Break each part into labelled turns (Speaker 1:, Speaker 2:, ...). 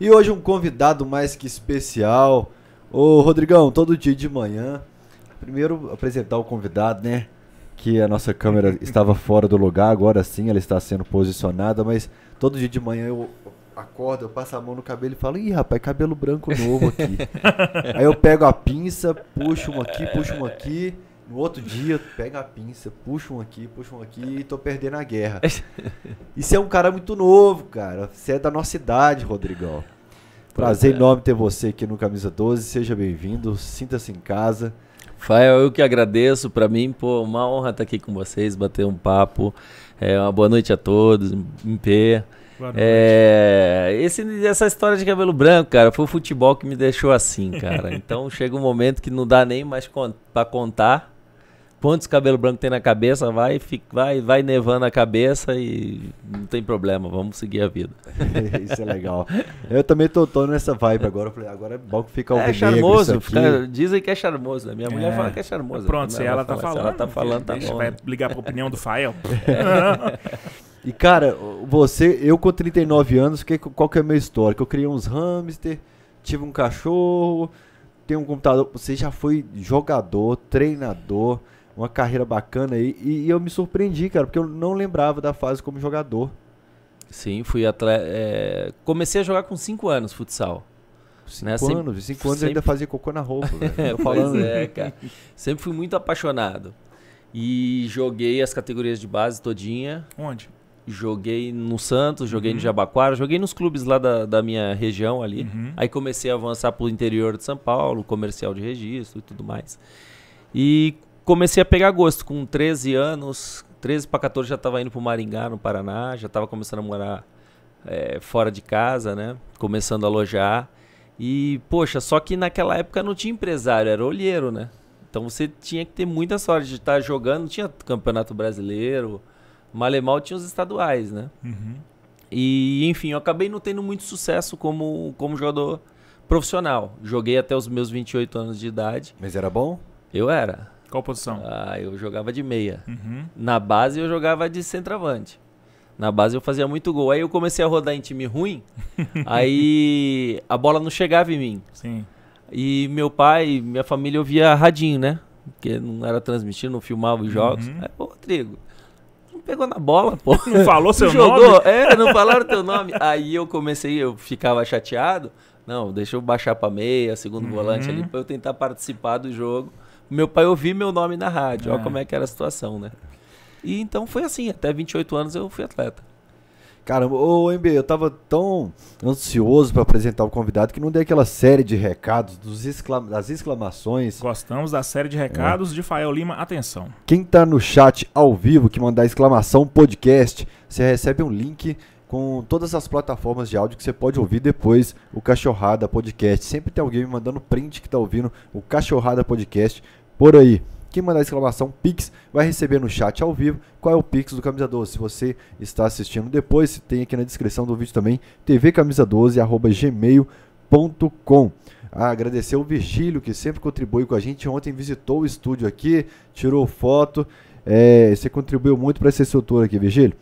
Speaker 1: E hoje um convidado mais que especial. Ô Rodrigão, todo dia de manhã. Primeiro apresentar o convidado, né? Que a nossa câmera estava fora do lugar, agora sim ela está sendo posicionada, mas todo dia de manhã eu acordo, eu passo a mão no cabelo e falo, ih, rapaz, cabelo branco novo aqui. Aí eu pego a pinça, puxo uma aqui, puxo uma aqui. No outro dia, pega a pinça, puxa um aqui, puxa um aqui e tô perdendo a guerra. E você é um cara muito novo, cara. Você é da nossa idade, Rodrigão. Prazer é. enorme ter você aqui no Camisa 12. Seja bem-vindo, sinta-se em casa. Fael, eu que agradeço. Para mim, pô, uma honra estar tá aqui com vocês, bater um papo.
Speaker 2: É, uma boa noite a todos, MP. É, esse, essa história de cabelo branco, cara, foi o futebol que me deixou assim, cara. Então chega um momento que não dá nem mais para contar quantos cabelo branco tem na cabeça, vai, fica, vai, vai nevando a cabeça e não tem problema, vamos seguir a vida. Isso é legal.
Speaker 1: Eu também tô, tô nessa vibe agora, falei, agora é bom que fica o É charmoso, fica,
Speaker 2: dizem que é
Speaker 3: charmoso, né? Minha mulher é. fala que é charmoso. Pronto, se ela, ela tá fala, falando, se ela tá falando, tá, tá bom. Vai ligar pra opinião do Fael.
Speaker 1: É. E cara, você, eu com 39 anos, que, qual que é a minha história? Que eu criei uns hamster, tive um cachorro, tenho um computador. Você já foi jogador, treinador, uma carreira bacana aí. E, e, eu me surpreendi, cara, porque eu não lembrava da fase como jogador.
Speaker 2: Sim, fui atleta.
Speaker 1: É... Comecei a
Speaker 2: jogar com 5 anos futsal. 5 né? anos, 5 anos sempre... eu ainda fazia cocô na roupa. Velho. Falando, é, é, cara. Sempre fui muito apaixonado. E joguei as categorias de base todinha. Onde? Joguei no Santos, joguei uhum. no Jabaquara, joguei nos clubes lá da, da minha região ali. Uhum. Aí comecei a avançar pro interior de São Paulo, comercial de registro e tudo mais. E comecei a pegar gosto com 13 anos, 13 para 14 já estava indo para o Maringá, no Paraná, já estava começando a morar é, fora de casa, né? Começando a alojar. E, poxa, só que naquela época não tinha empresário, era olheiro, né? Então você tinha que ter muita sorte de estar tá jogando, não tinha campeonato brasileiro, Malemal tinha os estaduais, né? Uhum. E, enfim, eu acabei não tendo muito sucesso como, como jogador profissional. Joguei até os meus 28 anos de idade. Mas era bom? Eu era. Qual posição? Ah, eu jogava de meia. Uhum. Na base eu jogava de centroavante. Na base eu fazia muito gol. Aí eu comecei a rodar em time ruim, aí a bola não chegava em mim. Sim. E meu pai, minha família ouvia radinho, né? Porque não era transmitido, não filmava os uhum. jogos. Uhum. Aí, pô, Rodrigo, não pegou na bola, pô. Não falou seu jogou. nome? É, não falaram teu nome. Aí eu comecei, eu ficava chateado. Não, deixa eu baixar pra meia, segundo uhum. volante ali, pra eu tentar participar do jogo. Meu pai ouvia meu nome na rádio, é. olha como é que era a situação, né? E então foi assim, até 28 anos eu fui atleta.
Speaker 1: cara ô MB, eu tava tão ansioso para apresentar o convidado que não dei aquela série de recados, dos exclama das exclamações.
Speaker 3: Gostamos da série de recados é. de Fael Lima, atenção.
Speaker 1: Quem tá no chat ao vivo que mandar exclamação podcast, você recebe um link com todas as plataformas de áudio que você pode ouvir depois o Cachorrada Podcast. Sempre tem alguém me mandando print que tá ouvindo o Cachorrada Podcast por aí. Quem mandar exclamação Pix vai receber no chat ao vivo qual é o Pix do Camisa 12. Se você está assistindo depois, tem aqui na descrição do vídeo também, tvcamisa12.gmail.com. gmail.com. Ah, agradecer o Virgílio, que sempre contribui com a gente. Ontem visitou o estúdio aqui, tirou foto. É, você contribuiu muito para essa estrutura aqui, Virgílio.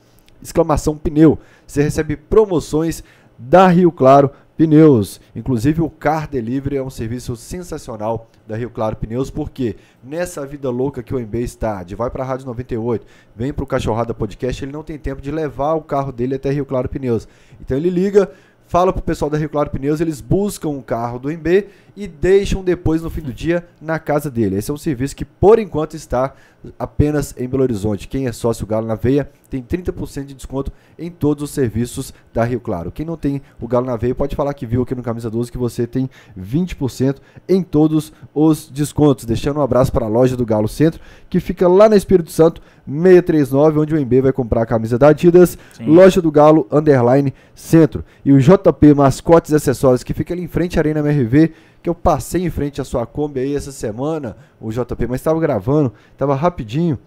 Speaker 1: Exclamação pneu. Você recebe promoções da Rio Claro Pneus. Inclusive, o Car Delivery é um serviço sensacional da Rio Claro Pneus, porque nessa vida louca que o MB está, de vai para a Rádio 98, vem para o Cachorrada Podcast, ele não tem tempo de levar o carro dele até Rio Claro Pneus. Então, ele liga, fala para o pessoal da Rio Claro Pneus, eles buscam o um carro do MB e deixam depois no fim do dia na casa dele. Esse é um serviço que por enquanto está apenas em Belo Horizonte. Quem é sócio Galo na Veia tem 30% de desconto em todos os serviços da Rio Claro. Quem não tem o Galo na Veia pode falar que viu aqui no Camisa 12 que você tem 20% em todos os descontos. Deixando um abraço para a loja do Galo Centro, que fica lá na Espírito Santo 639, onde o MB vai comprar a camisa da Adidas, Sim. loja do Galo Underline Centro. E o JP Mascotes e Acessórios, que fica ali em frente à Arena MRV, que é eu passei em frente à sua Kombi aí essa semana, o JP, mas estava gravando, estava rapidinho.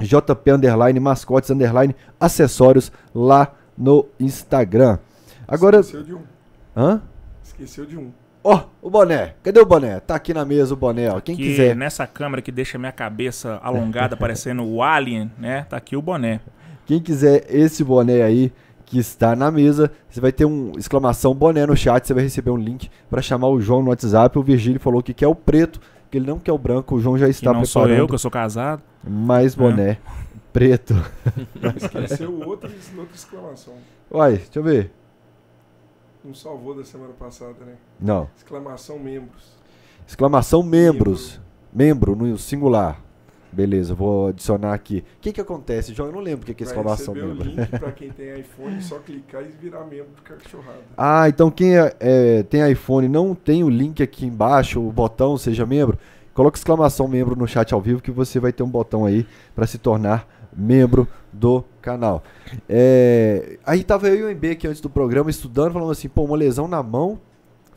Speaker 1: JP Underline, mascotes Underline, acessórios lá no Instagram. Agora. Esqueceu de um. Hã? Esqueceu de um. Ó, oh, o boné. Cadê o boné? Tá aqui na mesa o boné, ó. Quem quiser.
Speaker 3: Nessa câmera que deixa minha cabeça alongada, parecendo o Alien, né? Tá aqui o boné.
Speaker 1: Quem quiser esse boné aí, que está na mesa. Você vai ter um exclamação boné no chat, você vai receber um link para chamar o João no WhatsApp. O Virgílio falou que quer o preto, que ele não quer o branco. O João já está que não preparando. sou eu, que eu sou casado. Mais é. boné é. preto. Esqueceu
Speaker 4: outra, outra exclamação.
Speaker 1: Uai, deixa eu ver.
Speaker 4: Não salvou da semana passada, né? Não. Exclamação membros.
Speaker 1: Exclamação membros. Membro, Membro no singular. Beleza, vou adicionar aqui. O que que acontece, João? Eu não lembro o que, é escalação membro. link para quem tem
Speaker 4: iPhone, é só clicar e virar membro do Cachorrada.
Speaker 1: Ah, então quem é, é, tem iPhone não tem o link aqui embaixo, o botão seja membro, coloca exclamação membro no chat ao vivo que você vai ter um botão aí para se tornar membro do canal. É, aí tava eu e o MB aqui antes do programa estudando, falando assim, pô, uma lesão na mão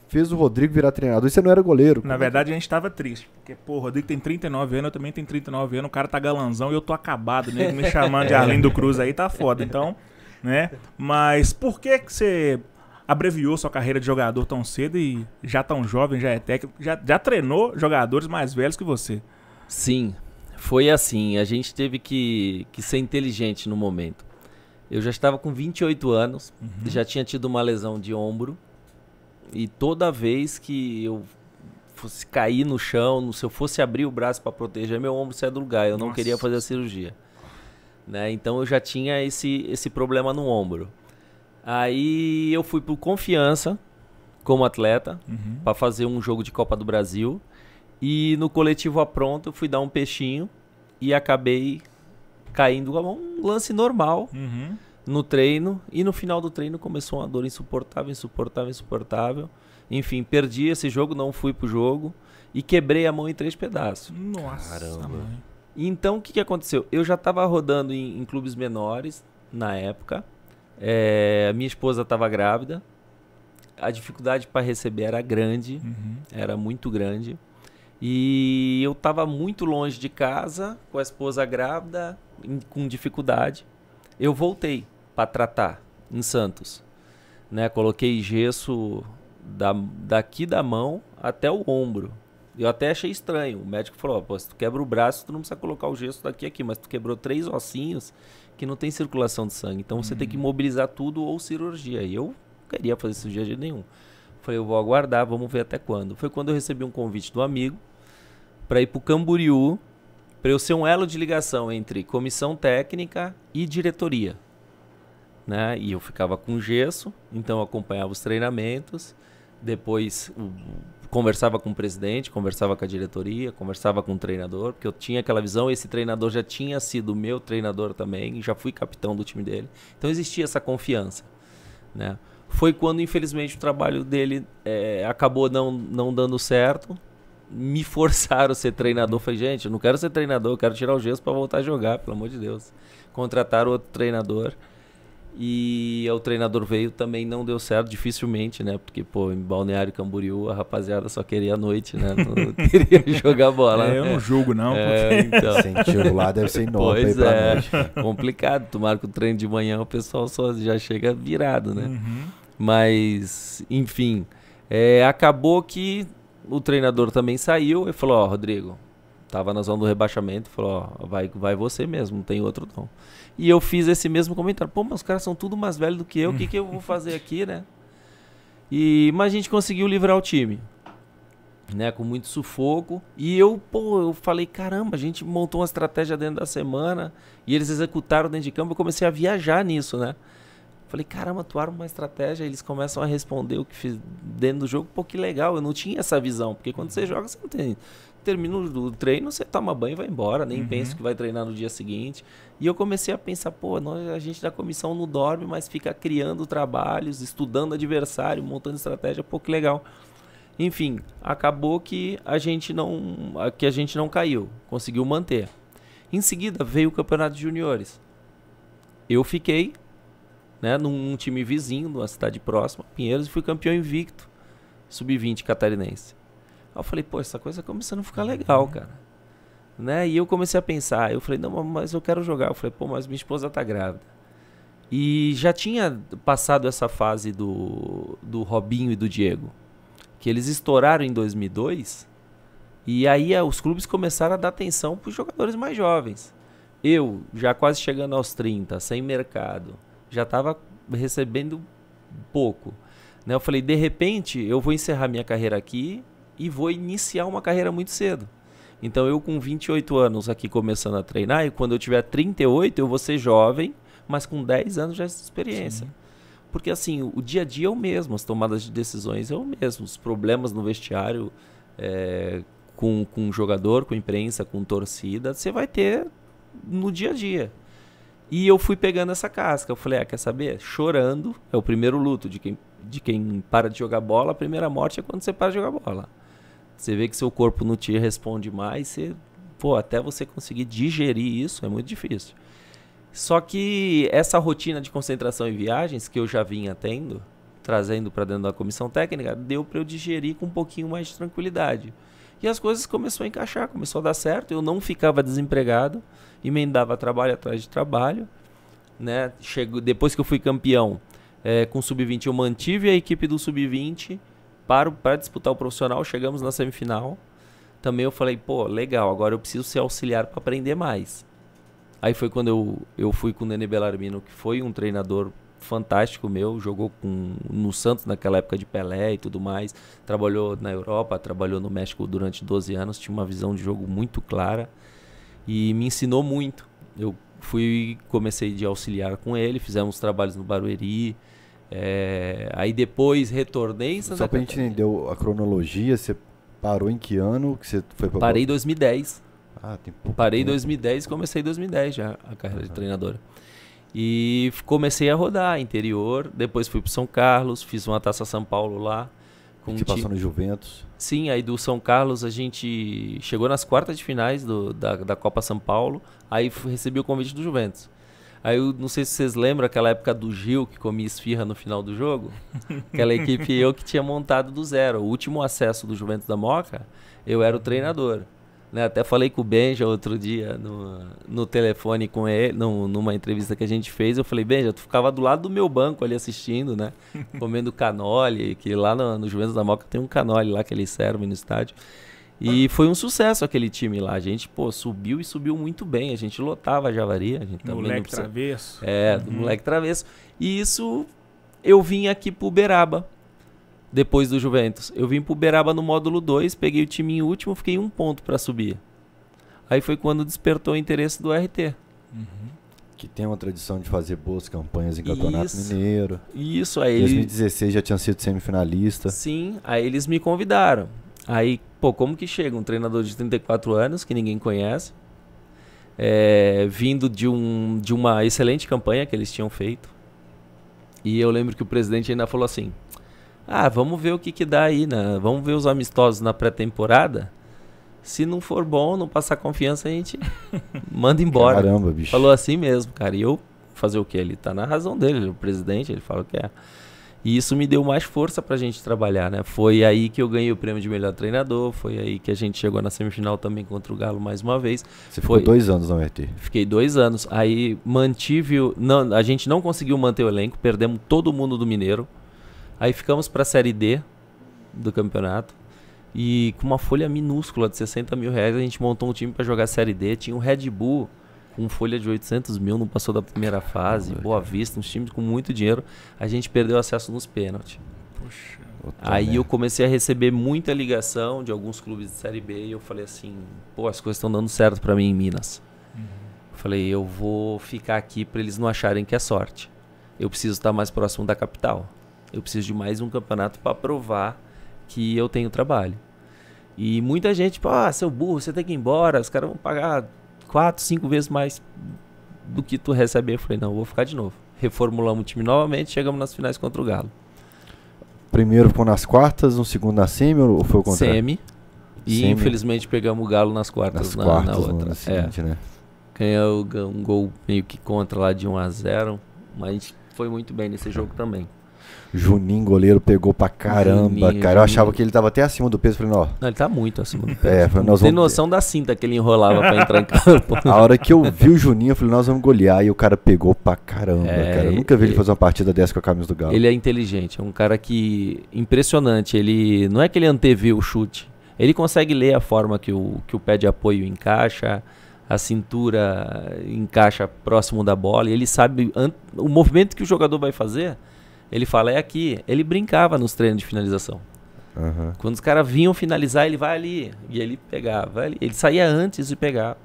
Speaker 1: fez o Rodrigo virar treinador. E você não era goleiro. Na verdade,
Speaker 3: é? a gente tava triste. Porque, pô, o Rodrigo tem 39 anos, eu também tenho 39 anos, o cara tá galanzão e eu tô acabado, né? Me chamando de é. Arlindo Cruz aí tá foda. Então, né? Mas por que que você abreviou sua carreira de jogador tão cedo e já tão jovem, já é técnico, já, já treinou jogadores mais
Speaker 2: velhos que você? Sim, foi assim. A gente teve que, que ser inteligente no momento. Eu já estava com 28 anos, uhum. já tinha tido uma lesão de ombro e toda vez que eu fosse cair no chão, se eu fosse abrir o braço para proteger, meu ombro saia do lugar. Eu Nossa. não queria fazer a cirurgia. Né? Então eu já tinha esse, esse problema no ombro. Aí eu fui por confiança como atleta uhum. para fazer um jogo de Copa do Brasil. E no coletivo apronto eu fui dar um peixinho e acabei caindo um lance normal. Uhum no treino e no final do treino começou uma dor insuportável, insuportável, insuportável. Enfim, perdi esse jogo, não fui pro jogo e quebrei a mão em três pedaços. Nossa. Caramba. Então o que, que aconteceu? Eu já estava rodando em, em, clubes menores na época. É, minha esposa estava grávida. A dificuldade para receber era grande, uhum. era muito grande. E eu estava muito longe de casa, com a esposa grávida, com dificuldade. Eu voltei para tratar em Santos. Né? Coloquei gesso da, daqui da mão até o ombro. Eu até achei estranho. O médico falou: Pô, se tu quebra o braço, tu não precisa colocar o gesso daqui aqui, mas tu quebrou três ossinhos que não tem circulação de sangue. Então você tem que uhum. mobilizar tudo ou cirurgia. E eu não queria fazer cirurgia de nenhum. Falei, eu vou aguardar, vamos ver até quando. Foi quando eu recebi um convite do amigo para ir pro Camboriú, para eu ser um elo de ligação entre comissão técnica e diretoria né? E eu ficava com gesso, então acompanhava os treinamentos, depois conversava com o presidente, conversava com a diretoria, conversava com o treinador, porque eu tinha aquela visão, esse treinador já tinha sido meu treinador também, já fui capitão do time dele. Então existia essa confiança, né? Foi quando, infelizmente, o trabalho dele é, acabou não, não dando certo, me forçaram a ser treinador. Falei, gente, eu não quero ser treinador, eu quero tirar o gesso para voltar a jogar, pelo amor de Deus. Contrataram outro treinador. E o treinador veio, também não deu certo, dificilmente, né? Porque, pô, em Balneário Camboriú, a rapaziada só queria a noite, né? Não queria jogar bola. É, né? eu não julgo, não. É, então... Sentiu lá, deve ser enorme. Pois é, noite. complicado. Tu marca o treino de manhã, o pessoal só já chega virado, né? Uhum. Mas, enfim, é, acabou que o treinador também saiu e falou, ó, oh, Rodrigo, tava na zona do rebaixamento, falou, ó, oh, vai, vai você mesmo, não tem outro não. E eu fiz esse mesmo comentário. Pô, mas os caras são tudo mais velhos do que eu, o que, que eu vou fazer aqui, né? E, mas a gente conseguiu livrar o time, né? Com muito sufoco. E eu, pô, eu falei, caramba, a gente montou uma estratégia dentro da semana e eles executaram dentro de campo. Eu comecei a viajar nisso, né? Falei, caramba, atuaram uma estratégia, eles começam a responder o que fiz dentro do jogo. Pô, que legal, eu não tinha essa visão. Porque quando você uhum. joga, você não tem. Termina o treino, você toma banho e vai embora. Nem uhum. pensa que vai treinar no dia seguinte. E eu comecei a pensar, pô, nós, a gente da comissão não dorme, mas fica criando trabalhos, estudando adversário, montando estratégia, pô, que legal. Enfim, acabou que a gente não, que a gente não caiu, conseguiu manter. Em seguida veio o Campeonato de Juniores. Eu fiquei, né, num time vizinho, numa cidade próxima, Pinheiros, e fui campeão invicto, sub-20 catarinense. Aí eu falei, pô, essa coisa tá começando a ficar legal, uhum. cara né? E eu comecei a pensar, eu falei, não, mas eu quero jogar. Eu falei, pô, mas minha esposa tá grávida. E já tinha passado essa fase do, do Robinho e do Diego, que eles estouraram em 2002, e aí eh, os clubes começaram a dar atenção para os jogadores mais jovens. Eu, já quase chegando aos 30, sem mercado, já estava recebendo pouco. Né? Eu falei, de repente, eu vou encerrar minha carreira aqui e vou iniciar uma carreira muito cedo. Então eu com 28 anos aqui começando a treinar e quando eu tiver 38 eu vou ser jovem, mas com 10 anos já de é experiência. Sim. Porque assim, o dia a dia é o mesmo, as tomadas de decisões é o mesmo, os problemas no vestiário é, com, com jogador, com imprensa, com torcida, você vai ter no dia a dia. E eu fui pegando essa casca. Eu falei, ah, quer saber? Chorando é o primeiro luto de quem, de quem para de jogar bola. A primeira morte é quando você para de jogar bola. Você vê que seu corpo não te responde mais, você, pô, até você conseguir digerir isso é muito difícil. Só que essa rotina de concentração em viagens que eu já vinha tendo, trazendo para dentro da comissão técnica, deu para eu digerir com um pouquinho mais de tranquilidade. E as coisas começou a encaixar, começou a dar certo, eu não ficava desempregado, emendava trabalho atrás de trabalho, né? Chego, depois que eu fui campeão, é, com o sub-20 eu mantive a equipe do sub-20 preparo para disputar o profissional, chegamos na semifinal. Também eu falei, pô, legal, agora eu preciso ser auxiliar para aprender mais. Aí foi quando eu, eu fui com o Nene Bellarmino, que foi um treinador fantástico meu, jogou com no Santos naquela época de Pelé e tudo mais, trabalhou na Europa, trabalhou no México durante 12 anos, tinha uma visão de jogo muito clara e me ensinou muito. Eu fui comecei de auxiliar com ele, fizemos trabalhos no Barueri, é, aí depois retornei em Santa Só pra gente
Speaker 1: entender a cronologia, você parou em que ano que você foi para Parei em
Speaker 2: 2010. Ah, tem pouco Parei em 2010 e comecei em 2010 já a carreira uhum. de treinadora. E comecei a rodar interior, depois fui para São Carlos, fiz uma Taça São Paulo lá. Com você um passou no Juventus? Sim, aí do São Carlos a gente chegou nas quartas de finais do, da, da Copa São Paulo, aí recebi o convite do Juventus. Aí eu não sei se vocês lembram aquela época do Gil que comia esfirra no final do jogo. Aquela equipe eu que tinha montado do zero. O último acesso do Juventus da Moca, eu era o treinador. Né? Até falei com o Benja outro dia no, no telefone com ele, no, numa entrevista que a gente fez. Eu falei, Benja, tu ficava do lado do meu banco ali assistindo, né? Comendo canole, que lá no, no Juventus da Moca tem um canole lá que eles servem no estádio. E foi um sucesso aquele time lá. A gente, pô, subiu e subiu muito bem. A gente lotava a Javari. A gente moleque precisa... travesso. É, uhum. moleque travesso. E isso, eu vim aqui pro Uberaba, depois do Juventus. Eu vim pro Uberaba no módulo 2, peguei o time em último, fiquei um ponto para subir. Aí foi quando despertou o interesse do RT. Uhum.
Speaker 1: Que tem uma tradição de fazer boas campanhas em Campeonato isso, Mineiro. Isso, aí. Em 2016 ele... já tinha sido semifinalista.
Speaker 2: Sim, aí eles me convidaram. Aí, pô, como que chega um treinador de 34 anos, que ninguém conhece, é, vindo de, um, de uma excelente campanha que eles tinham feito. E eu lembro que o presidente ainda falou assim: Ah, vamos ver o que, que dá aí, né? vamos ver os amistosos na pré-temporada. Se não for bom, não passar confiança, a gente manda embora. Caramba, bicho. Falou assim mesmo, cara. E eu fazer o que? Ele tá na razão dele, é o presidente, ele fala o que é. E isso me deu mais força para a gente trabalhar, né? Foi aí que eu ganhei o prêmio de melhor treinador, foi aí que a gente chegou na semifinal também contra o Galo mais uma vez. Você foi... ficou dois anos na URT? Fiquei dois anos. Aí mantive o... Não, a gente não conseguiu manter o elenco, perdemos todo mundo do Mineiro. Aí ficamos para a Série D do campeonato. E com uma folha minúscula de 60 mil reais, a gente montou um time para jogar Série D. Tinha um Red Bull com folha de 800 mil, não passou da primeira fase, Boa cara. Vista, uns times com muito dinheiro, a gente perdeu acesso nos pênaltis. Poxa. Aí eu comecei a receber muita ligação de alguns clubes de Série B e eu falei assim, pô, as coisas estão dando certo para mim em Minas. Uhum. Eu falei, eu vou ficar aqui para eles não acharem que é sorte. Eu preciso estar mais próximo da capital. Eu preciso de mais um campeonato para provar que eu tenho trabalho. E muita gente, pô, tipo, ah, seu burro, você tem que ir embora, os caras vão pagar quatro, cinco vezes mais do que tu receber. Eu falei, não, vou ficar de novo. Reformulamos o time novamente, chegamos nas finais contra o Galo.
Speaker 1: Primeiro foi nas quartas, um segundo na semi ou foi o contrário? Semi. E semi.
Speaker 2: infelizmente pegamos o Galo nas quartas, nas na, quartas na outra. No, é. seguinte, é. né? Ganhou um gol meio que contra lá de 1 a 0 mas a gente foi muito bem nesse jogo também.
Speaker 1: Juninho, goleiro, pegou pra caramba, Juninho, cara. Juninho. Eu achava que ele tava até acima do peso. Falei, ó,
Speaker 2: Não, ele tá muito acima do peso. É, falei, nós Tem noção da cinta que ele enrolava pra entrar em campo. A
Speaker 1: hora que eu vi o Juninho, eu falei, nós vamos golear. E o cara pegou pra caramba, é, cara. Eu nunca vi ele, ele, fazer uma partida dessa com a camisa do Galo. Ele
Speaker 2: é inteligente, é um cara que. impressionante. Ele. Não é que ele anteviu o chute. Ele consegue ler a forma que o, que o pé de apoio encaixa a cintura encaixa próximo da bola, e ele sabe o movimento que o jogador vai fazer ele fala, é aqui. Ele brincava nos treinos de finalização. Uhum. Quando os caras vinham finalizar, ele vai ali. E ele pegava. Ele, ele saía antes de pegar.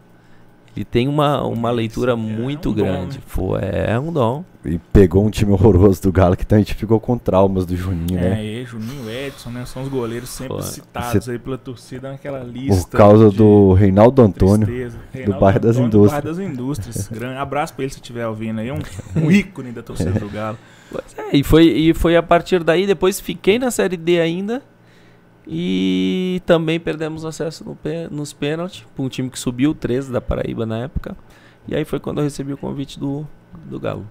Speaker 2: Ele tem uma, uma leitura é muito um grande. Dom, né? É, é um dom.
Speaker 1: E pegou um time horroroso do Galo que também ficou com traumas do Juninho, né?
Speaker 2: É,
Speaker 3: Juninho Edson, né? São os goleiros sempre Pô, citados cê... aí pela torcida naquela lista. Por causa de... do Reinaldo Antônio, Reinaldo do Bairro das Antônio, Indústrias. Do Bairro das Indústrias. Grande abraço pra ele se estiver ouvindo aí. Um,
Speaker 2: um ícone da torcida do Galo. Pois é, e foi, e foi a partir daí, depois fiquei na Série D ainda. E também perdemos acesso no, nos pênaltis para um time que subiu, 13 da Paraíba na época. E aí foi quando eu recebi o convite do, do Galo.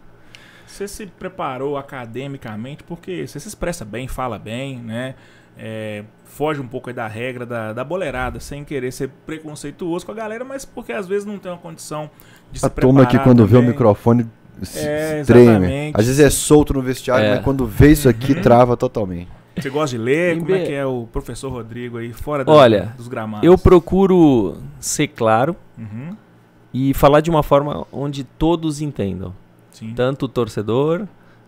Speaker 3: Você se preparou academicamente porque você se expressa bem, fala bem, né? É, foge um pouco da regra da, da boleirada, sem querer ser preconceituoso com a galera, mas porque às vezes não tem uma condição de a se é preparar. A turma que quando também. vê o microfone é, treme. Às vezes é
Speaker 1: solto no vestiário, é. mas quando vê isso aqui, uhum. trava totalmente.
Speaker 3: Você gosta de ler? Em Como é que é o professor Rodrigo aí, fora da, Olha, dos gramados? Eu
Speaker 1: procuro
Speaker 2: ser claro uhum. e falar de uma forma onde todos entendam. Sim. Tanto o torcedor,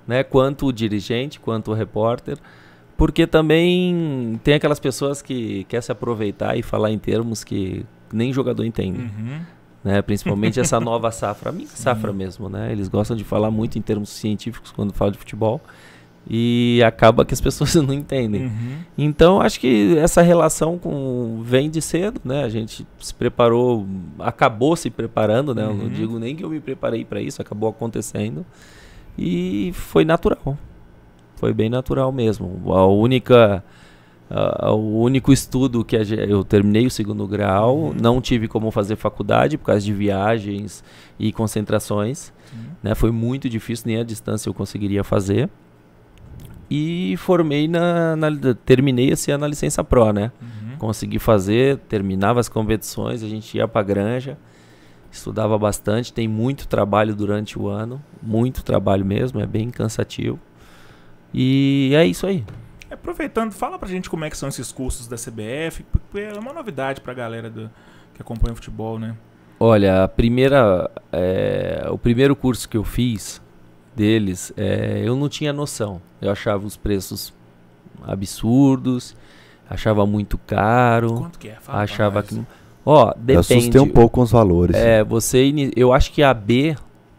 Speaker 2: né, quanto o dirigente, quanto o repórter. Porque também tem aquelas pessoas que quer se aproveitar e falar em termos que nem jogador entende. Uhum né? Principalmente essa nova safra, a minha Sim. safra mesmo, né? Eles gostam de falar muito em termos científicos quando falam de futebol e acaba que as pessoas não entendem. Uhum. Então acho que essa relação com vem de cedo, né? A gente se preparou, acabou se preparando, né? Uhum. Eu não uhum. digo nem que eu me preparei para isso, acabou acontecendo e foi natural, foi bem natural mesmo. A única Uh, o único estudo que eu terminei o segundo grau, uhum. não tive como fazer faculdade por causa de viagens e concentrações. Uhum. Né? Foi muito difícil, nem a distância eu conseguiria fazer. E formei na, na terminei esse ano na licença pró, né? Uhum. Consegui fazer, terminava as competições, a gente ia para granja, estudava bastante, tem muito trabalho durante o ano, muito trabalho mesmo, é bem cansativo. E é isso aí.
Speaker 3: Aproveitando, fala pra gente como é que são esses cursos da CBF, porque é uma novidade pra galera do, que acompanha o futebol, né?
Speaker 2: Olha, a primeira, é, o primeiro curso que eu fiz deles, é, eu não tinha noção. Eu achava os preços absurdos, achava muito caro. Quanto que é? Fala achava que, ó, depende. Eu assustei um pouco com os valores. É, você, eu acho que a B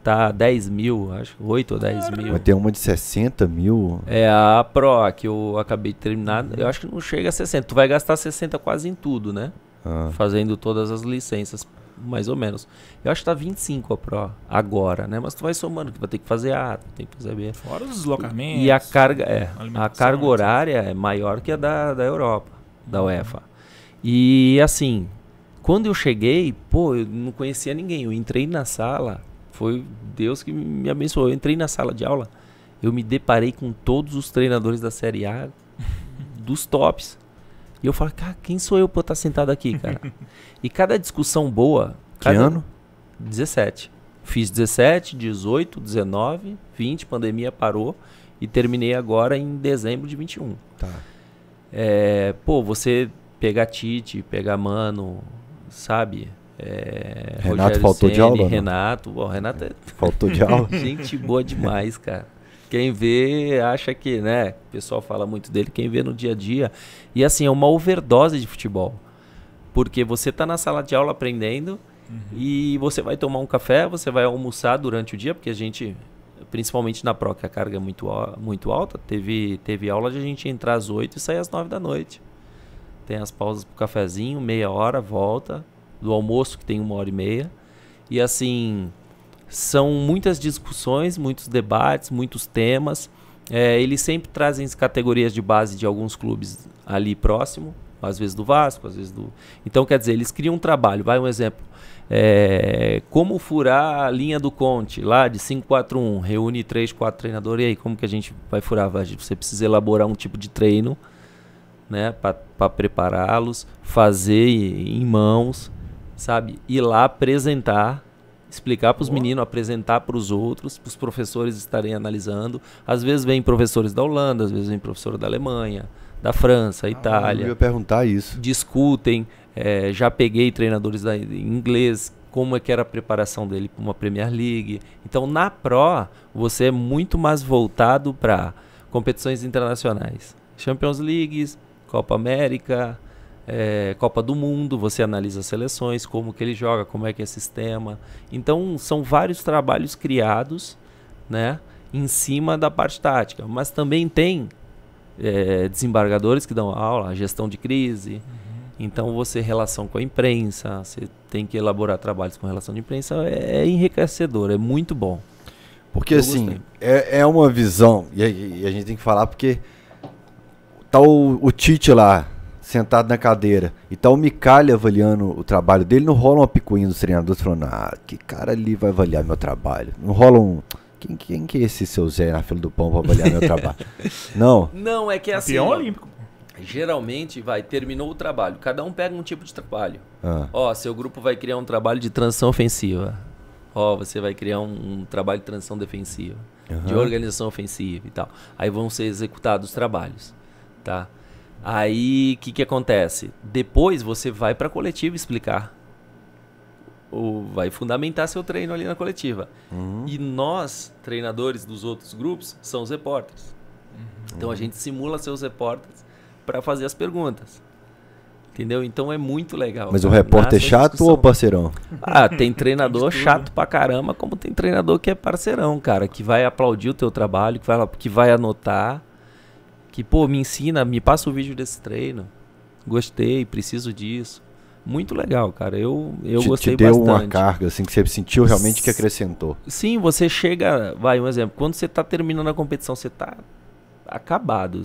Speaker 2: tá 10 mil, acho, 8 ou 10 mil. Vai ter
Speaker 1: uma de 60 mil?
Speaker 2: É, a Pro, que eu acabei de terminar, eu acho que não chega a 60. Tu vai gastar 60 quase em tudo, né? Ah. Fazendo todas as licenças, mais ou menos. Eu acho que tá 25 a Pro agora, né? Mas tu vai somando, que vai ter que fazer A, tem que fazer B. Fora os deslocamentos. E a carga, é, a carga horária é maior que a da, da Europa, da UEFA. E assim, quando eu cheguei, pô, eu não conhecia ninguém. Eu entrei na sala, foi Deus que me abençoou. Eu entrei na sala de aula, eu me deparei com todos os treinadores da Série A, dos tops. E eu falo, cara, quem sou eu pra estar tá sentado aqui, cara? e cada discussão boa. Cada... Que ano? 17. Fiz 17, 18, 19, 20, pandemia parou e terminei agora em dezembro de 21. Tá. É, pô, você pegar Tite, pegar Mano, sabe? É, Renato Rogério faltou Senni, de aula? Né? Renato, bom, Renato é... Faltou de aula? Gente boa demais, cara. Quem vê acha que, né? O pessoal fala muito dele, quem vê no dia a dia. E assim, é uma overdose de futebol. Porque você tá na sala de aula aprendendo uhum. e você vai tomar um café, você vai almoçar durante o dia, porque a gente, principalmente na PROC, a carga é muito, muito alta. Teve, teve aula de a gente entrar às 8 e sair às 9 da noite. Tem as pausas pro cafezinho, meia hora, volta do almoço, que tem uma hora e meia. E assim, são muitas discussões, muitos debates, muitos temas. É, eles sempre trazem as categorias de base de alguns clubes ali próximo, às vezes do Vasco, às vezes do. Então, quer dizer, eles criam um trabalho. Vai um exemplo. É, como furar a linha do Conte lá de 5-4-1, reúne 3, 4 treinadores, e aí como que a gente vai furar? Você precisa elaborar um tipo de treino né, para prepará-los, fazer em mãos, sabe? Ir lá apresentar, explicar para os meninos, apresentar para os outros, para os professores estarem analisando. Às vezes vem professores da Holanda, às vezes vem professor da Alemanha, da França, ah, Itália. Eu ia perguntar isso. Discutem. É, já peguei treinadores da, em inglês como é que era a preparação dele para uma Premier League. Então, na Pro, você é muito mais voltado para competições internacionais. Champions Leagues Copa América, é, Copa do Mundo, você analisa as seleções, como que ele joga, como é que é sistema. Então são vários trabalhos criados, né, em cima da parte tática. Mas também tem é, desembargadores que dão aula, gestão de crise. Uhum. Então você relação com a imprensa, você tem que elaborar trabalhos com relação à imprensa, é, é enriquecedor, é muito bom. Porque Eu assim,
Speaker 1: é, é, uma visão, e a, e a gente tem que falar porque tá o, o Tite lá, sentado na cadeira e tá o Micalha avaliando o trabalho dele, não rola uma picuinha dos treinadores falando, ah, que cara ali vai avaliar meu trabalho. Não rola um. Quem, quem que é esse seu Zé na fila do pão pra avaliar meu trabalho? Não.
Speaker 2: Não, é que é assim. olímpico. Geralmente, vai, terminou o trabalho. Cada um pega um tipo de trabalho. Ah. Ó, seu grupo vai criar um trabalho de transição ofensiva. Ó, você vai criar um, um trabalho de transição defensiva. Uhum. De organização ofensiva e tal. Aí vão ser executados os trabalhos, tá? Aí, o que, que acontece? Depois você vai para a coletiva explicar. Ou vai fundamentar seu treino ali na coletiva. Uhum. E nós, treinadores dos outros grupos, são os repórteres. Uhum. Então a gente simula seus repórteres para fazer as perguntas. Entendeu? Então é muito legal. Mas cara. o repórter é chato ou parceirão? Ah, tem treinador chato pra caramba, como tem treinador que é parceirão, cara, que vai aplaudir o teu trabalho, que vai, que vai anotar que, pô, me ensina, me passa o vídeo desse treino. Gostei, preciso disso. Muito legal, cara. Eu, eu te, gostei te deu bastante. uma carga,
Speaker 1: assim, que você sentiu realmente que acrescentou.
Speaker 2: Sim, você chega. Vai, um exemplo. Quando você tá terminando a competição, você tá acabado.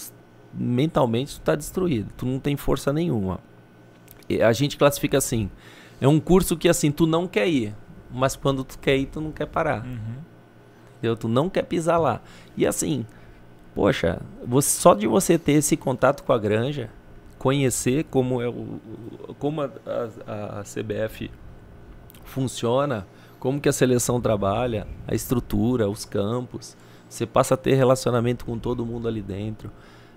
Speaker 2: Mentalmente, tu tá destruído. Tu não tem força nenhuma. A gente classifica assim. É um curso que, assim, tu não quer ir. Mas quando tu quer ir, tu não quer parar. Uhum. Entendeu? Tu não quer pisar lá. E assim, Poxa, você, só de você ter esse contato com a granja, conhecer como é o, como a, a, a CBF funciona, como que a seleção trabalha, a estrutura, os campos, você passa a ter relacionamento com todo mundo ali dentro.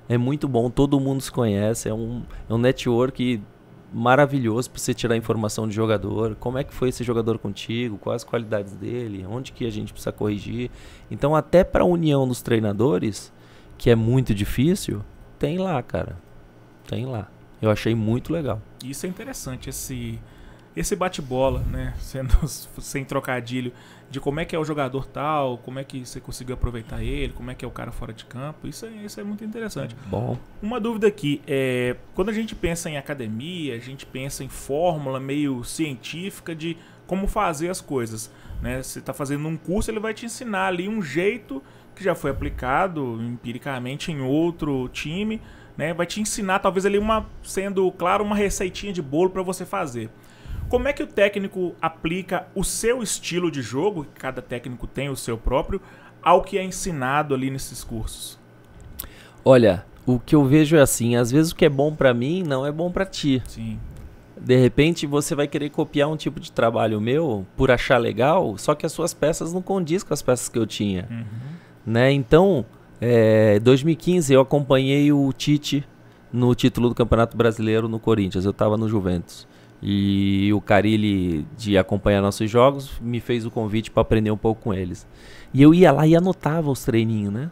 Speaker 2: É muito bom, todo mundo se conhece, é um, é um network maravilhoso para você tirar informação de jogador, como é que foi esse jogador contigo, quais as qualidades dele, onde que a gente precisa corrigir. Então, até para a união dos treinadores, que é muito difícil, tem lá, cara. Tem lá. Eu achei muito legal.
Speaker 3: Isso é interessante, esse esse bate-bola, né? Sendo sem trocadilho, de como é que é o jogador tal, como é que você conseguiu aproveitar ele, como é que é o cara fora de campo. Isso é, isso é muito interessante. Bom. Uma dúvida aqui é quando a gente pensa em academia, a gente pensa em fórmula meio científica de como fazer as coisas, né? Você está fazendo um curso, ele vai te ensinar ali um jeito que já foi aplicado empiricamente em outro time, né? Vai te ensinar talvez ali uma, sendo claro, uma receitinha de bolo para você fazer. Como é que o técnico aplica o seu estilo de jogo, que cada técnico tem o seu próprio, ao que é ensinado ali nesses cursos?
Speaker 2: Olha, o que eu vejo é assim, às vezes o que é bom para mim não é bom para ti. Sim. De repente você vai querer copiar um tipo de trabalho meu por achar legal, só que as suas peças não condiz com as peças que eu tinha. Uhum. Né? Então, é, 2015 eu acompanhei o Tite no título do Campeonato Brasileiro no Corinthians. Eu estava no Juventus. E o Carilli, de acompanhar nossos jogos, me fez o convite para aprender um pouco com eles. E eu ia lá e anotava os treininhos, né?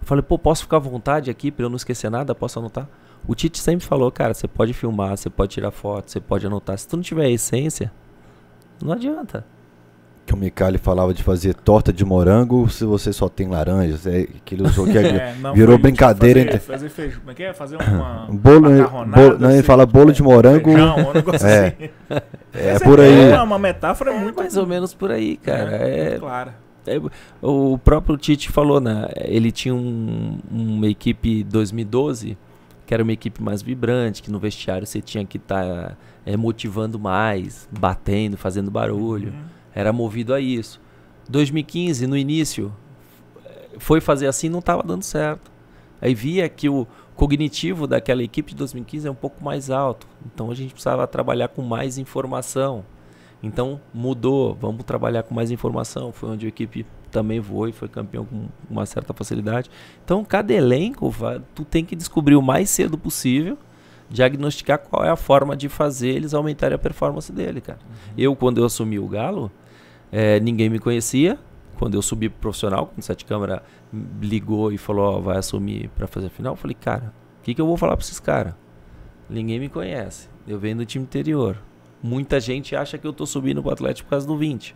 Speaker 2: Eu falei, pô, posso ficar à vontade aqui para eu não esquecer nada? Posso anotar? O Tite sempre falou, cara, você pode filmar, você pode tirar foto, você pode anotar. Se tu não tiver a
Speaker 1: essência,
Speaker 2: não adianta
Speaker 1: que o Micali falava de fazer torta de morango se você só tem laranjas. É, que ele usou é, é, que é, virou brincadeira. Fazer, entre... fazer Como é que é? Fazer uma. Um bolo, né? bolo, não, assim, ele fala tipo, bolo de é, morango. Feijão, um negócio é, assim. É, é por aí. É uma
Speaker 2: metáfora é, muito. Mais ou menos por aí, cara. É, claro. o próprio Tite falou, né? Ele tinha um, uma equipe 2012 que era uma equipe mais vibrante, que no vestiário você tinha que estar tá, motivando mais, batendo, fazendo barulho. Uhum era movido a isso. 2015, no início, foi fazer assim não estava dando certo. Aí via que o cognitivo daquela equipe de 2015 é um pouco mais alto, então a gente precisava trabalhar com mais informação. Então mudou, vamos trabalhar com mais informação. Foi onde a equipe também voou e foi campeão com uma certa facilidade. Então cada elenco, tu tem que descobrir o mais cedo possível diagnosticar qual é a forma de fazer eles aumentarem a performance dele, cara. Uhum. Eu, quando eu assumi o Galo, é, ninguém me conhecia. Quando eu subi pro profissional, quando o Sete Câmara ligou e falou, vai assumir para fazer a final, eu falei, cara, o que, que eu vou falar para esses caras? Ninguém me conhece. Eu venho do time interior. Muita gente acha que eu tô subindo pro Atlético por causa do 20.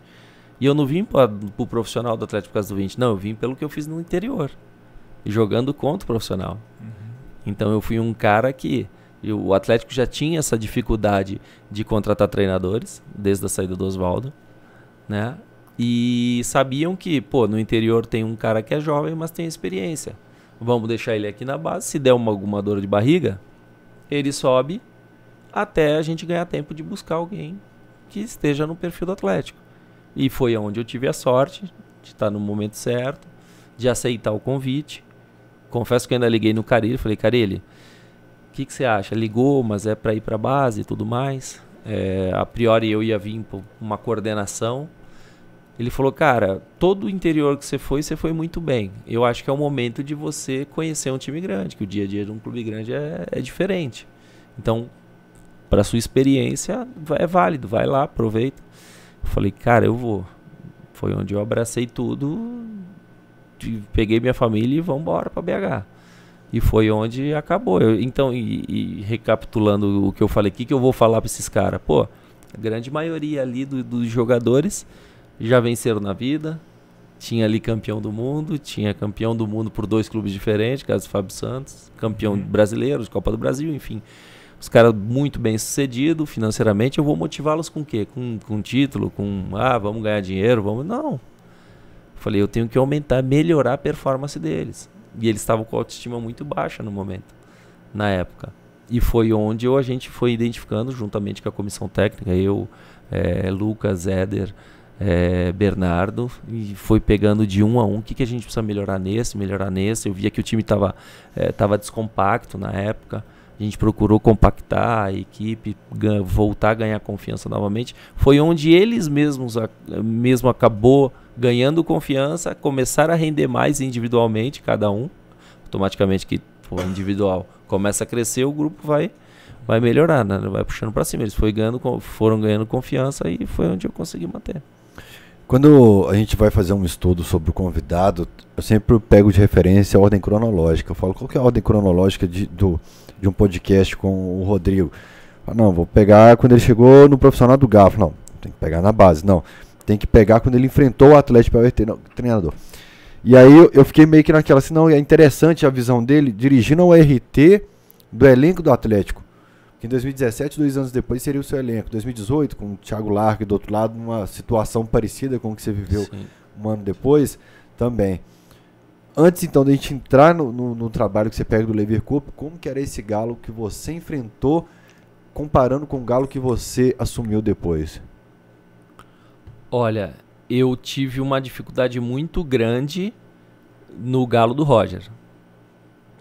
Speaker 2: E eu não vim para pro profissional do Atlético por causa do 20. Não, eu vim pelo que eu fiz no interior. Jogando contra o profissional. Uhum. Então eu fui um cara que... O Atlético já tinha essa dificuldade de contratar treinadores, desde a saída do Oswaldo né? E sabiam que, pô, no interior tem um cara que é jovem, mas tem experiência. Vamos deixar ele aqui na base. Se der uma, alguma dor de barriga, ele sobe até a gente ganhar tempo de buscar alguém que esteja no perfil do Atlético. E foi onde eu tive a sorte de estar tá no momento certo, de aceitar o convite. Confesso que ainda liguei no Carilli, falei, Carilho, o que, que você acha? Ligou, mas é para ir para base e tudo mais. É, a priori eu ia vir para uma coordenação ele falou, cara, todo o interior que você foi, você foi muito bem. Eu acho que é o momento de você conhecer um time grande, que o dia a dia de um clube grande é, é diferente. Então, para sua experiência, é válido, vai lá, aproveita. Eu falei, cara, eu vou. Foi onde eu abracei tudo, peguei minha família e vamos embora para BH. E foi onde acabou. Eu, então, e, e, recapitulando o que eu falei, o que, que eu vou falar para esses caras? Pô, a grande maioria ali do, dos jogadores já venceram na vida. Tinha ali campeão do mundo, tinha campeão do mundo por dois clubes diferentes, caso Fábio Santos, campeão uhum. brasileiro, de Copa do Brasil, enfim. Os caras muito bem sucedidos financeiramente, eu vou motivá-los com o quê? Com, com título, com ah, vamos ganhar dinheiro, vamos. Não. Falei, eu tenho que aumentar, melhorar a performance deles. E eles estavam com autoestima muito baixa no momento, na época. E foi onde eu, a gente foi identificando, juntamente com a comissão técnica, eu, é, Lucas, Éder, é, Bernardo e foi pegando de um a um o que, que a gente precisa melhorar nesse, melhorar nesse. Eu via que o time estava é, tava descompacto na época. A gente procurou compactar a equipe, voltar a ganhar confiança novamente. Foi onde eles mesmos a, mesmo acabou ganhando confiança, começaram a render mais individualmente cada um. Automaticamente que o individual começa a crescer, o grupo vai vai melhorar, né? vai puxando para cima. Eles foi ganhando, foram ganhando confiança e foi onde eu consegui manter.
Speaker 1: Quando a gente vai fazer um estudo sobre o convidado, eu sempre pego de referência a ordem cronológica. Eu falo, qual que é a ordem cronológica de, do, de um podcast com o Rodrigo? Falo, não, vou pegar quando ele chegou no profissional do Gafo. Não, tem que pegar na base. Não, tem que pegar quando ele enfrentou o Atlético para o treinador. E aí eu fiquei meio que naquela, assim, não, é interessante a visão dele dirigindo ao RT do elenco do Atlético que em 2017, dois anos depois, seria o seu elenco. 2018, com o Thiago Largue do outro lado, uma situação parecida com o que você viveu Sim. um ano depois, também. Antes, então, da gente entrar no, no, no, trabalho que você pega do Leverkusen, como que era esse Galo que você enfrentou, comparando com o Galo que você assumiu depois?
Speaker 2: Olha, eu tive uma dificuldade muito grande no Galo do Roger.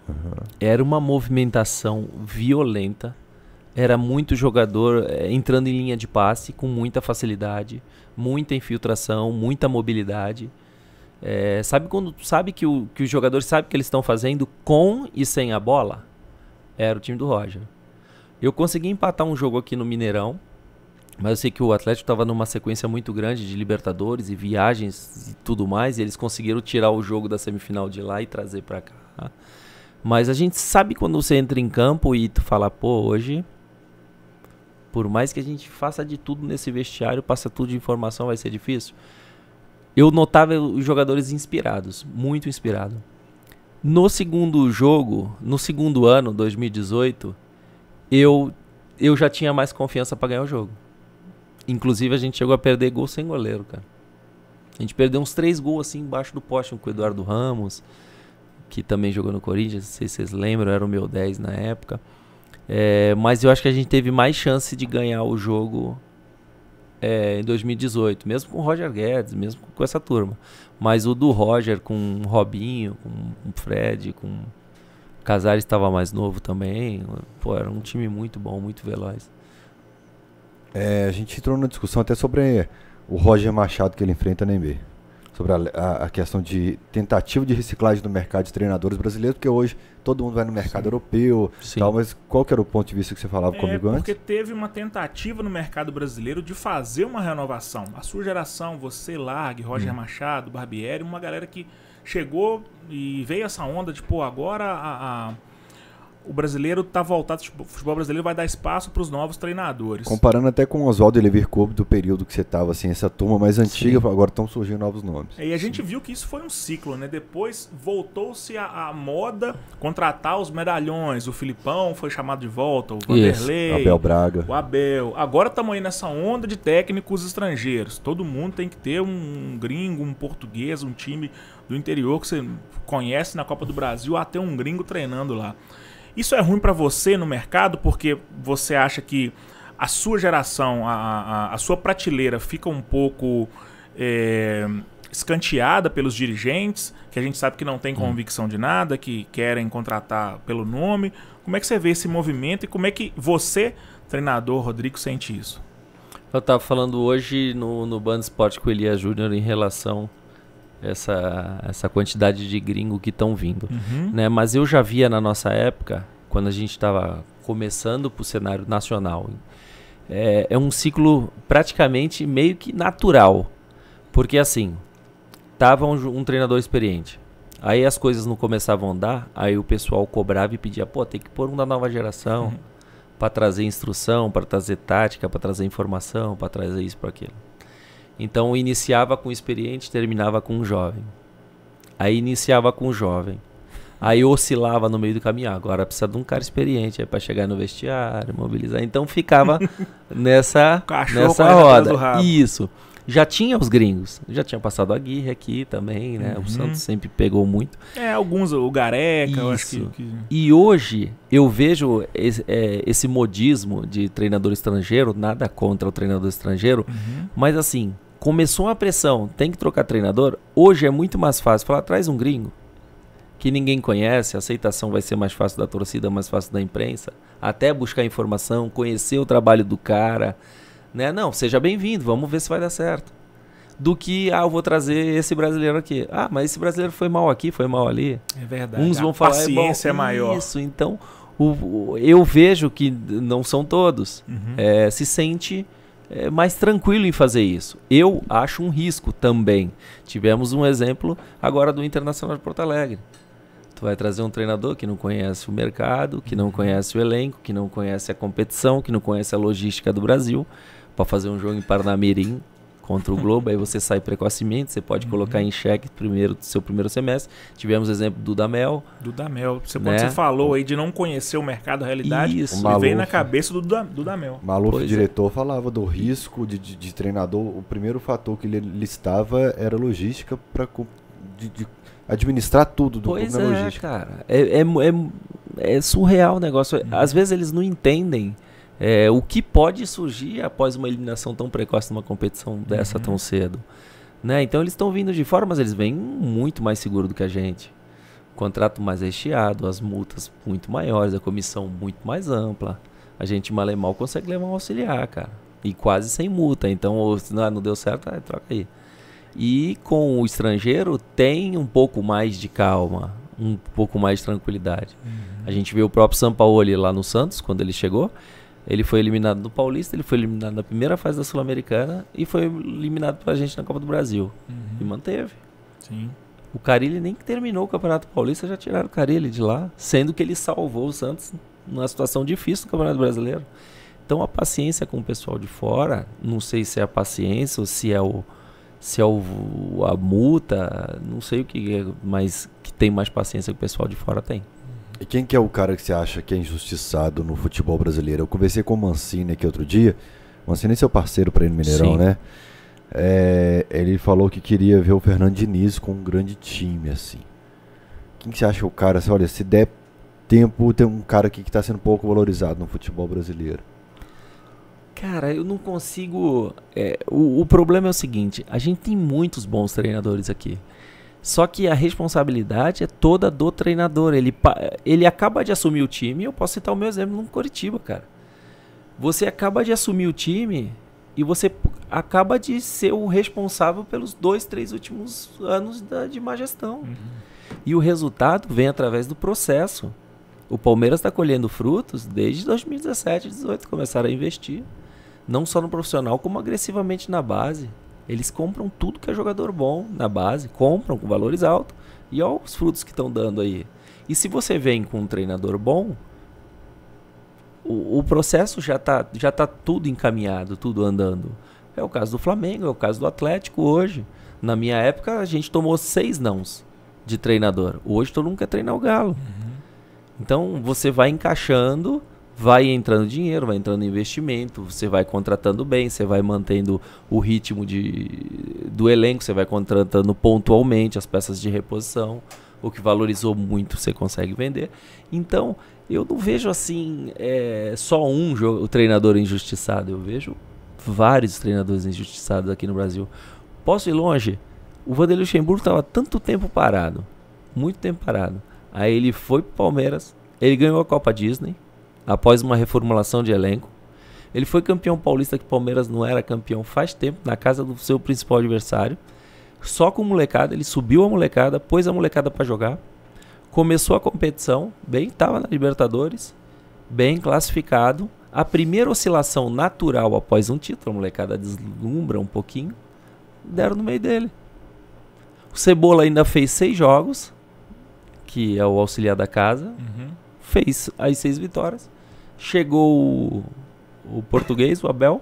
Speaker 2: Uhum. Era uma movimentação violenta era muito jogador eh, entrando em linha de passe com muita facilidade, muita infiltração, muita mobilidade. É, sabe quando sabe que o que os jogadores sabem o que eles estão fazendo com e sem a bola? Era o time do Roger. Eu consegui empatar um jogo aqui no Mineirão, mas eu sei que o Atlético estava numa sequência muito grande de Libertadores e viagens e tudo mais, e eles conseguiram tirar o jogo da semifinal de lá e trazer para cá. Mas a gente sabe quando você entra em campo e tu fala, pô, hoje por mais que a gente faça de tudo nesse vestiário, passa tudo de informação, vai ser difícil. Eu notava os jogadores inspirados, muito inspirados. No segundo jogo, no segundo ano, 2018, eu, eu já tinha mais confiança para ganhar o jogo. Inclusive, a gente chegou a perder gol sem goleiro, cara. A gente perdeu uns três gols assim embaixo do poste, com o Eduardo Ramos, que também jogou no Corinthians, não sei se vocês lembram, era o meu 10 na época. É, mas eu acho que a gente teve mais chance de ganhar o jogo é, em 2018, mesmo com o Roger Guedes, mesmo com essa turma. Mas o do Roger com o Robinho, com o Fred, com o Casares estava mais novo também. Pô, era um time muito bom, muito veloz.
Speaker 1: É, a gente entrou numa discussão até sobre o Roger Machado que ele enfrenta na NBA sobre a, a, a, questão de tentativa de reciclagem do mercado de treinadores brasileiros, porque hoje todo mundo vai no mercado Sim. europeu, Sim. Tal, mas qual que era o ponto de vista que você falava é, comigo antes? Porque
Speaker 3: teve uma tentativa no mercado brasileiro de fazer uma renovação. A sua geração, você, Largue, Roger hum. Machado, Barbieri, uma galera que chegou e veio essa onda de, pô, agora a, a o brasileiro tá voltado, tipo, o futebol brasileiro vai dar espaço para os novos treinadores. Comparando
Speaker 1: até com o Oswaldo e Coupe do período que você estava assim, essa turma mais antiga, Sim. agora estão surgindo novos nomes.
Speaker 3: E a gente Sim. viu que isso foi um ciclo, né? Depois voltou-se a, a, moda contratar os medalhões, o Filipão foi chamado de volta, o Vanderlei, o Abel Braga. O Abel. Agora estamos aí nessa onda de técnicos estrangeiros. Todo mundo tem que ter um gringo, um português, um time do interior que você conhece na Copa do Brasil, até um gringo treinando lá. Isso é ruim para você no mercado porque você acha que a sua geração, a, a, a sua prateleira fica um pouco é, escanteada pelos dirigentes, que a gente sabe que não tem hum. convicção de nada, que querem contratar pelo nome. Como é que você vê esse movimento e como é que você, treinador Rodrigo, sente isso?
Speaker 2: Eu estava falando hoje no, no Band com o Elias Júnior em relação essa, essa quantidade de gringo que estão vindo. Uhum. Né? Mas eu já via na nossa época, quando a gente estava começando para o cenário nacional, é, é, um ciclo praticamente meio que natural. Porque assim, tava um, um, treinador experiente. Aí as coisas não começavam a andar, aí o pessoal cobrava e pedia, pô, tem que pôr um da nova geração uhum. para trazer instrução, para trazer tática, para trazer informação, para trazer isso, para aquilo. Então iniciava com experiente, terminava com um jovem. Aí iniciava com um jovem. Aí oscilava no meio do caminho. Agora precisa de um cara experiente é para chegar no vestiário, mobilizar. Então ficava nessa Cachorro nessa roda. Isso. Já tinha os gringos, já tinha passado a Guirre aqui também, né? Uhum. O Santos sempre pegou muito.
Speaker 3: É, alguns, o Gareca, Isso. eu acho que, que,
Speaker 2: E hoje eu vejo esse, é, esse, modismo de treinador estrangeiro, nada contra o treinador estrangeiro, uhum. mas assim, começou uma pressão, tem que trocar treinador, hoje é muito mais fácil falar, traz um gringo que ninguém conhece, a aceitação vai ser mais fácil da torcida, mais fácil da imprensa, até buscar informação, conhecer o trabalho do cara, né? Não, seja bem-vindo, vamos ver se vai dar certo. Do que, ah, eu vou trazer esse brasileiro aqui. Ah, mas esse brasileiro foi mal aqui, foi mal ali. É verdade. Uns vão a falar, paciência é, bom, é maior. Isso, então o, o, eu vejo que não são todos. Uhum. É, se sente é, mais tranquilo em fazer isso. Eu acho um risco também. Tivemos um exemplo agora do Internacional de Porto Alegre. Tu vai trazer um treinador que não conhece o mercado, que não conhece o elenco, que não conhece a competição, que não conhece a logística do Brasil, para fazer um jogo em Parnamirim contra o Globo, aí você sai precocemente, você pode uhum. colocar em xeque primeiro seu primeiro semestre. Tivemos exemplo do Damel.
Speaker 3: Do Damel. Você, né? você falou aí de não conhecer o mercado, a realidade, Isso. Maluf, vem na cabeça do, do Damel.
Speaker 2: Maluf,
Speaker 1: pois é. diretor, é. falava do risco de, de, de, treinador. O primeiro fator que ele listava era logística para de, de administrar tudo do pois é, logística. cara. É, é, é, é surreal o
Speaker 2: negócio. Uhum. Às vezes eles não entendem é, o que pode surgir após uma eliminação tão precoce numa competição dessa uhum. tão cedo. Né? Então eles estão vindo de fora, mas eles vêm muito mais seguro do que a gente. O contrato mais recheado, as multas muito maiores, a comissão muito mais ampla. A gente mal e mal consegue levar um auxiliar, cara. E quase sem multa. Então, se não, ah, não deu certo, ah, troca aí. E com o estrangeiro tem um pouco mais de calma, um pouco mais de tranquilidade. Uhum. A gente viu o próprio Sampaoli lá no Santos, quando ele chegou ele foi eliminado no Paulista, ele foi eliminado na primeira fase da Sul-Americana e foi eliminado pra gente na Copa do Brasil. Uhum. E manteve. Sim. O Carilli nem que terminou o Campeonato Paulista, já tiraram o Carilli de lá, sendo que ele salvou o Santos numa situação difícil no Campeonato Brasileiro. Então a paciência com o pessoal de fora, não sei se é a paciência ou se é o se é o, a multa, não sei o que, é, mas que tem mais paciência que o pessoal de fora tem.
Speaker 1: E quem que é o cara que você acha que é injustiçado no futebol brasileiro? Eu conversei com o Mancini aqui outro dia. Mancini é seu parceiro para ir no Mineirão, Sim. né? É, ele falou que queria ver o Fernando Diniz com um grande time, assim. Quem que você acha é o cara? Assim, olha, se der tempo, tem um cara aqui que está sendo pouco valorizado no futebol brasileiro.
Speaker 2: Cara, eu não consigo. É, o, o problema é o seguinte: a gente tem muitos bons treinadores aqui. Só que a responsabilidade é toda do treinador. Ele, ele acaba de assumir o time. Eu posso citar o meu exemplo no Coritiba, cara. Você acaba de assumir o time e você acaba de ser o responsável pelos dois, três últimos anos da, de má gestão. Uhum. E o resultado vem através do processo. O Palmeiras está colhendo frutos desde 2017, 2018. Começaram a investir, não só no profissional, como agressivamente na base. Eles compram tudo que é jogador bom na base, compram com valores altos e olha os frutos que estão dando aí. E se você vem com um treinador bom, o, o processo já está já tá tudo encaminhado, tudo andando. É o caso do Flamengo, é o caso do Atlético hoje. Na minha época, a gente tomou seis nãos de treinador. Hoje todo mundo quer treinar o Galo. Uhum. Então você vai encaixando vai entrando dinheiro, vai entrando investimento, você vai contratando bem, você vai mantendo o ritmo de, do elenco, você vai contratando pontualmente as peças de reposição, o que valorizou muito você consegue vender. Então, eu não vejo assim é, só um jogo, treinador injustiçado, eu vejo vários treinadores injustiçados aqui no Brasil. Posso ir longe? O Vanderlei Luxemburgo estava tanto tempo parado, muito tempo parado. Aí ele foi para Palmeiras, ele ganhou a Copa Disney, após uma reformulação de elenco. Ele foi campeão paulista que o Palmeiras não era campeão faz tempo, na casa do seu principal adversário. Só com molecada, ele subiu a molecada, pôs a molecada para jogar. Começou a competição, bem, estava na Libertadores, bem classificado. A primeira oscilação natural após um título, a molecada deslumbra um pouquinho, deram no meio dele. O Cebola ainda fez seis jogos, que é o auxiliar da casa, uhum. fez as seis vitórias Chegou o, o português, o Abel,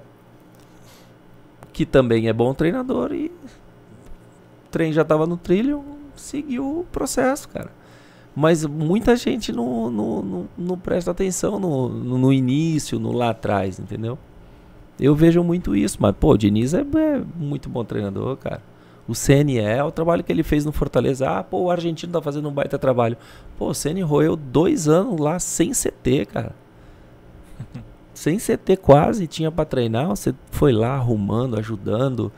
Speaker 2: que também é bom treinador e o trem já estava no trilho, seguiu o processo, cara. Mas muita gente não, não, não, não presta atenção no, no, no, início, no lá atrás, entendeu? Eu vejo muito isso, mas pô, o Diniz é, é muito bom treinador, cara. O CNE, é, é o trabalho que ele fez no Fortaleza. Ah, pô, o argentino tá fazendo um baita trabalho. Pô, o CN roeu dois anos lá sem CT, cara. sem CT quase, tinha para treinar, você foi lá arrumando, ajudando,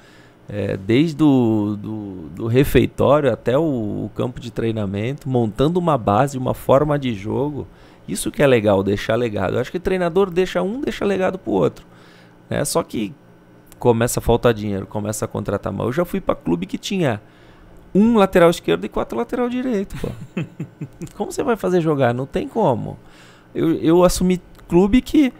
Speaker 2: é, desde o do, do refeitório até o, o, campo de treinamento, montando uma base, uma forma de jogo. Isso que é legal, deixar legado. Eu acho que treinador deixa um, deixa legado pro outro. Né? Só que começa a faltar dinheiro, começa a contratar mal. Eu já fui para clube que tinha um lateral esquerdo e quatro lateral direito. como você vai fazer jogar? Não tem como. Eu, eu assumi clube que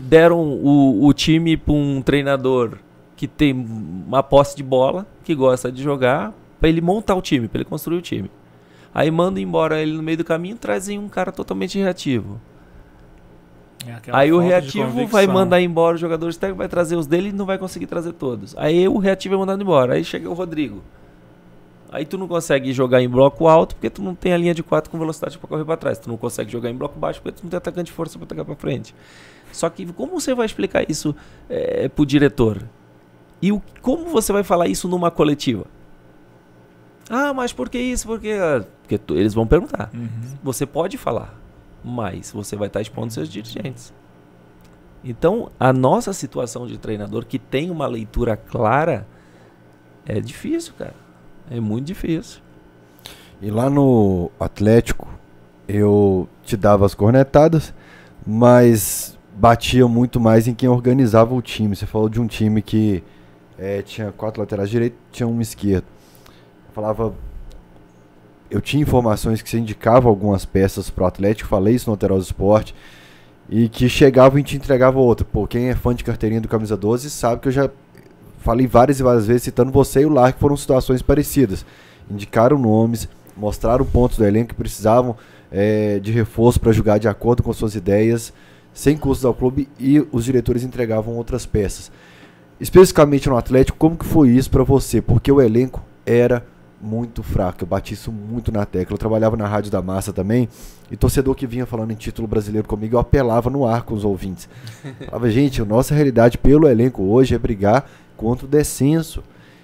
Speaker 2: deram o, o time para um treinador que tem uma posse de bola, que gosta de jogar, para ele montar o time, para ele construir o time. Aí manda embora ele no meio do caminho, trazem um cara totalmente reativo. É aí o reativo vai mandar embora os jogadores técnicos, vai trazer os dele e não vai conseguir trazer todos. Aí o reativo é mandado embora. Aí chega o Rodrigo. Aí tu não consegue jogar em bloco alto porque tu não tem a linha de 4 com velocidade para correr para trás. Tu não consegue jogar em bloco baixo porque tu não tem atacante de força para atacar para frente. Só que como você vai explicar isso é, pro diretor? E o, como você vai falar isso numa coletiva? Ah, mas por que isso? Porque, ah, porque tu, eles vão perguntar. Uhum. Você pode falar, mas você vai estar expondo seus dirigentes. Então, a nossa situação de treinador que tem uma leitura clara é difícil, cara. É muito difícil.
Speaker 1: E lá no Atlético, eu te dava as cornetadas, mas batia muito mais em quem organizava o time. Você falou de um time que é, tinha quatro laterais direitos, tinha um esquerdo. Eu falava. Eu tinha informações que você indicava algumas peças pro Atlético, falei isso no Alterosa Esporte, e que chegava e te entregava outra. Pô, quem é fã de carteirinha do Camisa 12 sabe que eu já falei várias e várias vezes citando você e o Lar, que foram situações parecidas. Indicaram nomes, mostraram pontos do elenco que precisavam é, de reforço para jogar de acordo com suas ideias, sem custos ao clube, e os diretores entregavam outras peças. Especificamente no Atlético, como que foi isso para você? Porque o elenco era muito fraco. Eu bati isso muito na tecla. Eu trabalhava na Rádio da Massa também. E torcedor que vinha falando em título brasileiro comigo, eu apelava no ar com os ouvintes. Falava, gente, a nossa realidade pelo elenco hoje é brigar contra o descenso.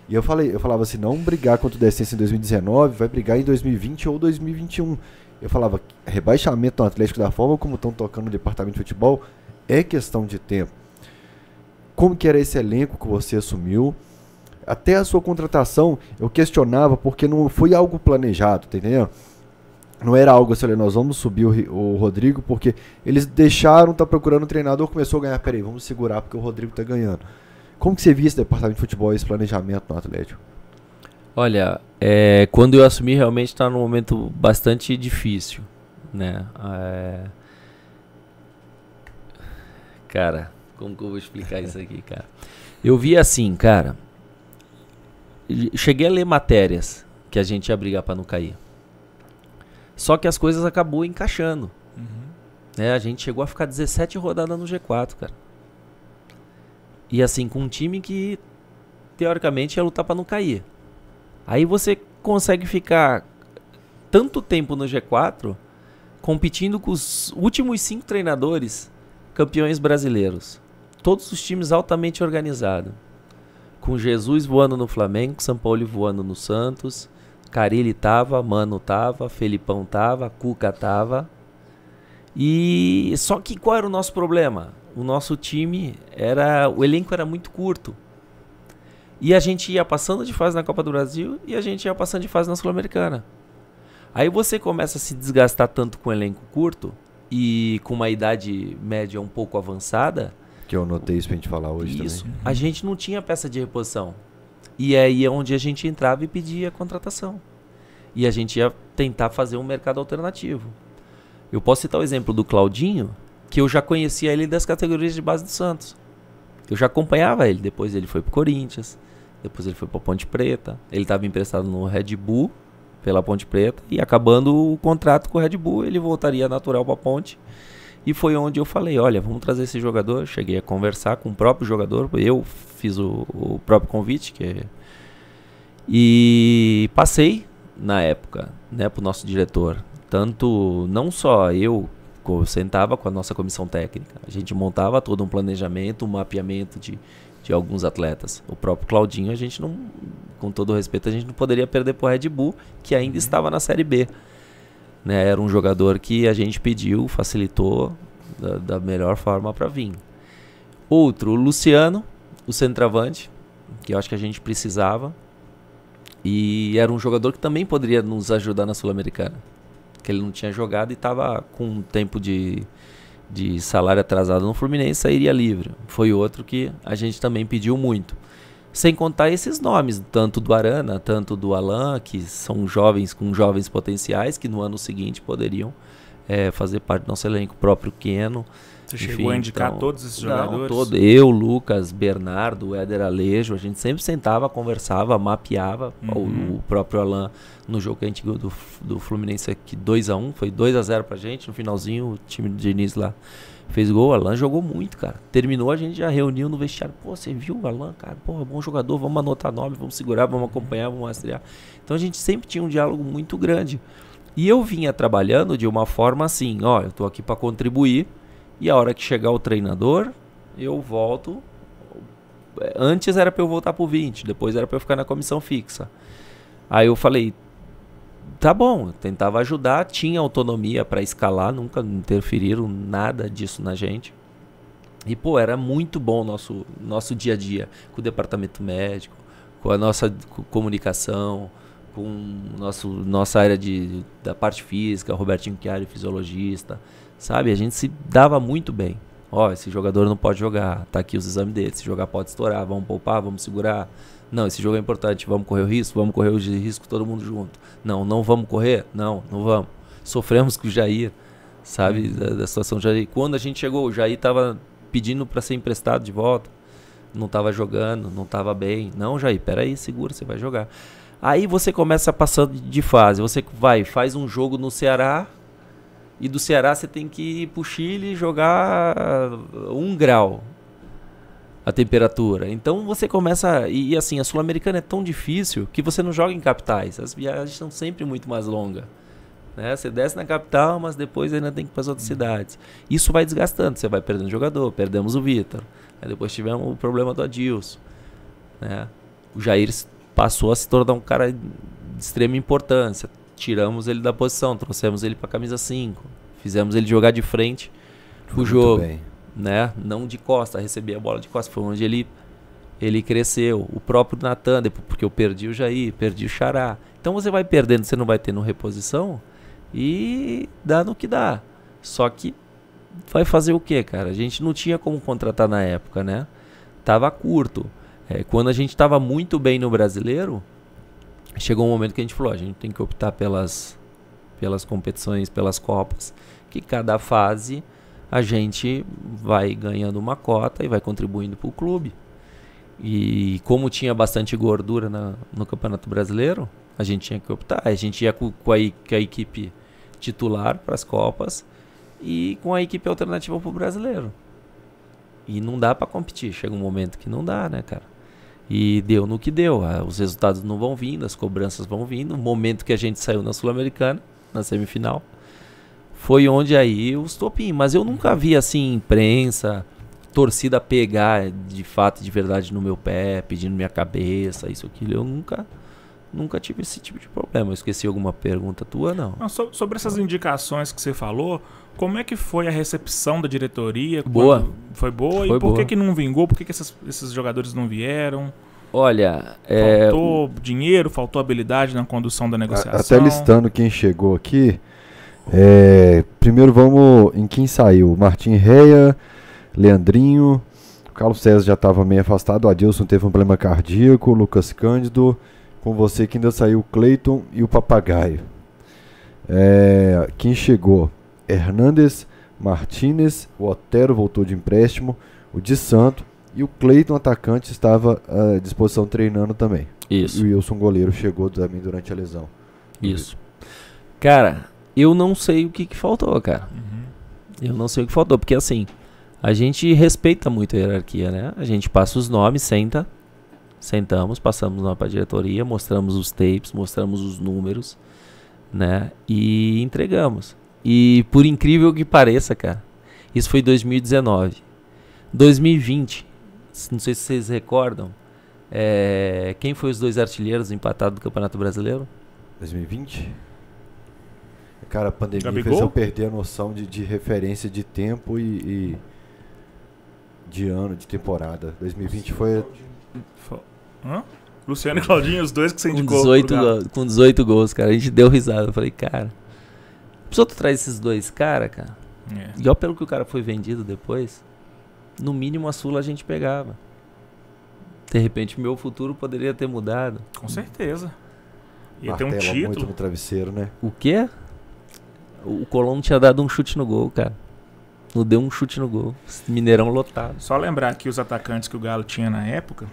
Speaker 1: E eu falei, eu falava, se assim, não brigar contra o descenso em 2019, vai brigar em 2020 ou 2021. Eu falava, rebaixamento do Atlético da forma como estão tocando no departamento de futebol é questão de tempo. Como que era esse elenco que você assumiu? Até a sua contratação eu questionava porque não foi algo planejado, tá entendendo? Não era algo assim, olha, nós vamos subir o, Rodrigo porque eles deixaram, tá procurando o treinador, começou a ganhar, peraí, vamos segurar porque o Rodrigo tá ganhando. Como que você via esse departamento de futebol, esse planejamento no Atlético?
Speaker 2: Olha, é, quando eu assumi realmente está num momento bastante difícil, né? É... Cara, como que eu vou explicar isso aqui, cara? Eu vi assim, cara. Cheguei a ler matérias que a gente ia brigar para não cair. Só que as coisas acabou encaixando. Uhum. É, a gente chegou a ficar 17 rodadas no G4, cara. E assim, com um time que teoricamente ia lutar para não cair. Aí você consegue ficar tanto tempo no G4 competindo com os últimos cinco treinadores campeões brasileiros. Todos os times altamente organizados. Com Jesus voando no Flamengo, São Paulo voando no Santos, Carilli tava, Mano tava, Felipão tava, Cuca tava. E só que qual era o nosso problema? o nosso time era. O elenco era muito curto. E a gente ia passando de fase na Copa do Brasil e a gente ia passando de fase na Sul-Americana. Aí você começa a se desgastar tanto com o elenco curto e com uma idade média um pouco avançada.
Speaker 1: Que eu notei isso pra gente falar hoje isso, também.
Speaker 2: A gente não tinha peça de reposição. E é aí é onde a gente entrava e pedia a contratação. E a gente ia tentar fazer um mercado alternativo. Eu posso citar o exemplo do Claudinho, que eu já conhecia ele das categorias de base do Santos. Eu já acompanhava ele. Depois ele foi pro Corinthians, depois ele foi pra Ponte Preta. Ele estava emprestado no Red Bull pela Ponte Preta e acabando o contrato com o Red Bull, ele voltaria natural pra Ponte. E foi onde eu falei, olha, vamos trazer esse jogador. cheguei a conversar com o próprio jogador, eu fiz o, o próprio convite, que é... e passei na época, né, pro nosso diretor. Tanto não só eu sentava com a nossa comissão técnica. A gente montava todo um planejamento, um mapeamento de, de alguns atletas. O próprio Claudinho, a gente não, com todo respeito, a gente não poderia perder o Red Bull, que ainda uhum. estava na Série B. Né? Era um jogador que a gente pediu, facilitou da, da melhor forma para vir. Outro, o Luciano, o centroavante, que eu acho que a gente precisava. E era um jogador que também poderia nos ajudar na Sul-Americana que ele não tinha jogado e estava com um tempo de, de salário atrasado no Fluminense, sairia livre. Foi outro que a gente também pediu muito. Sem contar esses nomes, tanto do Arana, tanto do Alan, que são jovens com jovens potenciais que no ano seguinte poderiam é, fazer parte do nosso elenco próprio Keno. Tu Enfim, chegou a indicar então, todos esses jogadores? Não, todo, eu, Lucas, Bernardo, Éder Alejo, a gente sempre sentava, conversava, mapeava. Uhum. O, o, próprio Alain, no jogo que a gente ganhou do, do Fluminense aqui, 2x1, um, foi 2x0 pra gente. No finalzinho, o time do Diniz lá fez gol. O Alain jogou muito, cara. Terminou, a gente já reuniu no vestiário. Pô, você viu o Alain, cara? Pô, é bom jogador, vamos anotar nome, vamos segurar, vamos acompanhar, vamos rastrear. Então a gente sempre tinha um diálogo muito grande. E eu vinha trabalhando de uma forma assim, ó, eu tô aqui para contribuir, e a hora que chegar o treinador, eu volto. Antes era para eu voltar pro 20, depois era para eu ficar na comissão fixa. Aí eu falei, tá bom, tentava ajudar, tinha autonomia para escalar, nunca interferiram nada disso na gente. E pô, era muito bom o nosso nosso dia a dia com o departamento médico, com a nossa comunicação, com nosso nossa área de da parte física, Robertinho Chiari, fisiologista. Sabe? A gente se dava muito bem. Ó, esse jogador não pode jogar, tá aqui os exames dele. Se jogar pode estourar, vamos poupar, vamos segurar. Não, esse jogo é importante, vamos correr o risco, vamos correr o risco todo mundo junto. Não, não vamos correr? Não, não vamos. Sofremos com o Jair, sabe? Uhum. Da, da situação do Jair. Quando a gente chegou, o Jair tava pedindo para ser emprestado de volta. Não tava jogando, não tava bem. Não, Jair, peraí, segura, você vai jogar. Aí você começa passando de fase. Você vai, faz um jogo no Ceará, e do Ceará você tem que ir pro Chile e jogar um grau a temperatura. Então você começa. E, assim, a Sul-Americana é tão difícil que você não joga em capitais. As viagens são sempre muito mais longas. Né? Você desce na capital, mas depois ainda tem que ir para as outras uhum. cidades. Isso vai desgastando, você vai perdendo jogador, perdemos o Vitor. Aí né? depois tivemos o problema do Adilson. Né? O Jair passou a se tornar um cara de extrema importância tiramos ele da posição, trouxemos ele para camisa 5, fizemos ele jogar de frente pro jogo, bem. né? Não de costa, receber a bola de costa, foi onde ele ele cresceu. O próprio Natan, porque eu perdi o Jair, perdi o Xará. Então você vai perdendo, você não vai tendo reposição e dá no que dá. Só que vai fazer o que, cara? A gente não tinha como contratar na época, né? Tava curto. É, quando a gente estava muito bem no brasileiro, chegou um momento que a gente falou, a gente tem que optar pelas, pelas competições, pelas copas, que cada fase a gente vai ganhando uma cota e vai contribuindo para o clube. E como tinha bastante gordura na, no Campeonato Brasileiro, a gente tinha que optar. A gente ia com, com, a, com a, equipe titular para as Copas e com a equipe alternativa para o Brasileiro. E não dá para competir. Chega um momento que não dá, né, cara? E deu no que deu. Ah, os resultados não vão vindo, as cobranças vão vindo. O momento que a gente saiu na Sul-Americana, na semifinal, foi onde aí os topim. Mas eu nunca vi assim, imprensa, torcida pegar de fato, de verdade, no meu pé, pedindo minha cabeça, isso, aquilo. Eu nunca. Nunca tive esse tipo de problema. Eu esqueci alguma pergunta tua, não.
Speaker 3: não sobre essas indicações que você falou, como é que foi a recepção da diretoria? Boa. Foi boa? Foi e por boa. Que, que não vingou? Por que, que esses, esses jogadores não vieram? Olha,
Speaker 2: é, faltou
Speaker 3: é... dinheiro, faltou habilidade na condução da negociação. Até listando
Speaker 1: quem chegou aqui. É, primeiro vamos em quem saiu: Martim Reia, Leandrinho, Carlos César já estava meio afastado, Adilson teve um problema cardíaco, Lucas Cândido, com você que ainda saiu o Cleiton e o Papagaio. É, quem chegou? Hernandes, Martinez, o Otero voltou de empréstimo, o de Santo e o Cleiton, atacante, estava eh, à disposição treinando também. Isso. E o Wilson, goleiro, chegou também durante a lesão. Isso. Cara,
Speaker 2: eu não sei o que, que faltou, cara. Uhum. Eu não sei o que faltou, porque assim, a gente respeita muito a hierarquia, né? A gente passa os nomes, senta, sentamos, passamos lá para a diretoria, mostramos os tapes, mostramos os números, né? E entregamos. E por incrível que pareça, cara, isso foi 2019. 2020, não sei se vocês recordam, é, quem foi os dois artilheiros empatados do Campeonato Brasileiro? 2020?
Speaker 1: Cara, a pandemia Gabigol? fez eu perder a noção de, de referência de tempo e, e, de ano, de temporada. 2020 foi.
Speaker 2: Hã? Luciano e Claudinho, os dois que você indicou. Com 18,
Speaker 1: go com 18 gols, cara. A gente deu
Speaker 2: risada. Eu falei, cara. Precisou tu traz esses dois caras, cara. cara. É. E ó, pelo que o cara foi vendido depois, no mínimo a Sula a gente pegava. De repente, meu futuro poderia ter mudado. Com certeza. Ia Martela ter um título. muito no travesseiro, né? O quê? O Colombo tinha dado um chute no gol, cara. Não deu um chute no gol.
Speaker 3: Mineirão lotado. Só lembrar que os atacantes que o Galo tinha na época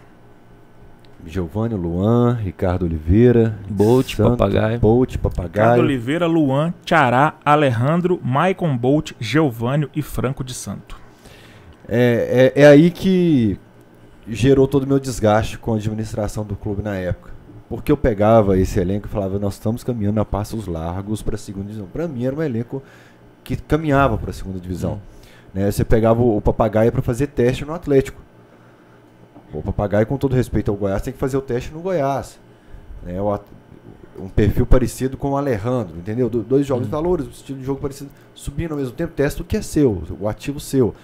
Speaker 1: Giovanni, Luan, Ricardo Oliveira, Bolt, Santo, Papagaio. Bolt, Papagaio. Ricardo Oliveira,
Speaker 3: Luan, Tiara, Alejandro, Maicon Bolt, Giovanni e Franco de
Speaker 1: Santo. É, é, é aí que gerou todo o meu desgaste com a administração do clube na época. Porque eu pegava esse elenco e falava, nós estamos caminhando a passos largos para a segunda divisão. Para mim era um elenco que caminhava para a segunda divisão. Hum. Né, você pegava o, o papagaio para fazer teste no Atlético. O Papagaio, com todo respeito ao Goiás, tem que fazer o teste no Goiás. Né? Um perfil parecido com o Alejandro, entendeu? Dois jogos hum. valores, um estilo de jogo parecido, subindo ao mesmo tempo, testa o que é seu, o ativo seu.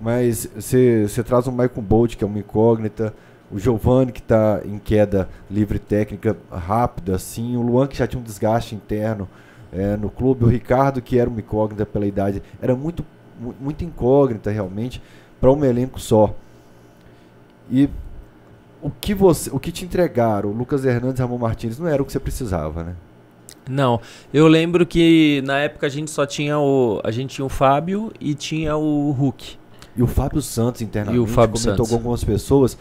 Speaker 1: Mas você traz o Michael Bolt, que é uma incógnita, o Giovani, que está em queda livre técnica rápida, assim, o Luan, que já tinha um desgaste interno é, no clube, o Ricardo, que era uma incógnita pela idade, era muito, muito incógnita realmente para um elenco só. E o que você, o que te entregaram, Lucas Hernandes e Ramon Martins, não era o que você precisava, né?
Speaker 2: Não, eu lembro que na época a gente só tinha o, a gente tinha o Fábio e tinha o
Speaker 1: Hulk. E o Fábio Santos internamente e o Fábio comentou Santos. com algumas pessoas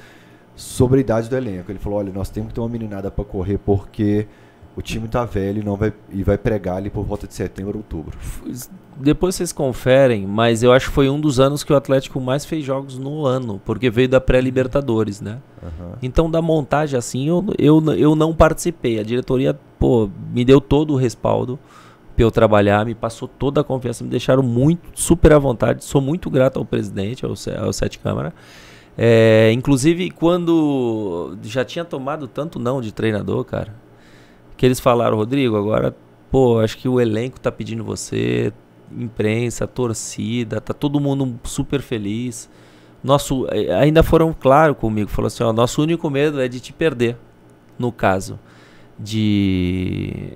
Speaker 1: sobre a idade do elenco. Ele falou: olha, nós temos que ter uma meninada para correr porque o time tá velho e não vai e vai pregar ali por volta de setembro, outubro
Speaker 2: depois vocês conferem, mas eu acho que foi um dos anos que o Atlético mais fez jogos no ano, porque veio da pré-Libertadores, né? Uhum. Então, da montagem assim, eu, eu, eu não participei. A diretoria, pô, me deu todo o respaldo para eu trabalhar, me passou toda a confiança, me deixaram muito, super à vontade. Sou muito grato ao presidente, ao, ao Sete Câmara. É, inclusive, quando já tinha tomado tanto não de treinador, cara, que eles falaram, Rodrigo, agora, pô, acho que o elenco tá pedindo você, imprensa, torcida, tá todo mundo super feliz. Nosso, eh, ainda foram claro comigo, falou assim, ó, nosso único medo é de te perder, no caso. De,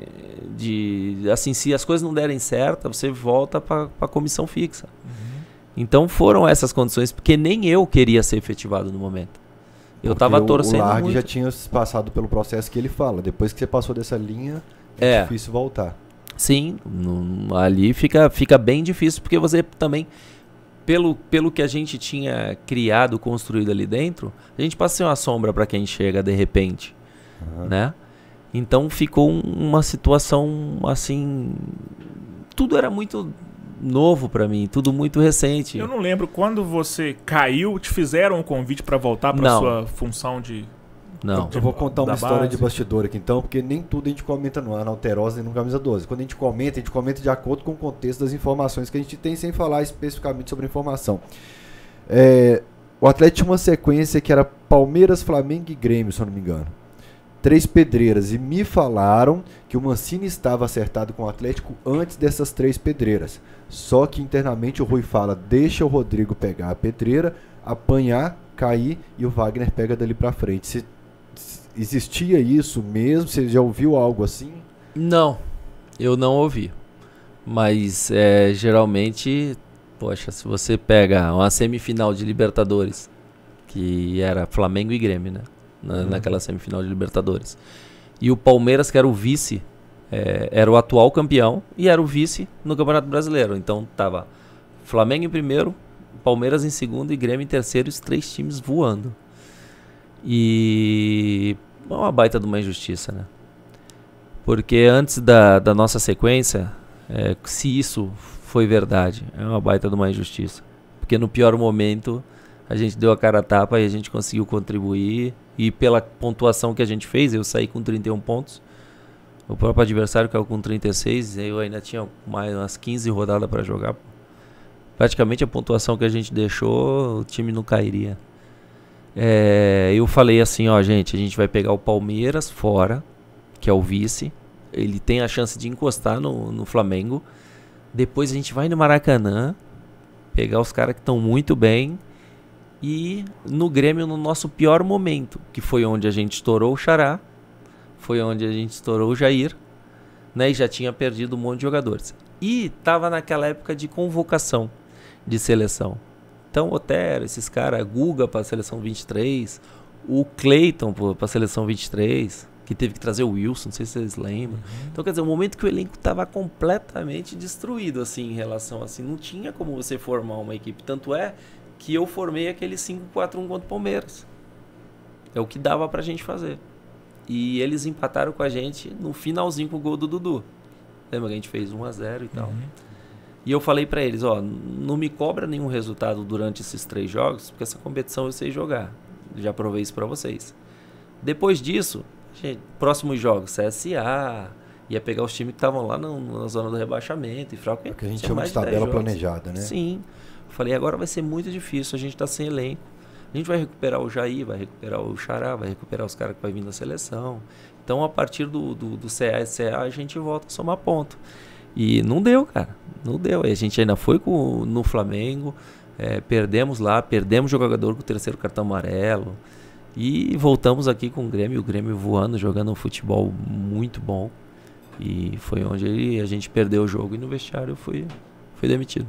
Speaker 2: de assim, se as coisas não derem certo, você volta para a comissão fixa. Uhum. Então foram essas condições, porque nem eu queria ser efetivado no momento. Eu estava torcendo. O Larg já
Speaker 1: tinha passado pelo processo que ele fala. Depois que você passou dessa linha, é, é difícil voltar.
Speaker 2: Sim, ali fica, fica bem difícil, porque você também, pelo, pelo que a gente tinha criado, construído ali dentro, a gente passa uma sombra para quem chega de repente, uhum. né? Então ficou uma situação assim, tudo era muito novo para mim, tudo muito recente.
Speaker 3: Eu não lembro quando você caiu, te fizeram um convite para voltar para sua função de
Speaker 1: não. Eu vou contar uma da história base. de bastidor aqui então, porque nem tudo a gente comenta no Analterose nem no Camisa 12. Quando a gente comenta, a gente comenta de acordo com o contexto das informações que a gente tem, sem falar especificamente sobre a informação. É, o Atlético tinha uma sequência que era Palmeiras, Flamengo e Grêmio, se eu não me engano. Três pedreiras. E me falaram que o Mancini estava acertado com o Atlético antes dessas três pedreiras. Só que internamente o Rui fala: deixa o Rodrigo pegar a pedreira, apanhar, cair e o Wagner pega dali pra frente. Se existia isso mesmo? Você já ouviu algo assim?
Speaker 2: Não, eu não ouvi. Mas é, geralmente, poxa, se você pega uma semifinal de Libertadores, que era Flamengo e Grêmio, né? Na, uhum. Naquela semifinal de Libertadores. E o Palmeiras, que era o vice, é, era o atual campeão e era o vice no Campeonato Brasileiro. Então tava Flamengo em primeiro, Palmeiras em segundo e Grêmio em terceiro, os três times voando. E é uma baita de uma injustiça, né? Porque antes da, da nossa sequência, é, se isso foi verdade, é uma baita de uma injustiça. Porque no pior momento a gente deu a cara a tapa e a gente conseguiu contribuir. E pela pontuação que a gente fez, eu saí com 31 pontos. O próprio adversário caiu com 36, eu ainda tinha mais umas 15 rodadas para jogar. Praticamente a pontuação que a gente deixou, o time não cairia. É, eu falei assim, ó, gente, a gente vai pegar o Palmeiras fora, que é o vice. Ele tem a chance de encostar no, no Flamengo. Depois a gente vai no Maracanã, pegar os caras que estão muito bem. E no Grêmio, no nosso pior momento, que foi onde a gente estourou o Xará, foi onde a gente estourou o Jair, né? E já tinha perdido um monte de jogadores. E tava naquela época de convocação de seleção. Vitão Otero, esses caras, Guga para a seleção 23, o Cleiton para a seleção 23, que teve que trazer o Wilson, não sei se vocês lembram. Uhum. Então, quer dizer, o um momento que o elenco estava completamente destruído assim em relação assim, não tinha como você formar uma equipe, tanto é que eu formei aquele 5-4-1 contra o Palmeiras. É o que dava para a gente fazer. E eles empataram com a gente no finalzinho com o gol do Dudu. Lembra que a gente fez 1 a 0 e tal. Uhum. E eu falei para eles, ó, não me cobra nenhum resultado durante esses três jogos, porque essa competição eu sei jogar. Já provei isso para vocês. Depois disso, próximos jogos, CSA, ia pegar os times que estavam lá na zona do rebaixamento e fraco. É que a gente chama de tabela jogos. planejada, né? Sim. Eu falei, agora vai ser muito difícil, a gente está sem elenco. A gente vai recuperar o Jair, vai recuperar o Xará, vai recuperar os caras que vai vir da seleção. Então, a partir do, do, do CA e CA, a gente volta a somar ponto. E não deu, cara. Não deu. E a gente ainda foi com, no Flamengo, é, perdemos lá, perdemos o jogador com o terceiro cartão amarelo. E voltamos aqui com o Grêmio, o Grêmio voando, jogando um futebol muito bom. E foi onde ele, a gente perdeu o jogo e no vestiário foi,
Speaker 1: foi demitido.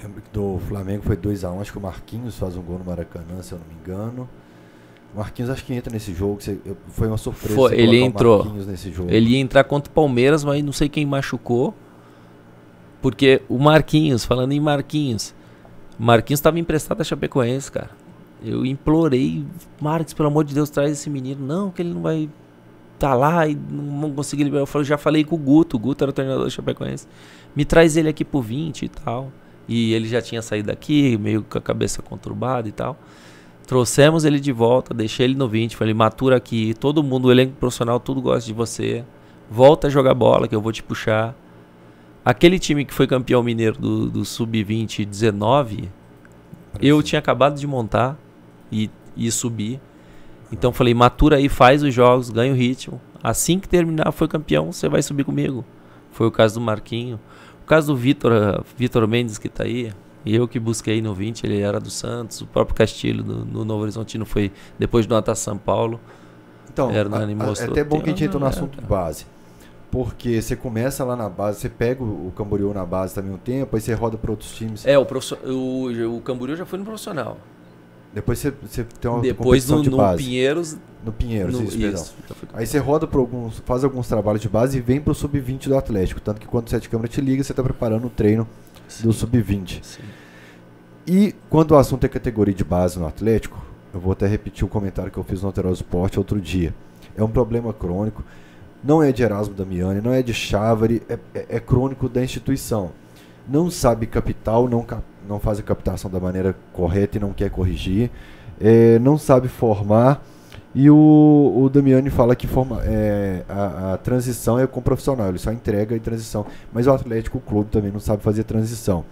Speaker 1: Lembro que do Flamengo foi 2x1, um, acho que o Marquinhos faz um gol no Maracanã, se eu não me engano. Marquinhos acho que entra nesse jogo. Foi uma surpresa. Foi, ele entrou. Ele
Speaker 2: ia entrar contra o Palmeiras, mas não sei quem machucou. Porque o Marquinhos, falando em Marquinhos, Marquinhos estava emprestado a Chapecoense, cara. Eu implorei, Marques, pelo amor de Deus, traz esse menino. Não, que ele não vai tá lá e não conseguir. liberar. Eu já falei com o Guto, o Guto era o treinador da Chapecoense. Me traz ele aqui pro 20 e tal. E ele já tinha saído daqui, meio com a cabeça conturbada e tal. Trouxemos ele de volta, deixei ele no 20, falei, matura aqui, todo mundo, o elenco profissional, tudo gosta de você. Volta a jogar bola que eu vou te puxar. Aquele time que foi campeão mineiro do, do Sub-20 19, eu tinha acabado de montar e, e subir. Então falei, matura aí, faz os jogos, ganha o ritmo. Assim que terminar, foi campeão, você vai subir comigo. Foi o caso do Marquinho. O caso do Vitor, eh, Vitor Mendes que tá aí, e eu que busquei no 20, ele era do Santos, o próprio Castilho no, no Novo Horizontino foi depois do Natal São Paulo. Então, era a, a, é até bom que a gente entre no assunto
Speaker 1: de é. base. Porque você começa lá na base, você pega o, Camboriú na base também um tempo, aí você roda para outros times.
Speaker 2: É, o, o, o Camboriú já foi no profissional.
Speaker 1: Depois você, você tem uma Depois no, de no Pinheiros. No Pinheiros, no, isso, isso. Aí você roda para alguns. faz alguns trabalhos de base e vem para o sub-20 do Atlético. Tanto que quando o Sete Câmara te liga, você está preparando o treino Sim. do sub-20. Sim. E quando o assunto é categoria de base no Atlético, eu vou até repetir o comentário que eu fiz no Alterosa Esporte outro dia. É um problema crônico, não é de Erasmo Damiani, não é de Chávari, é, é, é, crônico da instituição. Não sabe capital, não, cap, não faz a captação da maneira correta e não quer corrigir, é, não sabe formar. E o, o Damiani fala que forma, é, a, a, transição é com profissional, ele só entrega em transição. Mas o Atlético o Clube também não sabe fazer transição.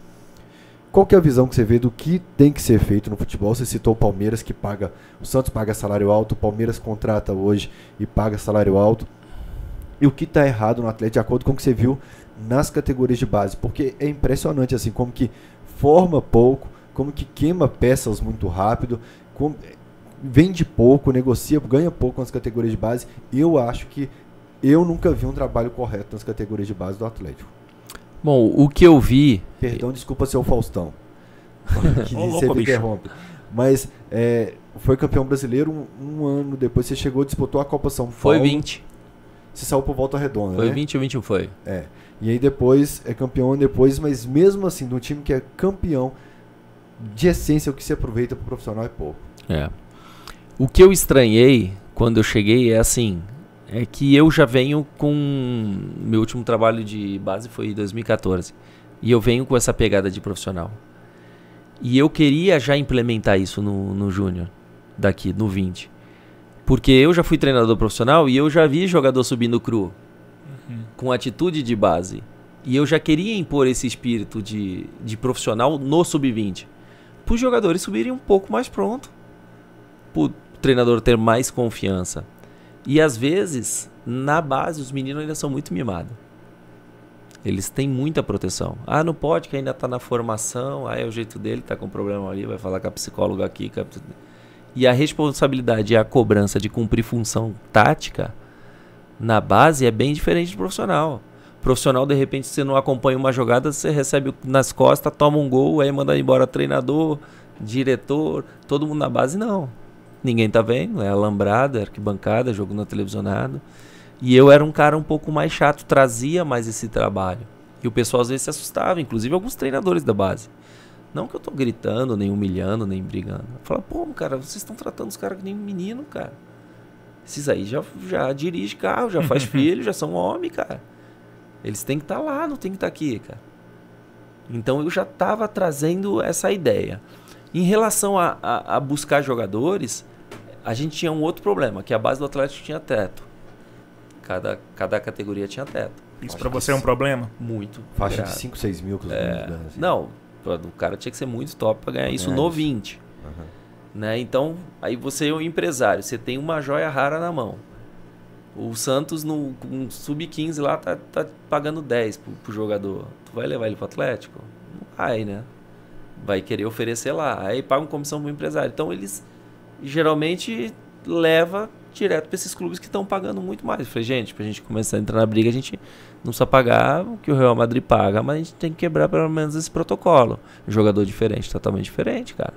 Speaker 1: Qual que é a visão que você vê do que tem que ser feito no futebol? Você citou o Palmeiras que paga, o Santos paga salário alto, o Palmeiras contrata hoje e paga salário alto. E o que está errado no Atlético de acordo com o que você viu nas categorias de base? Porque é impressionante assim como que forma pouco, como que queima peças muito rápido, como, vende pouco, negocia, ganha pouco nas categorias de base. Eu acho que eu nunca vi um trabalho correto nas categorias de base do Atlético. Bom, o que eu vi. Perdão, desculpa ser o Faustão. que oh, louco, interrompe. Mas é, foi campeão brasileiro um, um, ano depois. Você chegou, disputou a Copa São Paulo. Foi 20. Você saiu por volta redonda, foi né? 20 ou 21, foi. É. E aí depois é campeão depois, mas mesmo assim, de um time que é campeão, de essência, o que se aproveita para o profissional é pouco.
Speaker 2: É. O que eu estranhei quando eu cheguei é assim, é que eu já venho com. Meu último trabalho de base foi em 2014. E eu venho com essa pegada de profissional. E eu queria já implementar isso no, no Júnior, daqui, no 20. Porque eu já fui treinador profissional e eu já vi jogador subindo cru, uhum. com atitude de base. E eu já queria impor esse espírito de, de profissional no sub-20. Para os jogadores subirem um pouco mais pronto. Para o treinador ter mais confiança. E às vezes, na base, os meninos ainda são muito mimados. Eles têm muita proteção. Ah, não pode, que ainda está na formação, ah, é o jeito dele, está com problema ali, vai falar com a psicóloga aqui. A... E a responsabilidade e a cobrança de cumprir função tática na base é bem diferente do profissional. Profissional, de repente, você não acompanha uma jogada, você recebe nas costas, toma um gol, aí manda embora treinador, diretor, todo mundo na base, não ninguém tá vendo, é alambrada, é arquibancada, jogo na televisionado. E eu era um cara um pouco mais chato, trazia mais esse trabalho. E o pessoal às vezes se assustava, inclusive alguns treinadores da base. Não que eu tô gritando, nem humilhando, nem brigando. Fala, pô, cara, vocês estão tratando os caras que nem menino, cara. Esses aí já, já dirige carro, já faz filho, já são homem, cara. Eles têm que estar tá lá, não tem que estar tá aqui, cara. Então eu já tava trazendo essa ideia. Em relação a, a, a, buscar jogadores, a gente tinha um outro problema, que a base do Atlético tinha teto. Cada, cada categoria tinha teto. Isso para
Speaker 3: você é um problema? Muito. Faixa de 5, 6 mil que os é, ganham, assim. Não,
Speaker 2: o cara tinha que ser muito top para ganhar isso é, no 20. Uhum. Né? Então, aí você é um empresário, você tem uma joia rara na mão. O Santos, no, um sub-15 lá, tá, tá pagando 10 pro, pro jogador. Tu vai levar ele pro Atlético? Não vai, né? vai querer oferecer lá. Aí pagam comissão para o empresário. Então eles geralmente leva direto para esses clubes que estão pagando muito mais. Eu falei, gente, para a gente começar a entrar na briga, a gente não só pagar o que o Real Madrid paga, mas a gente tem que quebrar pelo menos esse protocolo. Jogador diferente, totalmente diferente, cara.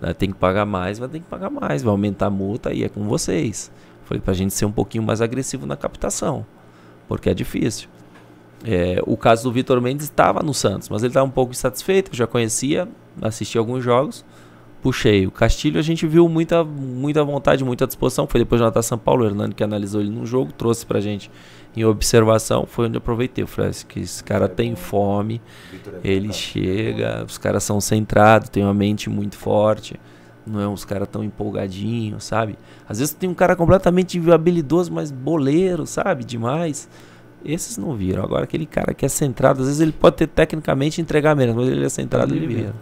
Speaker 2: Né, tem que pagar mais, vai ter que pagar mais, vai aumentar a multa e é com vocês. foi para a gente ser um pouquinho mais agressivo na captação, porque é difícil. É, o caso do Vitor Mendes estava no Santos, mas ele estava um pouco insatisfeito, já conhecia, assisti alguns jogos, puxei. O Castilho a gente viu muita, muita vontade, muita disposição, foi depois de Natal São Paulo, o Hernando que analisou ele num jogo, trouxe pra gente em observação, foi onde eu aproveitei. Eu falei, ah, que esse cara é tem fome, é ele chega, os caras são centrados, tem uma mente muito forte, não é uns caras tão empolgadinhos, sabe? Às vezes tem um cara completamente habilidoso, mas boleiro, sabe? Demais. Esses não viram. Agora, aquele cara que é centrado, às vezes ele pode ter tecnicamente entregar menos, mas ele é centrado, ele, ele vira.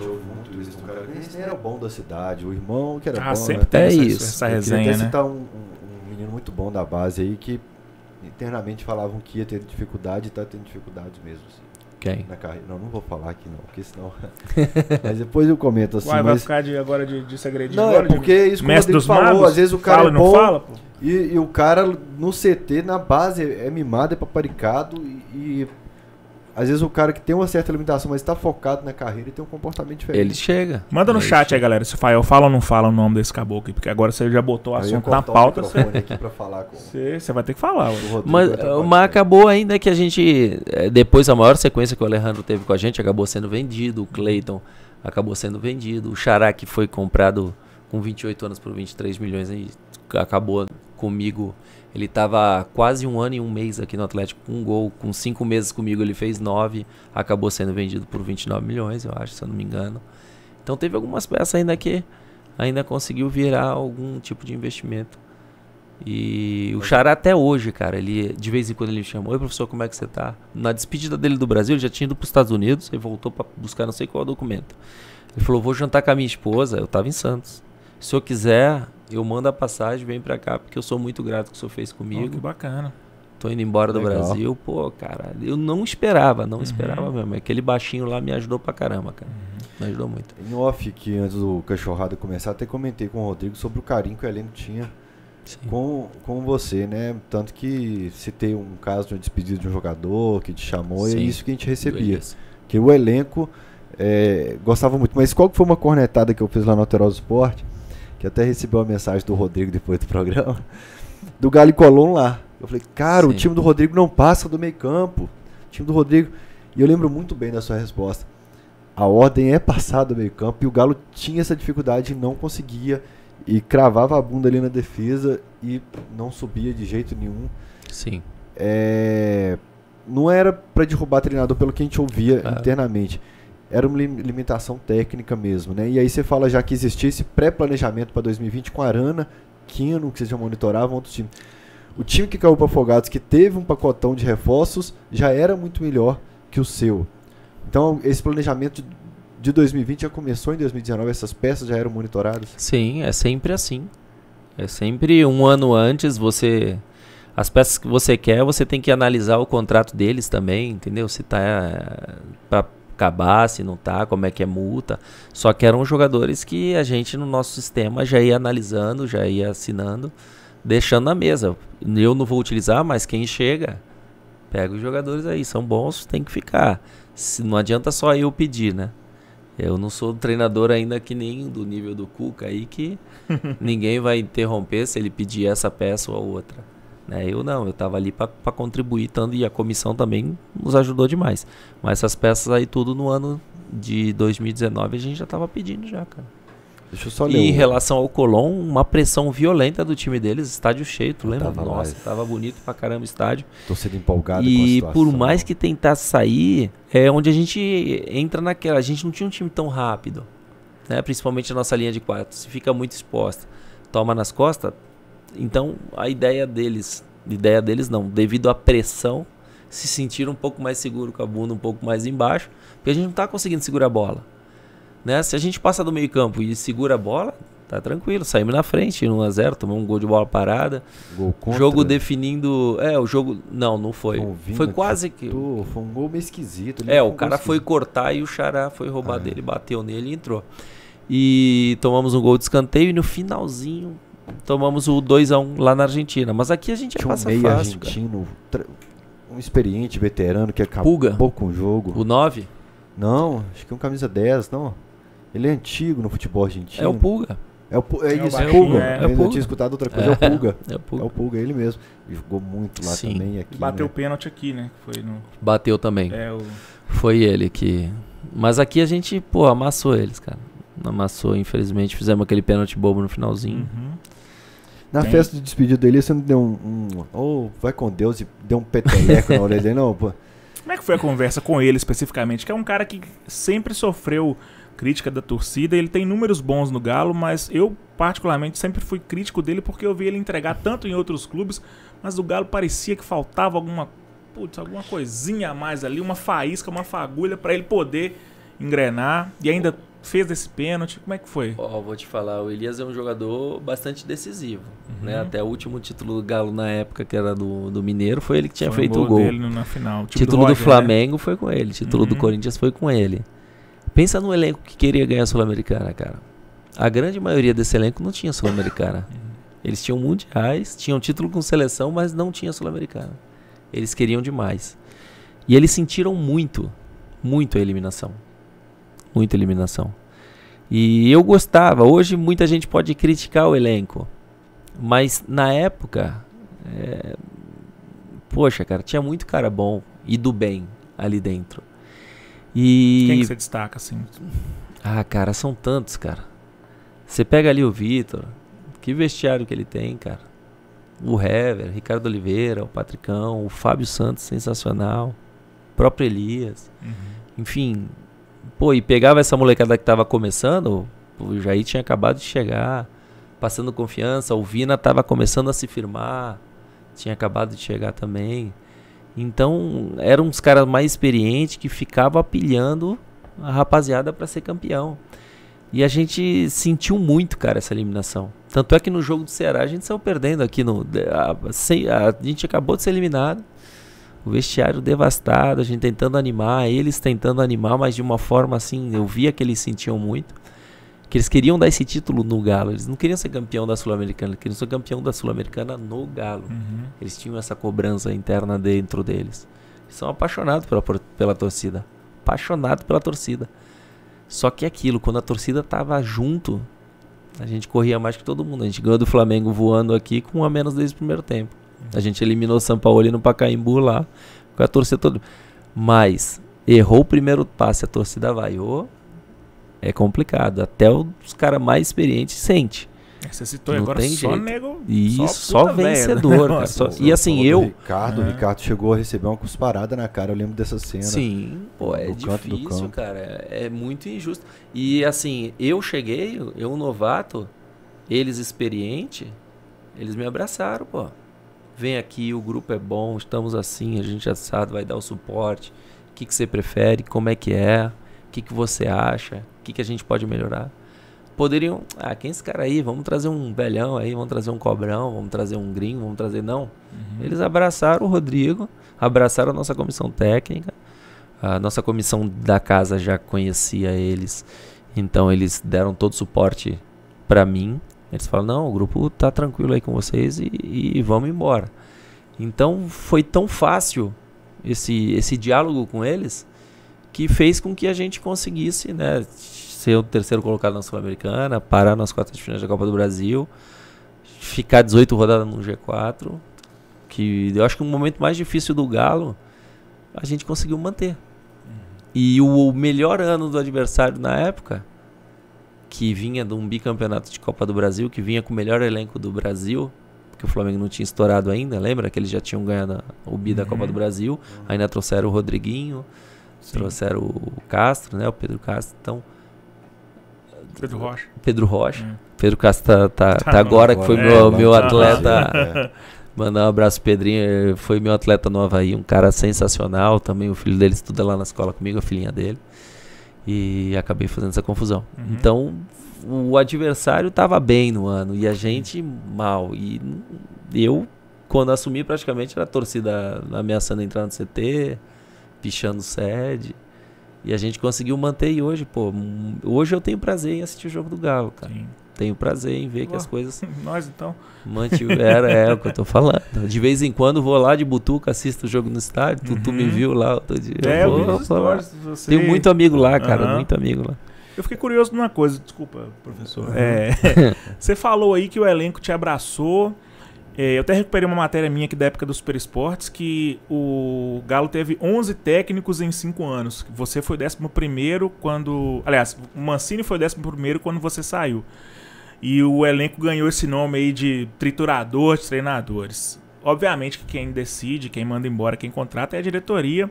Speaker 1: muito isso. Né? cara era o bom da cidade, o irmão que era ah, bom. sempre né? tem é essa, isso. essa resenha, queria até né? tá um, um, um, menino muito bom da base aí que internamente falavam que ia ter dificuldade e tá tendo dificuldade mesmo. Assim. Quem? Na carreira. Não, não vou falar aqui não, porque senão. mas depois eu comento assim. Uai, mas... vai ficar de, agora de, de segredinho. Não, é agora, é porque de... isso que o falou, magos, às vezes o cara fala, é bom. Não fala, pô. E, e, o cara no CT, na base, é mimado, é paparicado e, e às vezes o cara que tem uma certa limitação, mas está focado na carreira e tem um comportamento diferente. Ele chega. Manda no chat
Speaker 3: chega. aí, galera, se o Fael fala ou não fala o nome desse caboclo aqui, porque agora você já botou o assunto na pauta. Você... aqui pra falar com... você, você vai ter que falar. Mas, eh,
Speaker 2: mas acabou ainda que a gente, eh, depois a maior sequência que o Alejandro teve com a gente, acabou sendo vendido, o Cleiton acabou sendo vendido, o Xará que foi comprado com 28 anos por 23 milhões e acabou comigo ele estava quase um ano e um mês aqui no Atlético com um gol. Com cinco meses comigo, ele fez nove. Acabou sendo vendido por 29 milhões, eu acho, se eu não me engano. Então teve algumas peças ainda que ainda conseguiu virar algum tipo de investimento. E o Xará é. até hoje, cara, ele de vez em quando ele me chama, oi professor, como é que você tá? Na despedida dele do Brasil, ele já tinha ido para os Estados Unidos ele voltou para buscar não sei qual documento. Ele falou, vou jantar com a minha esposa, eu tava em Santos. Se eu quiser, eu mando a passagem, vem pra cá, porque eu sou muito grato que o senhor fez comigo. Oh, que bacana. Tô indo embora do Legal. Brasil. Pô, cara, eu não esperava, não uhum. esperava mesmo. Aquele baixinho lá me ajudou pra caramba, cara. Uhum.
Speaker 1: Me ajudou muito. Em off, que antes do cachorrada começar, até comentei com o Rodrigo sobre o carinho que o elenco tinha com, com você, né? Tanto que citei um caso de uma despedida de um jogador que te chamou, é Sim. e é isso que a gente recebia. É que o elenco é, gostava muito. Mas qual que foi uma cornetada que eu fiz lá no Alterosa Esporte? que até recebeu a mensagem do Rodrigo depois do programa, do Galo lá. Eu falei, cara, Sim. o time do Rodrigo não passa do meio campo. O time do Rodrigo. E eu lembro muito bem da sua resposta. A ordem é passar do meio campo e o Galo tinha essa dificuldade e não conseguia. E cravava a bunda ali na defesa e não subia de jeito nenhum. Sim. É... Não era para derrubar treinador pelo que a gente ouvia claro. internamente era uma limitação técnica mesmo, né? E aí você fala já que existia esse pré-planejamento para 2020 com Arana, Quino, que vocês já monitoravam, outro time. O time que caiu para Afogados, que teve um pacotão de reforços, já era muito melhor que o seu. Então, esse planejamento de 2020 já começou em 2019, essas peças já eram monitoradas? Sim, é sempre assim.
Speaker 2: É sempre um ano antes você. As peças que você quer, você tem que analisar o contrato deles também, entendeu? Se tá. Eh, pra acabar, se não tá, como é que é multa. Só que eram jogadores que a gente no nosso sistema já ia analisando, já ia assinando, deixando na mesa. Eu não vou utilizar, mas quem chega, pega os jogadores aí, são bons, tem que ficar. Se, não adianta só eu pedir, né? Eu não sou treinador ainda que nem do nível do Cuca aí que ninguém vai interromper se ele pedir essa peça ou a outra. Né? Eu não, eu estava ali para contribuir tanto e a comissão também nos ajudou demais. Mas essas peças aí tudo no ano de 2019 a gente já estava pedindo já, cara. Deixa eu só ler. E em relação ao colón uma pressão violenta do time deles, estádio cheio, tu eu lembra? Tava Nossa, mais... tava bonito pra caramba o estádio.
Speaker 1: Torcida empolgada E por
Speaker 2: mais que tentasse sair, é onde a gente entra naquela, a gente não tinha um time tão rápido, né? Principalmente a nossa linha de quatro, se fica muito exposta, toma nas costas, então a ideia deles, ideia deles não, devido à pressão, se sentir um pouco mais seguro com a bunda um pouco mais embaixo, porque a gente não está conseguindo segurar a bola. Né? Se a gente passa do meio campo e segura a bola, tá tranquilo, saímos na frente, 1 a 0 tomamos um gol de bola parada. Gol contra. Jogo definindo, é, o jogo não, não foi. foi quase
Speaker 1: que tô, foi um gol meio esquisito. É, o cara foi
Speaker 2: cortar e o Xará foi roubar ah, dele, bateu nele e entrou. E tomamos um gol de escanteio e no finalzinho tomamos o 2x1 um lá na Argentina. Mas aqui a gente Tinha passa um meio fácil,
Speaker 1: argentino, um experiente, veterano, que acabou Puga. com o jogo. O 9? Não, acho que é um camisa 10, não. Ele é antigo no futebol argentino. É o Pulga. É, o, é, é isso, né? é Pulga. É. Eu tinha escutado outra coisa, é, é, é, o Pulga. É o Pulga, é o Pulga ele mesmo. jogou muito lá Sim. também. Aqui, Bateu né? o
Speaker 3: né? pênalti aqui, né? Foi no... Bateu também. É, o...
Speaker 2: Foi ele que... Mas aqui a gente, pô, amassou eles, cara. Amassou, infelizmente. Fizemos aquele pênalti bobo no finalzinho. Uhum.
Speaker 1: Na Tem. festa de despedida dele, você não deu um. um oh, vai com Deus e deu um peteleco na orelha dele, não, pô.
Speaker 3: Como é que foi a conversa com ele especificamente? Que é um cara que sempre sofreu crítica da torcida. Ele tem números bons no Galo, mas eu, particularmente, sempre fui crítico dele porque eu vi ele entregar tanto em outros clubes, mas o Galo parecia que faltava alguma, putz, alguma coisinha a mais ali, uma faísca, uma fagulha para ele poder engrenar. E ainda
Speaker 2: fez esse pênalti? Como é que foi? Ó, oh, vou te falar, o Elias é um jogador bastante decisivo. Uhum. Né? Até o último título do Galo na época, que era do, do Mineiro, foi ele que tinha foi feito o gol. Dele na final. O título do, Roger, do né? Flamengo né? foi com ele, título uhum. do Corinthians foi com ele. Pensa no elenco que queria ganhar a Sul-Americana, cara. A grande maioria desse elenco não tinha Sul-Americana. Uhum. Eles tinham mundiais, tinham título com seleção, mas não tinha Sul-Americana. Eles queriam demais. E eles sentiram muito, muito a eliminação muita eliminação. E eu gostava. Hoje muita gente pode criticar o elenco, mas na época, é... poxa, cara, tinha muito cara bom e do bem ali dentro. E quem que você destaca assim? Ah, cara, são tantos, cara. Você pega ali o Vitor, que vestiário que ele tem, cara. O Hever, Ricardo Oliveira, o Patricão, o Fábio Santos, sensacional. O próprio Elias. Uhum. Enfim, Pô, e pegava essa molecada que tava começando, o Jair tinha acabado de chegar, passando confiança, o Vina tava começando a se firmar, tinha acabado de chegar também. Então, eram uns caras mais experientes que ficavam apilhando a rapaziada para ser campeão. E a gente sentiu muito, cara, essa eliminação. Tanto é que no jogo do Ceará a gente saiu perdendo aqui no. A, a, a gente acabou de ser eliminado o vestiário devastado, a gente tentando animar, eles tentando animar, mas de uma forma assim, eu via que eles sentiam muito. Que eles queriam dar esse título no Galo. Eles não queriam ser campeão da Sul-Americana, eles queriam ser campeão da Sul-Americana no Galo. Uhum. Eles tinham essa cobrança interna dentro deles. Eles são apaixonados pela, pela torcida. Apaixonados pela torcida. Só que é aquilo, quando a torcida tava junto, a gente corria mais que todo mundo. A gente ganhou do Flamengo voando aqui com um a menos desde o primeiro tempo. A gente eliminou o São Paulo no Pacaembu lá, com a torcida toda. Mas errou o primeiro passe, a torcida vaiou. É complicado. Até os caras mais experientes sente. Você citou não agora tem só jeito. nego. E isso, só, vencedor. Né? Só, e assim, eu. Ricardo, é. O
Speaker 1: Ricardo chegou a receber uma cusparada na cara, eu lembro dessa cena. Sim, pô, é difícil,
Speaker 2: cara. É muito injusto. E assim, eu cheguei, eu novato, eles experiente, eles me abraçaram, pô. Vem aqui, o grupo é bom, estamos assim, a gente já sabe vai dar o suporte. O que, que você prefere? Como é que é? O que, que você acha? O que, que a gente pode melhorar? Poderiam. Ah, quem é esse cara aí? Vamos trazer um velhão aí, vamos trazer um cobrão, vamos trazer um gringo, vamos trazer. Não. Uhum. Eles abraçaram o Rodrigo, abraçaram a nossa comissão técnica. A nossa comissão da casa já conhecia eles, então eles deram todo o suporte para mim eles falam, não, o grupo tá tranquilo aí com vocês e, e vamos embora. Então foi tão fácil esse, esse diálogo com eles que fez com que a gente conseguisse né, ser o terceiro colocado na Sul-Americana, parar nas quartas de final da Copa do Brasil, ficar 18 rodadas no G4, que eu acho que o momento mais difícil do Galo a gente conseguiu manter. Uhum. E o melhor ano do adversário na época que vinha de um bicampeonato de Copa do Brasil, que vinha com o melhor elenco do Brasil, porque o Flamengo não tinha estourado ainda, lembra? Que eles já tinham ganhado o bi da uhum. Copa do uhum. Brasil, ainda trouxeram o Rodriguinho, Sim. trouxeram o Castro, né? O Pedro Castro, então... Pedro Rocha. Pedro Rocha. Hum. Pedro Castro tá, tá, tá, tá agora, que foi é, meu, meu tá. atleta... Mandar um abraço, Pedrinho. Foi meu atleta no Havaí, um cara sensacional também. O filho dele estuda lá na escola comigo, a filhinha dele e acabei fazendo essa confusão. Uhum. Então, o adversário estava bem no ano e a gente mal. E eu, quando assumi, praticamente era a torcida ameaçando entrar no CT, pichando sede. E a gente conseguiu manter e hoje, pô, hum, hoje eu tenho prazer em assistir o jogo do Galo, cara. Sim tenho prazer em ver que as coisas. Nós então. Mantiveram, é, é o que eu tô falando. De vez em quando vou lá de Butuca, assisto o jogo no estádio. Uhum. Tu, me uhum. viu lá outro dia. É, eu vou, stories, você... Tenho muito amigo lá, cara. Uhum. Muito amigo lá.
Speaker 5: Eu
Speaker 3: fiquei curioso numa coisa, desculpa, professor. Uhum. É, você falou aí que o elenco te abraçou. É, eu até recuperei uma matéria minha aqui da época do Super Esportes que o Galo teve 11 técnicos em 5 anos. Você foi o 11 quando. Aliás, o Mancini foi o 11 quando você saiu. E o elenco ganhou esse nome aí de triturador de treinadores. Obviamente que quem decide, quem manda embora, quem contrata é a diretoria.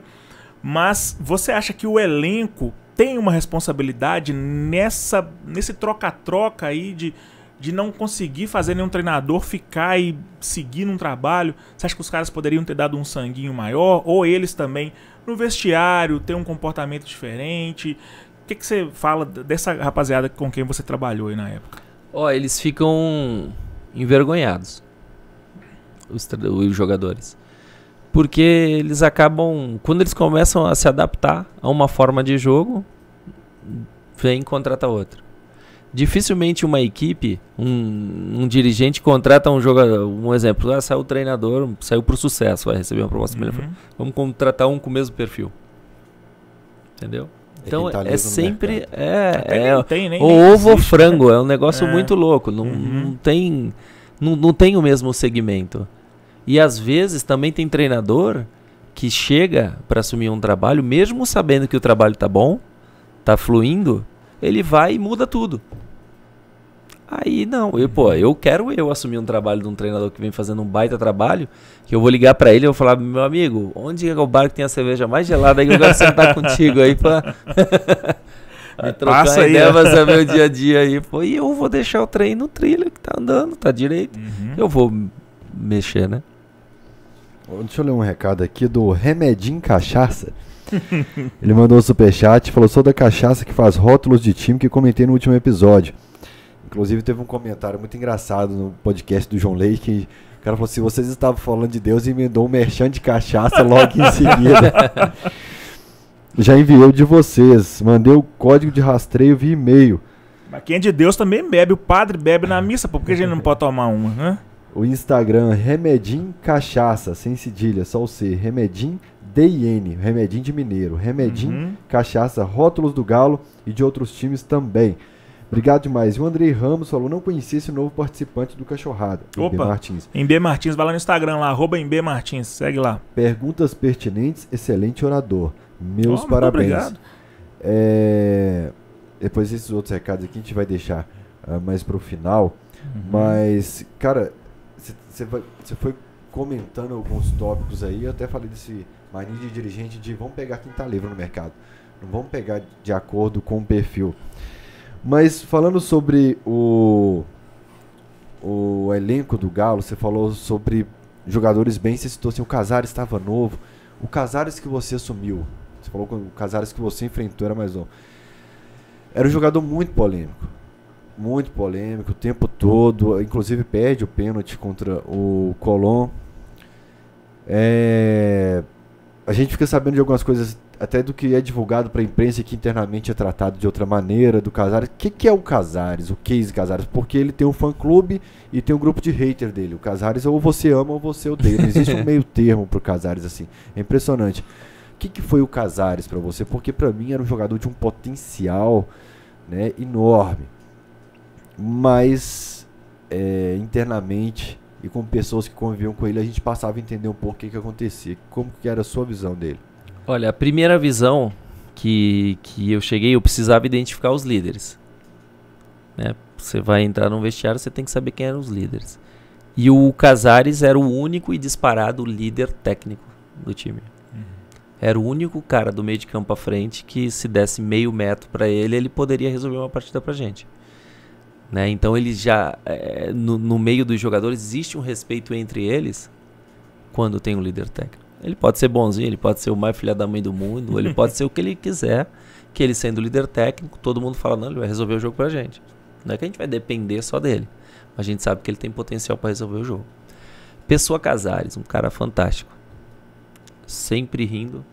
Speaker 3: Mas você acha que o elenco tem uma responsabilidade nessa nesse troca-troca aí de, de não conseguir fazer nenhum treinador ficar e seguir num trabalho? Você acha que os caras poderiam ter dado um sanguinho maior? Ou eles também, no vestiário, ter um comportamento diferente? O que, que você fala dessa rapaziada com quem você trabalhou aí na época?
Speaker 2: Ó, eles ficam envergonhados, os, os jogadores. Porque eles acabam. Quando eles começam a se adaptar a uma forma de jogo, vem e contrata outro. Dificilmente uma equipe, um, um, dirigente contrata um jogador. Um exemplo, ah, saiu o treinador, saiu para sucesso, vai receber uma proposta uhum. melhor. Vamos contratar um com o mesmo perfil. Entendeu? Então tá é sempre é, é, é tem, nem, ovo ou né? frango, é um negócio é. muito louco, não, uhum. não tem não, não tem o mesmo segmento. E às vezes também tem treinador que chega para assumir um trabalho, mesmo sabendo que o trabalho tá bom, tá fluindo, ele vai e muda tudo. Aí não, eu, pô, eu quero eu assumir um trabalho de um treinador que vem fazendo um baita trabalho, que eu vou ligar para ele e vou falar, meu amigo, onde é, é o bar que tem a cerveja mais gelada aí que eu quero sentar contigo aí pra me trocar Passa ideia, fazer é meu dia a dia aí. Pô, e eu vou deixar o trem no trilho que tá andando,
Speaker 1: tá direito. Uhum. Eu vou mexer, né? Deixa eu ler um recado aqui do Remedinho Cachaça. Ele mandou um superchat, falou, sou da cachaça que faz rótulos de time que comentei no último episódio. Inclusive, teve um comentário muito engraçado no podcast do João Leite que o cara falou: se vocês estavam falando de Deus, emendou um merchan de cachaça logo em seguida. Já enviei o de vocês, mandei o código de rastreio via e-mail.
Speaker 3: Mas quem é de Deus também bebe, o padre bebe na missa, por que a gente não pode tomar uma, né?
Speaker 1: O Instagram, Remedim Cachaça, sem cedilha, só o C, Remedim DIN, Remedim de Mineiro, Remedim uhum. Cachaça, rótulos do Galo e de outros times também. Obrigado demais. E o Andrei Ramos falou: não conhecia esse novo participante do Cachorrada. Opa! B Martins.
Speaker 3: B Martins, vai lá no Instagram lá, arroba Martins, segue lá.
Speaker 1: Perguntas pertinentes, excelente orador. Meus oh, parabéns. Obrigado. É... Depois esses outros recados aqui a gente vai deixar uh, mais pro final. Uhum. Mas, cara, você foi comentando alguns tópicos aí, eu até falei desse marinho de dirigente de vamos pegar quem tá livre no mercado. Não vamos pegar de acordo com o perfil. Mas falando sobre o, o elenco do Galo, você falou sobre jogadores bem, você citou assim, o Casares estava novo. O Casares que você assumiu, você falou que o Casares que você enfrentou era mais novo. Era um jogador muito polêmico. Muito polêmico o tempo todo. Inclusive perde o pênalti contra o Colón. É, a gente fica sabendo de algumas coisas até do que é divulgado para a imprensa e que internamente é tratado de outra maneira, do Casares. O que, que, é o Casares, o Case Casares? Porque ele tem um fã-clube e tem um grupo de hater dele. O Casares ou você ama ou você odeia. Não existe um meio termo para o Casares assim. É impressionante. O que, que foi o Casares para você? Porque para mim era um jogador de um potencial né, enorme. Mas é, internamente e com pessoas que conviviam com ele, a gente passava a entender um pouco o que, que acontecia. Como que era a sua visão dele?
Speaker 2: Olha, a primeira visão que, que eu cheguei, eu precisava identificar os líderes. Né? Você vai entrar num vestiário, você tem que saber quem eram os líderes. E o Casares era o único e disparado líder técnico do time. Uhum. Era o único cara do meio de campo à frente que se desse meio metro para ele, ele poderia resolver uma partida pra gente. Né? Então ele já é, no, no meio dos jogadores existe um respeito entre eles quando tem um líder técnico. Ele pode ser bonzinho, ele pode ser o mais filha da mãe do mundo, ele pode ser o que ele quiser, que ele sendo líder técnico, todo mundo fala, não, ele vai resolver o jogo pra gente. Não é que a gente vai depender só dele, mas a gente sabe que ele tem potencial para resolver o jogo. Pessoa Casares, um cara fantástico. Sempre rindo,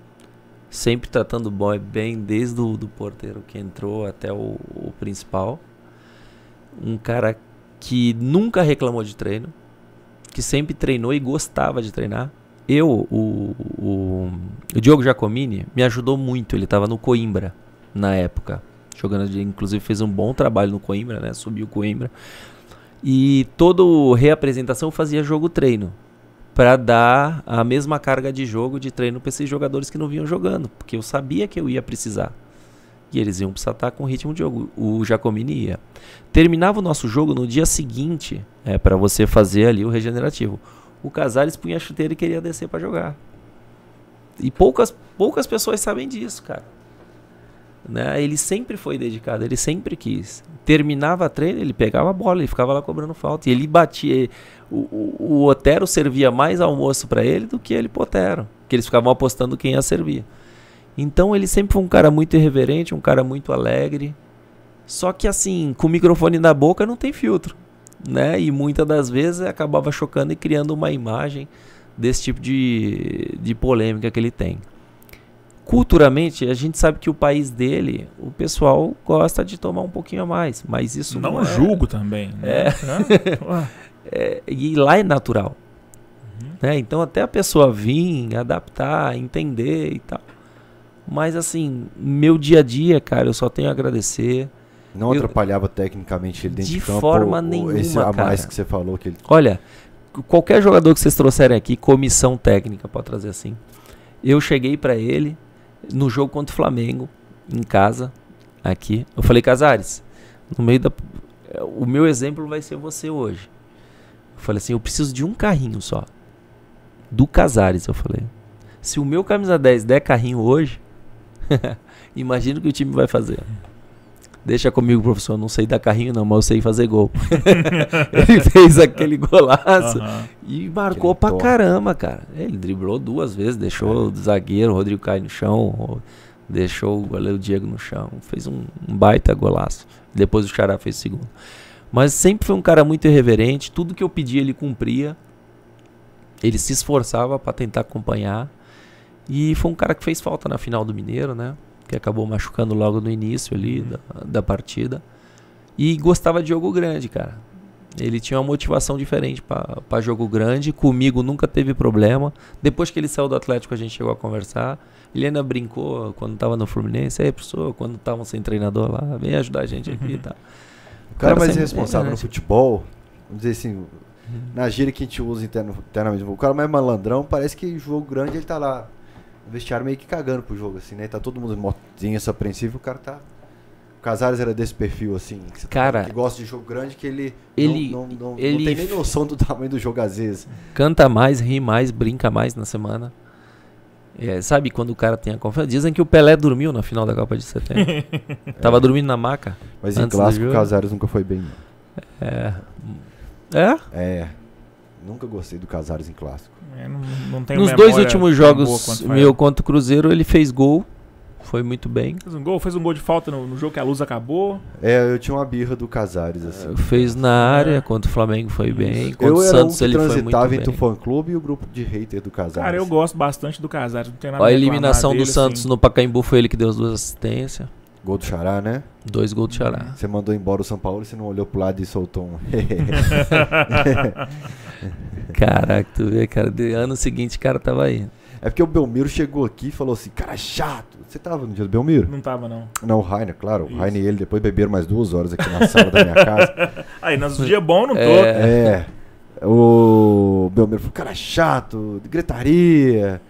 Speaker 2: sempre tratando o boy bem, desde o do porteiro que entrou até o, o principal. Um cara que nunca reclamou de treino, que sempre treinou e gostava de treinar eu, o, o, o Diogo Giacomini me ajudou muito. Ele estava no Coimbra na época, jogando. inclusive fez um bom trabalho no Coimbra, né? Subiu o Coimbra. E toda reapresentação eu fazia jogo treino para dar a mesma carga de jogo de treino para esses jogadores que não vinham jogando, porque eu sabia que eu ia precisar. E eles iam precisar estar tá com ritmo de jogo. O Jacomini ia. Terminava o nosso jogo no dia seguinte, é para você fazer ali o regenerativo o Casares punha a chuteira e queria descer para jogar. E poucas, poucas pessoas sabem disso, cara. Né? Ele sempre foi dedicado, ele sempre quis. Terminava a treino, ele pegava a bola, ele ficava lá cobrando falta. E ele batia. O, o, o Otero servia mais almoço para ele do que ele pro Otero. Que eles ficavam apostando quem ia servir. Então ele sempre foi um cara muito irreverente, um cara muito alegre. Só que assim, com o microfone na boca não tem filtro né? E muitas das vezes acabava chocando e criando uma imagem desse tipo de, de polêmica que ele tem. Culturalmente, a gente sabe que o país dele, o pessoal gosta de tomar um pouquinho a mais, mas isso não, não é julgo é. também. Né? É. É. é. e lá é natural. Uhum. Né? Então, até a pessoa vir, adaptar, entender e tal. Mas, assim, meu dia a dia, cara, eu só tenho a agradecer. Não eu, atrapalhava tecnicamente ele dentro de, de campo? De forma ou, nenhuma, esse a cara. mais que você falou que ele... Olha, qualquer jogador que vocês trouxerem aqui, comissão técnica, pode trazer assim. Eu cheguei para ele no jogo contra o Flamengo, em casa, aqui. Eu falei, Casares, no meio da... O meu exemplo vai ser você hoje. Eu falei assim, eu preciso de um carrinho só. Do Casares, eu falei. Se o meu camisa 10 der carrinho hoje, imagina o que o time vai fazer deixa comigo, professor, eu não sei dar carrinho não, mas eu sei fazer gol. ele fez aquele golaço uhum. e marcou aquele pra caramba, cara. Ele driblou duas vezes, deixou é. o zagueiro, o Rodrigo cai no chão, deixou o goleiro Diego no chão. Fez um, um baita golaço. Depois o Xará fez o segundo. Mas sempre foi um cara muito irreverente, tudo que eu pedia ele cumpria. Ele se esforçava para tentar acompanhar. E foi um cara que fez falta na final do Mineiro, né? que acabou machucando logo no início ali uhum. da, da partida. E gostava de jogo grande, cara. Ele tinha uma motivação diferente para jogo grande. Comigo nunca teve problema. Depois que ele saiu do Atlético, a gente chegou a conversar. Ele ainda brincou quando estava no Fluminense. Aí, pessoal, quando estavam sem treinador lá, vem ajudar a gente aqui e tá. tal. O cara, cara é mais irresponsável no
Speaker 1: futebol, vamos dizer assim, uhum. na gíria que a gente usa interno, internamente, o cara é mais malandrão, parece que jogo grande ele tá lá vestiário meio que cagando pro jogo, assim, né? Tá todo mundo motinho, apreensivo, o cara tá. O Casares era desse perfil, assim, que, tá cara, tá, que gosta de jogo grande, que ele, ele, não, não, não, ele não tem nem noção do tamanho do jogo às vezes.
Speaker 2: Canta mais, ri mais, brinca mais na semana. É, sabe quando o cara tem a confiança? Dizem que o Pelé dormiu na final da Copa de 70. Tava dormindo na maca. Mas em clássico o Casares nunca foi bem. É.
Speaker 1: É? É. Nunca gostei do Casares em clássico. É, não, não Nos dois últimos jogos, meu
Speaker 2: contra o Cruzeiro, ele fez gol. Foi muito bem.
Speaker 3: Fez um gol, fez um gol de falta no, no jogo que a luz acabou.
Speaker 1: É, eu tinha uma birra do Casares, assim. É,
Speaker 2: fez na é. área, é. contra o Flamengo foi Isso. bem. Contra eu o Santos um ele foi muito bem. transitava entre o
Speaker 1: fã-clube e o grupo de hater do Casares.
Speaker 3: Cara, eu gosto bastante do Casares. Não tem nada a eliminação
Speaker 2: do dele, Santos assim.
Speaker 1: no Pacaembu foi ele que deu as duas assistências. Gol do Xará, né? Dois gols do Xará. Você mandou embora o São Paulo e você não olhou pro lado e soltou um. Caraca, tu vê, cara. De ano seguinte, o cara tava aí. É porque o Belmiro chegou aqui e falou assim, cara, chato. Você tava no dia do Belmiro? Não tava, não. Não, o Rainer, claro. Isso. O Rainer e ele depois beberam mais duas horas aqui na sala da minha casa. Aí, nos dias bons não tô. É. é. O Belmiro falou, cara, chato, gritaria.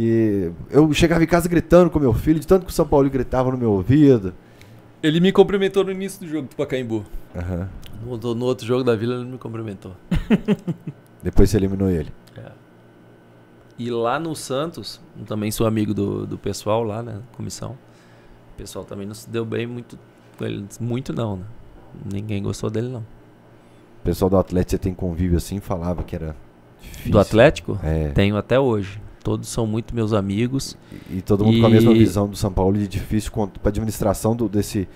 Speaker 1: E eu chegava em casa gritando com meu filho, de tanto que o São Paulo gritava no meu ouvido.
Speaker 2: Ele me cumprimentou no início do jogo do Pacaembu. Uhum. No, no, outro jogo da Vila ele me cumprimentou.
Speaker 1: Depois você eliminou ele.
Speaker 2: É. E lá no Santos, também sou amigo do, do pessoal lá, né? Comissão. O pessoal também não se deu bem muito com ele. Muito não, né? Ninguém gostou dele, não. O
Speaker 1: pessoal do Atlético, você tem convívio assim? Falava que era difícil. Do
Speaker 2: Atlético? É. Tenho até hoje todos são muito meus amigos.
Speaker 1: E, e todo mundo e... com a mesma visão do São Paulo e difícil para a administração do, desse.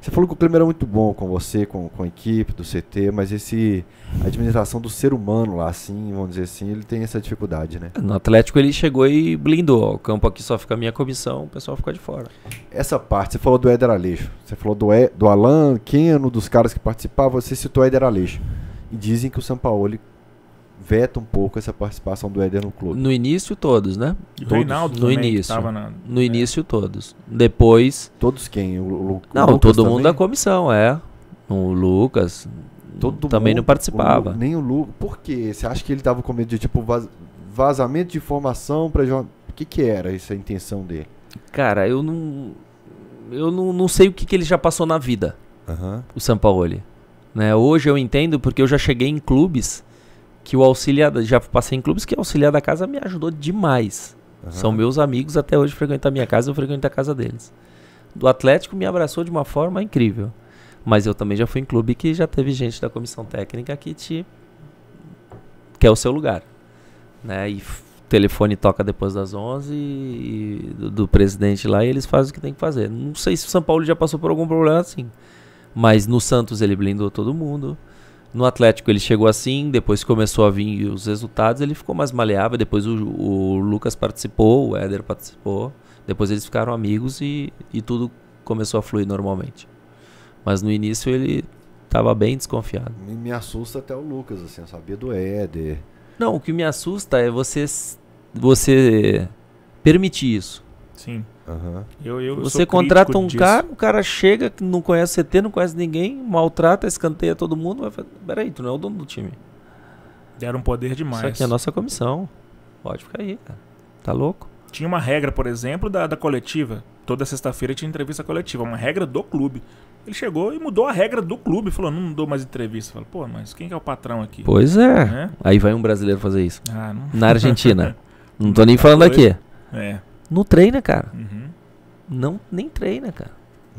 Speaker 1: Você falou que o clima era é muito bom com você, com, com a equipe do CT, mas esse a administração do ser humano lá, assim, vamos dizer assim, ele tem essa dificuldade, né? No Atlético
Speaker 2: ele chegou e blindou. O campo aqui só fica a minha comissão, o pessoal fica de fora.
Speaker 1: Essa parte, você falou do Éder Aleixo, você falou do, e, é, do Alan, Keno, dos caras que participavam, você citou Éder Aleixo. E dizem que o São Paulo veta um pouco essa participação do Éder no
Speaker 2: clube. No início, todos, né? E todos. Reinaldo no início. Na, no é. início, todos. Depois. Todos quem? O, o, não, todo também? mundo da
Speaker 1: comissão, é. O Lucas. Todo hum, também mundo, não participava. O, nem o Lucas. Por quê? Você acha que ele tava com medo de tipo vaz, vazamento de informação para O que, que era essa intenção dele? Cara, eu não.
Speaker 2: Eu não, não sei o que, que ele já passou na vida. Uhum. O Sampaoli. Né? Hoje eu entendo porque eu já cheguei em clubes que o auxiliar, já passei em clubes que o auxiliar da casa me ajudou demais. Uhum. São meus amigos até hoje frequentam a minha casa, eu frequento a casa deles. Do Atlético me abraçou de uma forma incrível. Mas eu também já fui em clube que já teve gente da comissão técnica que te quer é o seu lugar, né? E o telefone toca depois das 11 e do, do presidente lá e eles fazem o que tem que fazer. Não sei se o São Paulo já passou por algum problema assim, mas no Santos ele blindou todo mundo. No Atlético ele chegou assim, depois começou a vir os resultados, ele ficou mais maleável, depois o, o Lucas participou, o Éder participou, depois eles ficaram amigos e, e tudo começou a fluir normalmente. Mas no início ele estava bem desconfiado.
Speaker 1: Me, me, assusta até o Lucas, assim, eu sabia do Éder.
Speaker 2: Não, o que me assusta é você, você permitir isso. Sim. Uhum.
Speaker 3: Eu, eu Você contrata um disso. cara,
Speaker 2: o cara chega, não conhece CT, não conhece ninguém, maltrata, escanteia todo mundo. Vai falar, Peraí, tu não é o dono do time. Deram poder demais. Isso aqui é a nossa comissão. Pode ficar aí, cara. Tá louco? Tinha uma regra,
Speaker 3: por exemplo, da, da coletiva. Toda sexta-feira tinha entrevista coletiva, uma regra do clube. Ele chegou e mudou a regra do clube, falou: não dou mais entrevista. Falou, pô, mas quem é o patrão aqui? Pois é. é.
Speaker 2: Aí
Speaker 1: vai um brasileiro fazer isso. Ah, Na Argentina. não tô nem falando aqui.
Speaker 5: É.
Speaker 2: Não treina, cara. Uhum. Não, nem treina, cara.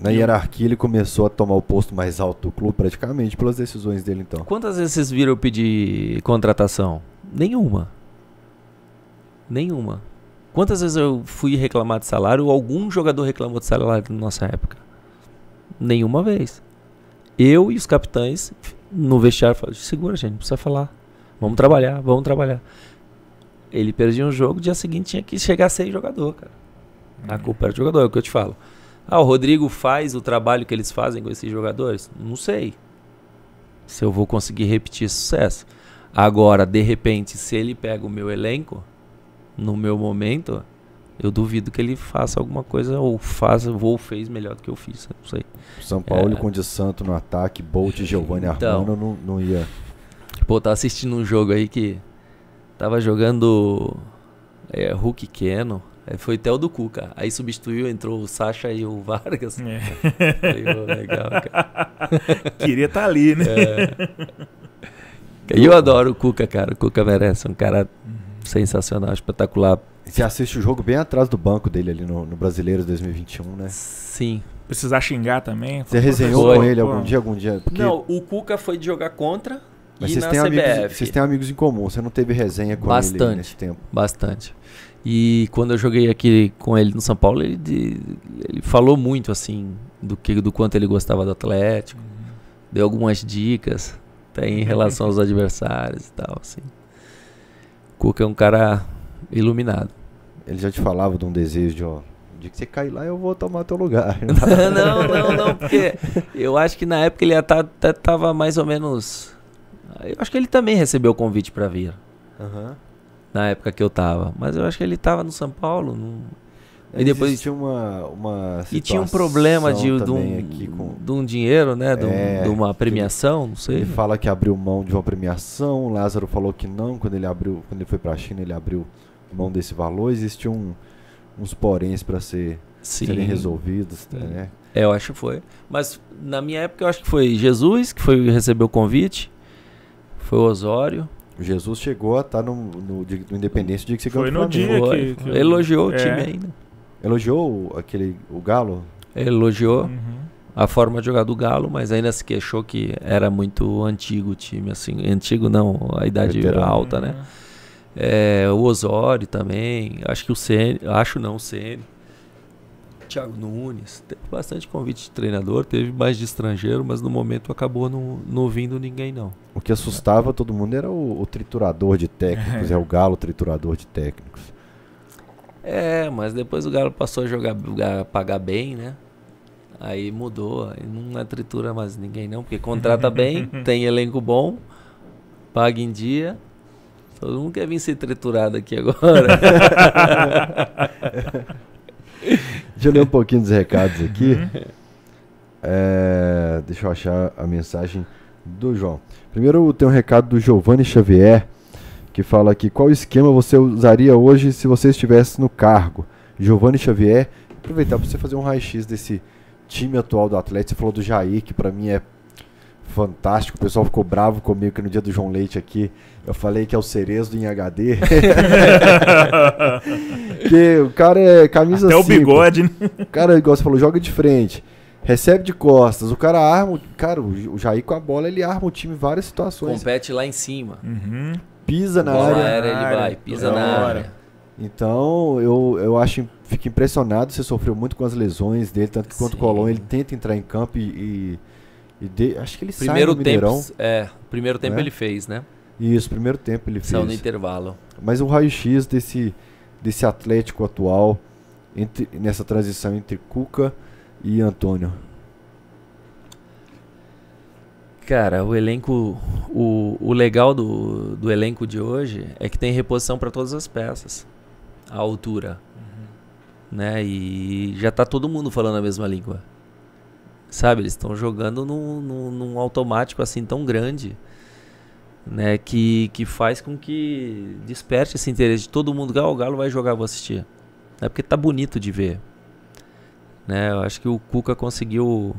Speaker 1: Na hierarquia ele começou a tomar o posto mais alto do clube praticamente pelas decisões dele então.
Speaker 2: Quantas vezes vocês viram eu pedir contratação? Nenhuma. Nenhuma. Quantas vezes eu fui reclamar de salário algum jogador reclamou de salário na nossa época? Nenhuma vez. Eu e os capitães no vestiário falaram, segura gente, não precisa falar. Vamos trabalhar, vamos trabalhar. Ele perdia um jogo, dia seguinte tinha que chegar a seis jogador, cara. A uhum. culpa era do jogador, é o que eu te falo. Ah, o Rodrigo faz o trabalho que eles fazem com esses jogadores? Não sei. Se eu vou conseguir repetir sucesso. Agora, de repente, se ele pega o meu elenco, no meu momento, eu duvido que ele faça alguma coisa ou faça ou fez melhor do que eu fiz. Não sei. São Paulo é... com o
Speaker 1: de Santo no ataque, Bolt, e Giovanni então, Armando não, não ia. Pô, tá assistindo um jogo
Speaker 2: aí que Tava jogando é, Hulk Keno. Aí foi até o do Cuca. Aí substituiu, entrou o Sacha e o Vargas. É. oh, legal, cara. Queria estar tá ali, né? É. Eu adoro o Cuca,
Speaker 1: cara. O Cuca merece. Um cara uhum. sensacional, espetacular. Você assiste o jogo bem atrás do banco dele ali no, no 2021, né? Sim.
Speaker 3: Precisar xingar também. Você resenhou
Speaker 1: com ele algum dia? Algum dia porque... Não,
Speaker 2: o Cuca foi de jogar contra mas e na têm CBF. Amigos, vocês
Speaker 1: têm amigos em comum, você não teve resenha com bastante, ele nesse tempo?
Speaker 2: Bastante. E quando eu joguei aqui com ele no São Paulo, ele, de, ele falou muito assim do que do quanto ele gostava do Atlético, uhum. deu algumas dicas até em relação aos adversários e tal, assim.
Speaker 1: Cuca é um cara iluminado. Ele já te falava de um desejo de, ó, de que você cair lá eu vou tomar teu lugar. não, não, não, porque eu
Speaker 2: acho que na época ele tá, até tava mais ou menos eu acho que ele também recebeu o convite para vir. Uhum. Na época que eu tava. Mas eu acho que ele tava no São Paulo. No...
Speaker 1: É, e depois tinha uma, uma E tinha um problema de, de, um, com... de um dinheiro, né? De, um, é, de uma premiação, não sei. Ele fala que abriu mão de uma premiação, o Lázaro falou que não, quando ele abriu, quando ele foi pra China, ele abriu mão desse valor. Existiam um, uns poréns para ser, serem resolvidos, tá, né?
Speaker 2: É, eu acho que foi. Mas na minha época eu acho que foi Jesus que foi receber o convite. Foi o Osório.
Speaker 1: Jesus chegou a estar tá no, no, no Independência dia que você ganhou Foi no dia que, que Elogiou eu... o é. time é. ainda. Elogiou aquele, o Galo?
Speaker 2: Elogiou uhum. a forma de jogar do Galo, mas ainda se queixou que era muito antigo o time. assim Antigo não, a idade era alta, né? Uhum. É, o Osório também, acho que o CN, acho não, o CN. Thiago Nunes, teve bastante convite de treinador, teve mais de estrangeiro, mas no momento acabou não, não vindo ninguém não.
Speaker 1: O que assustava todo mundo era o, o triturador de técnicos, é o Galo triturador de técnicos.
Speaker 2: É, mas depois o Galo passou a jogar, a pagar bem, né? Aí mudou, aí não é tritura mais ninguém não, porque contrata bem, tem elenco bom, paga em dia, Todo mundo quer vir ser triturado aqui agora.
Speaker 1: Deixa eu ler um pouquinho dos recados uhum. aqui. É, deixa eu achar a mensagem do João. Primeiro tem um recado do Giovanni Xavier, que fala aqui: qual esquema você usaria hoje se você estivesse no cargo? Giovanni Xavier, aproveitar para você fazer um raio-x desse time atual do Atlético. Você falou do Jair, que para mim é fantástico. O pessoal ficou bravo comigo que no dia do João Leite aqui eu falei que é o Cerezo em HD. que o cara é camisa Até cinco. o bigode, né? O cara, igual você falou, joga de frente. Recebe de costas, o cara arma. Cara, o Jair com a bola, ele arma o time em várias situações.
Speaker 2: Compete lá em cima. Uhum.
Speaker 1: Pisa na área, área. ele vai, pisa na, área. Então, eu, eu acho, fico impressionado. Você sofreu muito com as lesões dele, tanto que quanto o Colom, ele tenta entrar em campo e, e de, acho que ele primeiro sai no tempo, É, primeiro tempo né? ele fez, né? Isso, primeiro tempo ele fez. no intervalo. Mas o raio-x desse, desse Atlético atual, entre, nessa transição entre Cuca e Antônio?
Speaker 2: Cara, o elenco. O, o legal do, do elenco de hoje é que tem reposição para todas as peças. A altura. Uhum. Né? E já tá todo mundo falando a mesma língua. Sabe, eles estão jogando num, num, num, automático assim tão grande, né, que, que faz com que desperte esse interesse de todo mundo. Ah, o Galo vai jogar, vou assistir. É porque tá bonito de ver. Né, eu acho que o Cuca conseguiu...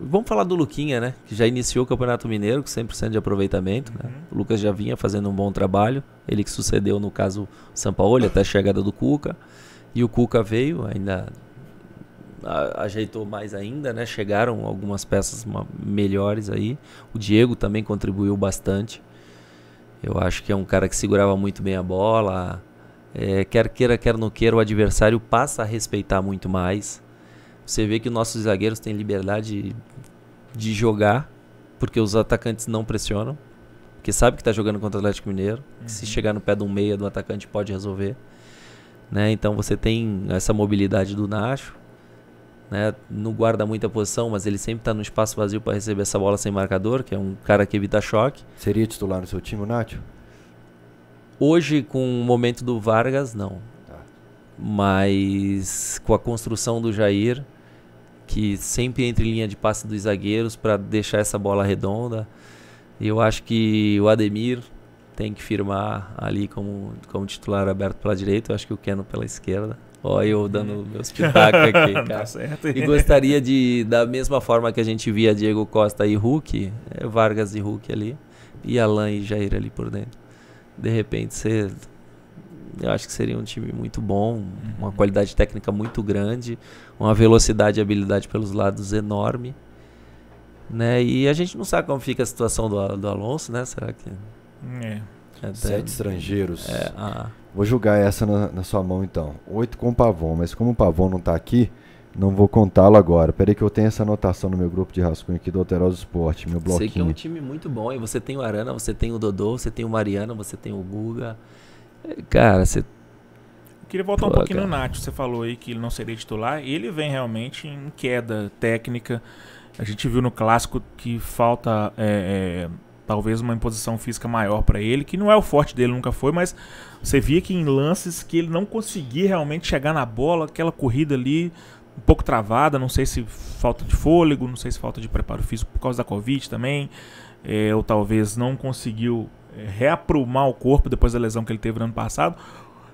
Speaker 2: Vamos falar do Luquinha, né, que já iniciou o Campeonato Mineiro com 100% de aproveitamento. Né? Uhum. Né? O Lucas já vinha fazendo um bom trabalho, ele que sucedeu, no caso, o Sampaoli, até a chegada do Cuca. E o Cuca veio, ainda ajeitou mais ainda, né? Chegaram algumas peças melhores aí. O Diego também contribuiu bastante. Eu acho que é um cara que segurava muito bem a bola. É, quer queira, quer não queira, o adversário passa a respeitar muito mais. Você vê que nossos zagueiros têm liberdade de jogar, porque os atacantes não pressionam. Porque sabe que está jogando contra o Atlético Mineiro. Uhum. se chegar no pé de um meia do atacante pode resolver. Né? Então você tem essa mobilidade do Nacho né? Não guarda muita posição, mas ele sempre está no espaço vazio para receber essa bola sem marcador, que é um cara que evita choque. Seria titular no seu time, o Hoje, com o momento do Vargas, não. Tá. Mas com a construção do Jair, que sempre entre linha de passe dos zagueiros para deixar essa bola redonda, eu acho que o Ademir tem que firmar ali como, como titular aberto pela direita, eu acho que o Keno pela esquerda. Ó, eu dando meus pitacos aqui, tá cara. tá certo. E gostaria de, da mesma forma que a gente via Diego Costa e Hulk, é, Vargas e Hulk ali, e Alain e Jair ali por dentro. De repente, você eu acho que seria um time muito bom, uhum. uma qualidade técnica muito grande, uma velocidade e habilidade pelos lados enorme. Né? E a gente não sabe como fica a situação do, do Alonso, né? Será que.
Speaker 5: É. Até...
Speaker 2: Sete estrangeiros. É, ah.
Speaker 1: Vou julgar essa na, na, sua mão então. Oito com o Pavon, mas como o Pavon não está aqui, não vou contá-lo agora. Peraí que eu tenho essa anotação no meu grupo de rascunho aqui do Alterosa Esporte, meu bloquinho. Sei que é um
Speaker 2: time muito bom, e você tem o Arana, você tem o Dodô, você tem o Mariano, você tem o Guga. É,
Speaker 1: cara, você... Eu
Speaker 2: queria voltar Pô, um pouquinho cara. no Nath,
Speaker 3: você falou aí que ele não seria titular, ele vem realmente em queda técnica. A gente viu no clássico que falta é, é, talvez uma imposição física maior para ele, que não é o forte dele, nunca foi, mas você via que em lances que ele não conseguia realmente chegar na bola, aquela corrida ali um pouco travada, não sei se falta de fôlego, não sei se falta de preparo físico por causa da Covid também, é, ou talvez não conseguiu eh, reaprumar o corpo depois da lesão que ele teve no ano passado.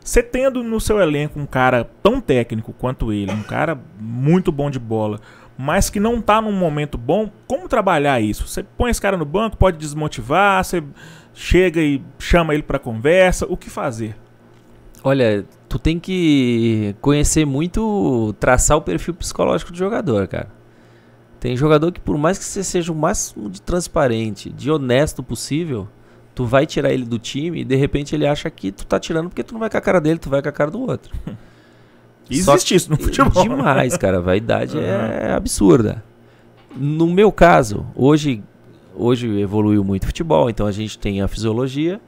Speaker 3: Você tendo no seu elenco um cara tão técnico quanto ele, um cara muito bom de bola, mas que não está num momento bom, como trabalhar isso? Você põe esse cara no banco, pode desmotivar, você chega e
Speaker 2: chama ele para conversa, o que fazer? Olha, tu tem que conhecer muito, traçar o perfil psicológico do jogador, cara. Tem jogador que por mais que você seja o máximo de transparente, de honesto possível, tu vai tirar ele do time e de repente ele acha que tu tá tirando porque tu não vai com a cara dele, tu vai com a cara do outro.
Speaker 1: Existe isso no futebol. Né? Demais, cara. A vaidade uhum. é absurda.
Speaker 2: No meu caso, hoje, hoje evoluiu muito o futebol, então a gente tem a fisiologia,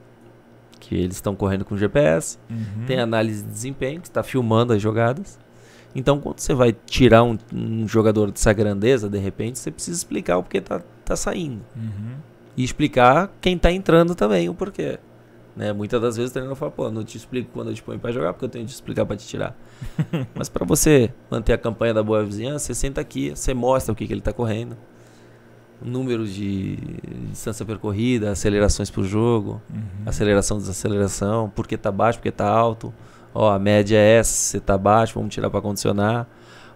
Speaker 2: que eles estão correndo com GPS, uhum. tem a análise de desempenho, que está filmando as jogadas. Então, quando você vai tirar um, um, jogador dessa grandeza, de repente, você precisa explicar o porquê tá, tá saindo. Uhum. E explicar quem tá entrando também o porquê. Né? Muitas das vezes o treinador fala, pô, não te explico quando eu te ponho para jogar, porque eu tenho que te explicar para te tirar. Mas para você manter a campanha da boa vizinhança, você senta aqui, você mostra o que, que ele está correndo, número de distância percorrida, acelerações pro jogo, uhum. aceleração, desaceleração, por que está baixo, por que está alto. Ó, a média é essa, você está baixo, vamos tirar para condicionar.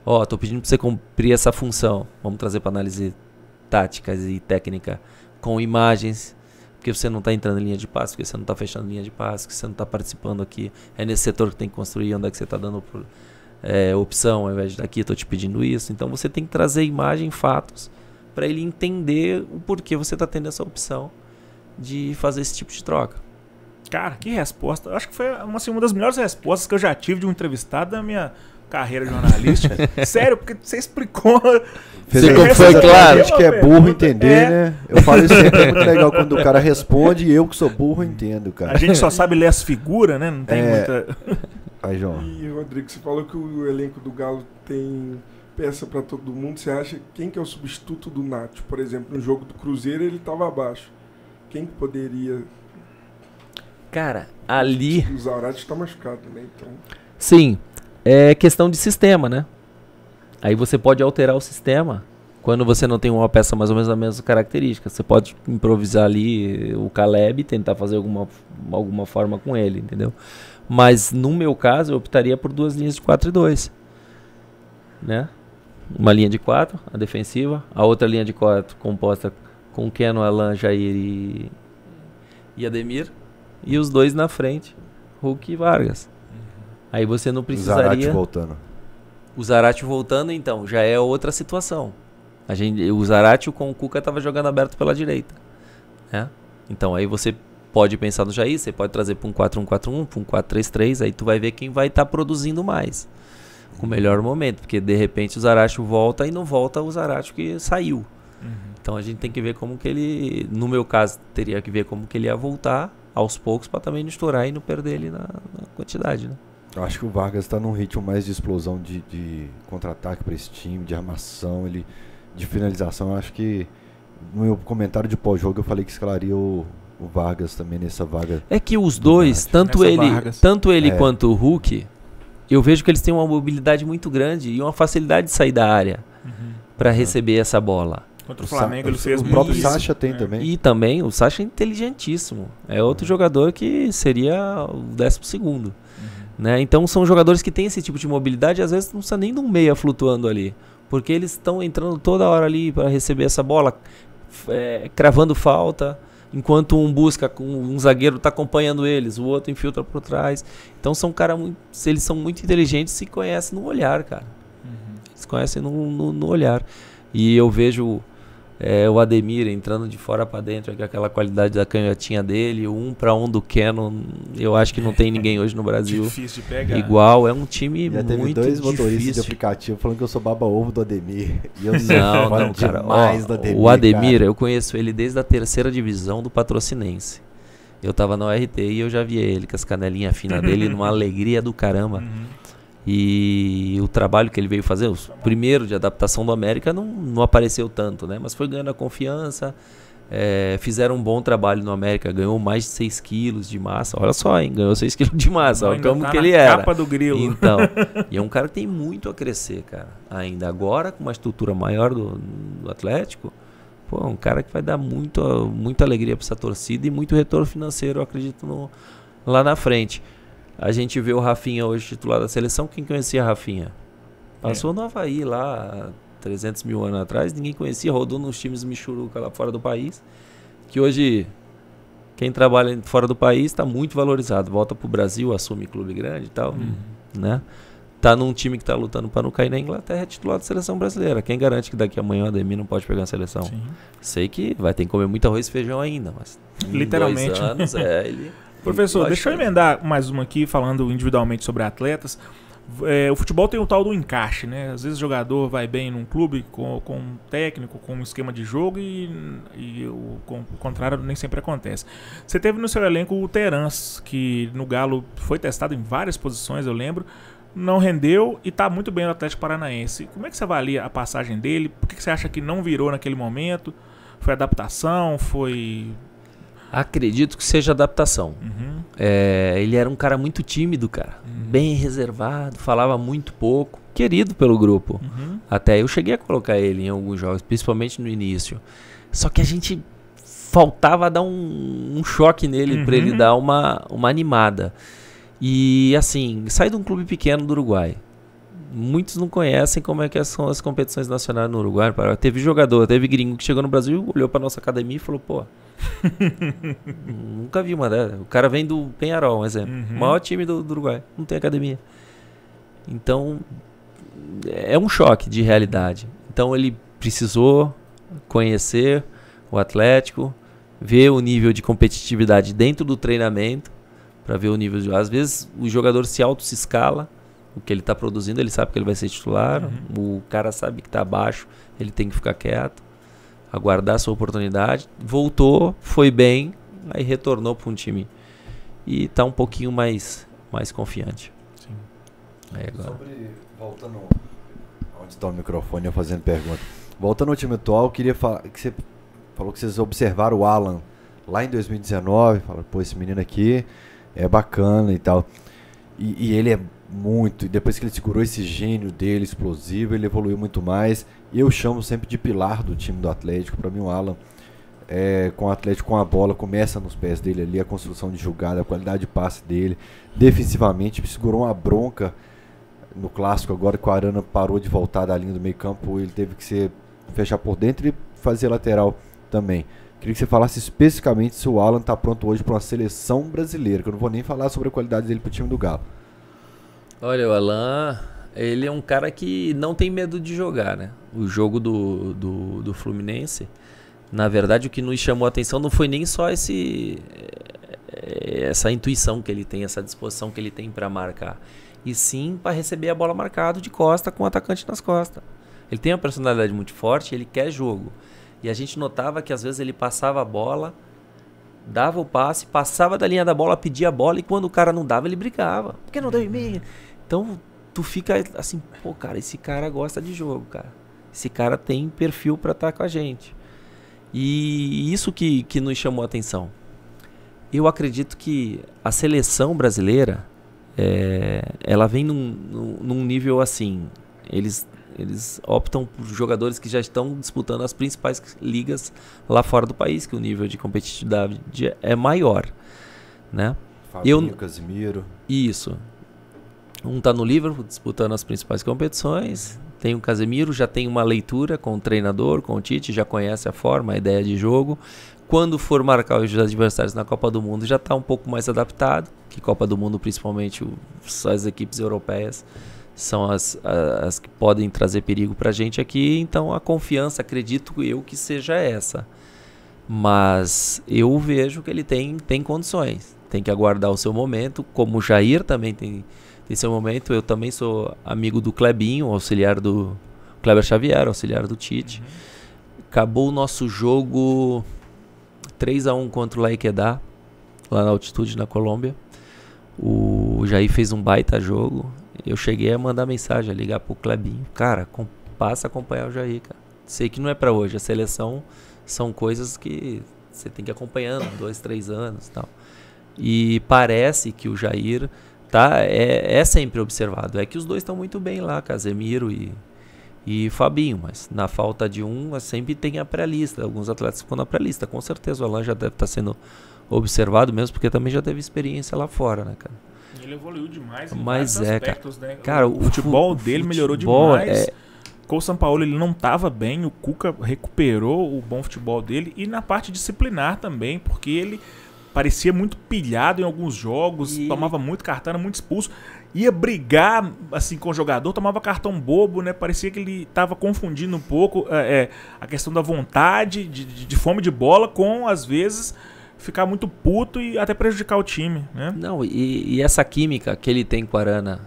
Speaker 2: Ó, tô pedindo para você cumprir essa função. Vamos trazer para análise táticas e técnica com imagens porque você não está entrando em linha de passe, porque você não está fechando linha de passe, que você não está participando aqui. É nesse setor que tem que construir, onde é que você está dando por, é, opção, ao invés de daqui, estou te pedindo isso. Então você tem que trazer imagem, fatos, para ele entender o porquê você está tendo essa opção de fazer esse tipo de troca.
Speaker 3: Cara, que resposta. Acho que foi uma, assim, uma das melhores respostas que eu já tive de um entrevistado da minha carreira jornalística. Sério, porque você explicou. Ficou foi claro. Acho
Speaker 1: que é burro é. entender, é. né? Eu falo isso sempre, é muito legal quando o cara responde e eu que sou burro entendo, cara. A gente só sabe ler as
Speaker 4: figuras, né? Não tem é... muita. Aí, João. E, Rodrigo, você falou que o elenco do Galo tem peça para todo mundo. Você acha quem que é o substituto do Nath? Por exemplo, no jogo do Cruzeiro ele estava abaixo. Quem que poderia. Cara, ali. O Zaurati tá machucado, né? Então...
Speaker 2: Sim é questão de sistema, né? Aí você pode alterar o sistema quando você não tem uma peça mais ou menos da mesma característica. Você pode improvisar ali o Caleb e tentar fazer alguma, alguma forma com ele, entendeu? Mas no meu caso, eu optaria por duas linhas de 4 e 2. Né? Uma linha de 4, a defensiva, a outra linha de 4 composta com Keno, Alan, Jair e, e Ademir, e os dois na frente, Hulk e Vargas. Aí você não precisaria. Zarate voltando. O Zarate voltando, então, já é outra situação. A gente, o Zarate com o Cuca estava jogando aberto pela direita. Né? Então aí você pode pensar no Jair, você pode trazer para um 4-1-4-1, para um 4-3-3, aí tu vai ver quem vai estar tá produzindo mais. O melhor momento, porque de repente o Zarate volta e não volta o Zarate que saiu. Uhum. Então a gente tem que ver como que ele, no meu caso, teria que ver como que ele ia voltar aos
Speaker 1: poucos para também não estourar e não perder ele na, na quantidade, né? Eu acho que o Vargas está num ritmo mais de explosão de, de contra-ataque para esse time, de armação, ele, de finalização. Eu acho que no meu comentário de pós-jogo eu falei que escalaria o, o, Vargas também nessa vaga.
Speaker 2: É que os dois, do tanto ele, tanto ele é. quanto o Hulk, eu vejo que eles têm uma mobilidade muito grande e uma facilidade de sair da área uhum. para receber essa bola.
Speaker 5: Contra o Flamengo o ele fez O
Speaker 2: próprio isso. Sacha tem é. também. E também, o Sacha é inteligentíssimo. É outro é. jogador que seria o décimo segundo. Né? Então são jogadores que têm esse tipo de mobilidade e às vezes não precisa nem de um meia flutuando ali. Porque eles estão entrando toda hora ali para receber essa bola, é, cravando falta, enquanto um busca, um, um zagueiro está acompanhando eles, o outro infiltra por trás. Então são cara muito, eles são muito inteligentes se conhecem no olhar, cara. Uhum. Se conhecem no, no, no olhar. E eu vejo é, o Ademir entrando de fora para dentro, é aquela qualidade da canhotinha dele, um para um do Keno, eu acho que não tem ninguém hoje no Brasil. Difícil de pegar. Igual, é um time Já muito dois
Speaker 1: motoristas difícil. de aplicativo falando que eu sou baba-ovo do Ademir. E eu não, não, cara. Ó, Ademir, o Ademir, cara.
Speaker 2: eu conheço ele desde a terceira divisão do Patrocinense. Eu tava na RT e eu já via ele com as canelinhas finas dele, numa alegria do caramba. Uhum. E o trabalho que ele veio fazer, o primeiro de adaptação do América, não, não apareceu tanto, né? Mas foi ganhando a confiança, é, fizeram um bom trabalho no América, ganhou mais de 6 quilos de massa. Olha só, hein? Ganhou 6 quilos de massa, olha como tá que ele era. capa do grilo. Então, e é um cara que tem muito a crescer, cara. Ainda agora, com uma estrutura maior do, do Atlético, pô, é um cara que vai dar muito, muita alegria para essa torcida e muito retorno financeiro, eu acredito, no, lá na frente. A gente vê o Rafinha hoje titular da seleção. Quem conhecia Rafinha? Passou é. no Havaí lá 300 mil anos atrás. Ninguém conhecia. Rodou nos times Michuruca lá fora do país. Que hoje, quem trabalha fora do país está muito valorizado. Volta para o Brasil, assume clube grande e tal. Uhum. Né? Tá num time que está lutando para não cair na Inglaterra, é titular da seleção brasileira. Quem garante que daqui amanhã o Ademir não pode pegar a seleção? Sim. Sei que vai ter que comer muito arroz e feijão ainda, mas. Literalmente. Dois né? anos, é, ele.
Speaker 3: Professor, Lógico. deixa eu emendar mais uma aqui, falando individualmente sobre atletas. É, o futebol tem o tal do encaixe, né? Às vezes o jogador vai bem num clube com, com um técnico, com um esquema de jogo e, e o, com, o, contrário nem sempre acontece. Você teve no seu elenco o Terans, que no Galo foi testado em várias posições, eu lembro, não rendeu e está muito bem no Atlético Paranaense. Como é que você avalia a passagem dele? Por que, que você acha que não virou naquele
Speaker 2: momento? Foi adaptação? Foi Acredito que seja adaptação. Uhum. É, ele era um cara muito tímido, cara. Uhum. Bem reservado, falava muito pouco. Querido pelo grupo. Uhum. Até eu cheguei a colocar ele em alguns jogos, principalmente no início. Só que a gente faltava dar um, um choque nele para ele uhum. dar uma, uma animada. E assim, sai de um clube pequeno do Uruguai muitos não conhecem como é que são as competições nacionais no Uruguai. Para teve jogador, teve gringo que chegou no Brasil, olhou para nossa academia e falou: "Pô, nunca vi uma dessa. O cara vem do Penharol, um exemplo, uhum. o maior time do, do Uruguai, não tem academia. Então é, é um choque de realidade. Então ele precisou conhecer o Atlético, ver o nível de competitividade dentro do treinamento, para ver o nível de. Às vezes o jogador se auto se escala o que ele está produzindo, ele sabe que ele vai ser titular, uhum. o cara sabe que está abaixo, ele tem que ficar quieto, aguardar a sua oportunidade. Voltou, foi bem, aí retornou para um time e está um pouquinho mais, mais confiante. Sim. Aí agora.
Speaker 1: Sobre, voltando, onde está o microfone, eu fazendo pergunta. Voltando ao time atual, queria falar que você falou que vocês observaram o Alan lá em 2019, falaram, pô, esse menino aqui é bacana e tal. E, e ele é muito. E depois que ele segurou esse gênio dele explosivo, ele evoluiu muito mais. E eu chamo sempre de pilar do time do Atlético. Para mim, o Alan, é, com o Atlético com a bola, começa nos pés dele ali, a construção de jogada, a qualidade de passe dele. Defensivamente, segurou uma bronca no clássico agora que o Arana parou de voltar da linha do meio-campo. Ele teve que ser fechar por dentro e fazer lateral também. Queria que você falasse especificamente se o Alan está pronto hoje para uma seleção brasileira, que eu não vou nem falar sobre a qualidade dele para o time do Galo.
Speaker 2: Olha, o Alan, ele é um cara que não tem medo de jogar, né? O jogo do, do, do Fluminense, na verdade, o que nos chamou a atenção não foi nem só esse eh, essa intuição que ele tem, essa disposição que ele tem para marcar, e sim para receber a bola marcada de costa com o atacante nas costas. Ele tem uma personalidade muito forte, ele quer jogo. E a gente notava que às vezes ele passava a bola dava o passe, passava da linha da bola, pedia a bola e quando o cara não dava, ele brigava. Porque não deu em meia. Então tu fica assim, pô, cara, esse cara gosta de jogo, cara. Esse cara tem perfil para estar tá com a gente. E isso que, que nos chamou a atenção. Eu acredito que a seleção brasileira, é, ela vem num, num nível assim. Eles eles optam por jogadores que já estão disputando as principais ligas lá fora do país, que o nível de competitividade é maior, né? Fabinho, Eu, Casimiro. Isso. Um está no Liverpool disputando as principais competições. Tem o Casemiro, já tem uma leitura com o treinador, com o Tite, já conhece a forma, a ideia de jogo. Quando for marcar os adversários na Copa do Mundo, já está um pouco mais adaptado, que Copa do Mundo, principalmente as equipes europeias, são as, as que podem trazer perigo para a gente aqui, então a confiança, acredito eu que seja essa. Mas eu vejo que ele tem, tem condições, tem que aguardar o seu momento, como o Jair também tem, tem seu momento. Eu também sou amigo do Clebinho, auxiliar do Kleber Xavier, auxiliar do Tite. Uhum. Acabou o nosso jogo 3 a 1 contra o Laiquedá, lá na altitude na Colômbia. O Jair fez um baita jogo, eu cheguei a mandar mensagem, a ligar pro Clebinho. Cara, com, passa a acompanhar o Jair, cara. Sei que não é para hoje. A seleção são coisas que você tem que ir acompanhando, dois, três anos e tal. E parece que o Jair tá, é, é sempre observado. É que os dois estão muito bem lá, Casemiro e, e Fabinho, mas na falta de um, é sempre tem a pré-lista. Alguns atletas ficam na pré-lista. Com certeza o Alan já deve estar tá sendo observado mesmo, porque também já teve experiência lá fora, né, cara?
Speaker 3: Ele evoluiu demais em Mas é, aspectos, cara, né? cara, o, o futebol dele futebol melhorou é demais. É... Com o São Paulo ele não estava bem, o Cuca recuperou o bom futebol dele e na parte disciplinar também, porque ele parecia muito pilhado em alguns jogos, e... tomava muito cartão, era muito expulso, ia brigar assim com o jogador, tomava cartão bobo, né? Parecia que ele estava confundindo um pouco é, é, a questão da vontade, de, de, de fome de bola com às vezes ficar muito puto e até prejudicar o
Speaker 2: time, né? Não, e, e essa química que ele tem com a Arana,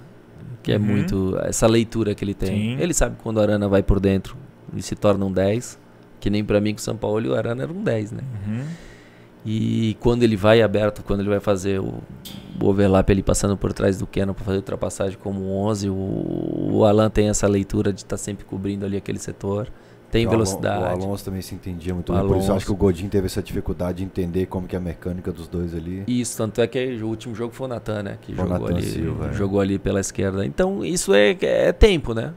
Speaker 2: que é uhum. muito. essa leitura que ele tem. Sim. Ele sabe quando a Arana vai por dentro e se torna um 10, que nem para mim com o São Paulo o Arana era um 10, né? Uhum. E quando ele vai aberto, quando ele vai fazer o, o overlap ele passando por trás do Keno para fazer ultrapassagem como 11, o, o Alan tem essa leitura de estar tá sempre cobrindo ali aquele setor tem velocidade. o Alonso também se entendia muito bem, por isso acho que o
Speaker 1: Godin teve essa dificuldade de entender como que é a mecânica dos dois ali.
Speaker 2: Isso, tanto é que o último jogo foi o Natan, né, que jogou ali, Silva, é. jogou
Speaker 1: ali pela esquerda.
Speaker 2: Então, isso é, é tempo, né?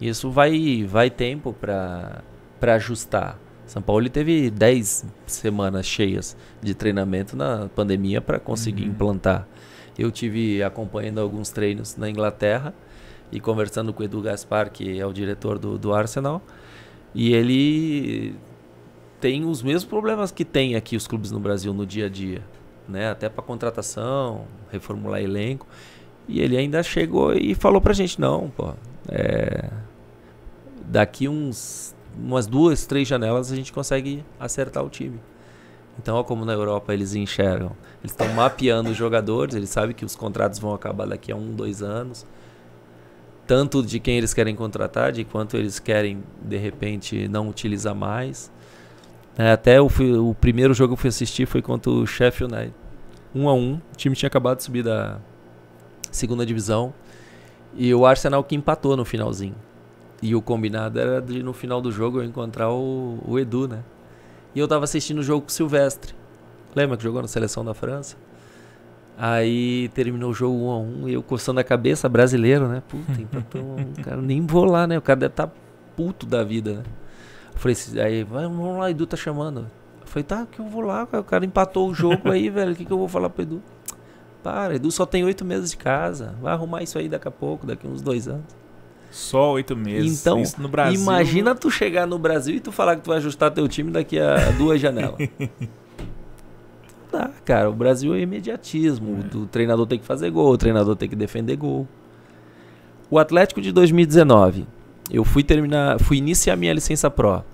Speaker 2: Isso vai vai tempo para para ajustar. São Paulo teve 10 semanas cheias de treinamento na pandemia para conseguir uhum. implantar. Eu tive acompanhando alguns treinos na Inglaterra e conversando com o Edu Gaspar, que é o diretor do, do Arsenal. E ele tem os mesmos problemas que tem aqui os clubes no Brasil no dia a dia, né? Até para contratação, reformular elenco. E ele ainda chegou e falou pra gente, não, pô, é... daqui uns umas duas, três janelas a gente consegue acertar o time. Então, é como na Europa eles enxergam. Eles estão mapeando os jogadores, eles sabem que os contratos vão acabar daqui a um, dois anos tanto de quem eles querem contratar, de quanto eles querem de repente não utilizar mais. É, até o, o, primeiro jogo que eu fui assistir foi contra o Sheffield United, um a um. O time tinha acabado de subir da segunda divisão e o Arsenal que empatou no finalzinho. E o combinado era de no final do jogo eu encontrar o, o Edu, né? E eu tava assistindo o jogo com o Silvestre. Lembra que jogou na seleção da França? Aí terminou o jogo 1 um a 1 um, eu coçando a cabeça, brasileiro, né?
Speaker 5: Puta, empatou,
Speaker 2: cara, nem vou lá, né? O cara deve estar tá puto da vida, né? Eu falei assim, aí, vamos lá, Edu tá chamando. Eu falei, tá, que eu vou lá, o cara empatou o jogo aí, velho, o que, que eu vou falar pro Edu? Para, Edu só tem oito meses de casa, vai arrumar isso aí daqui a pouco, daqui uns dois anos. Só oito meses. Então, Isso no Brasil... imagina tu chegar no Brasil e tu falar que tu vai ajustar teu time daqui a duas janelas. dá, cara. O Brasil é imediatismo. É. O treinador tem que fazer gol, o treinador tem que defender gol. O Atlético de 2019, eu fui terminar, fui iniciar minha licença pró.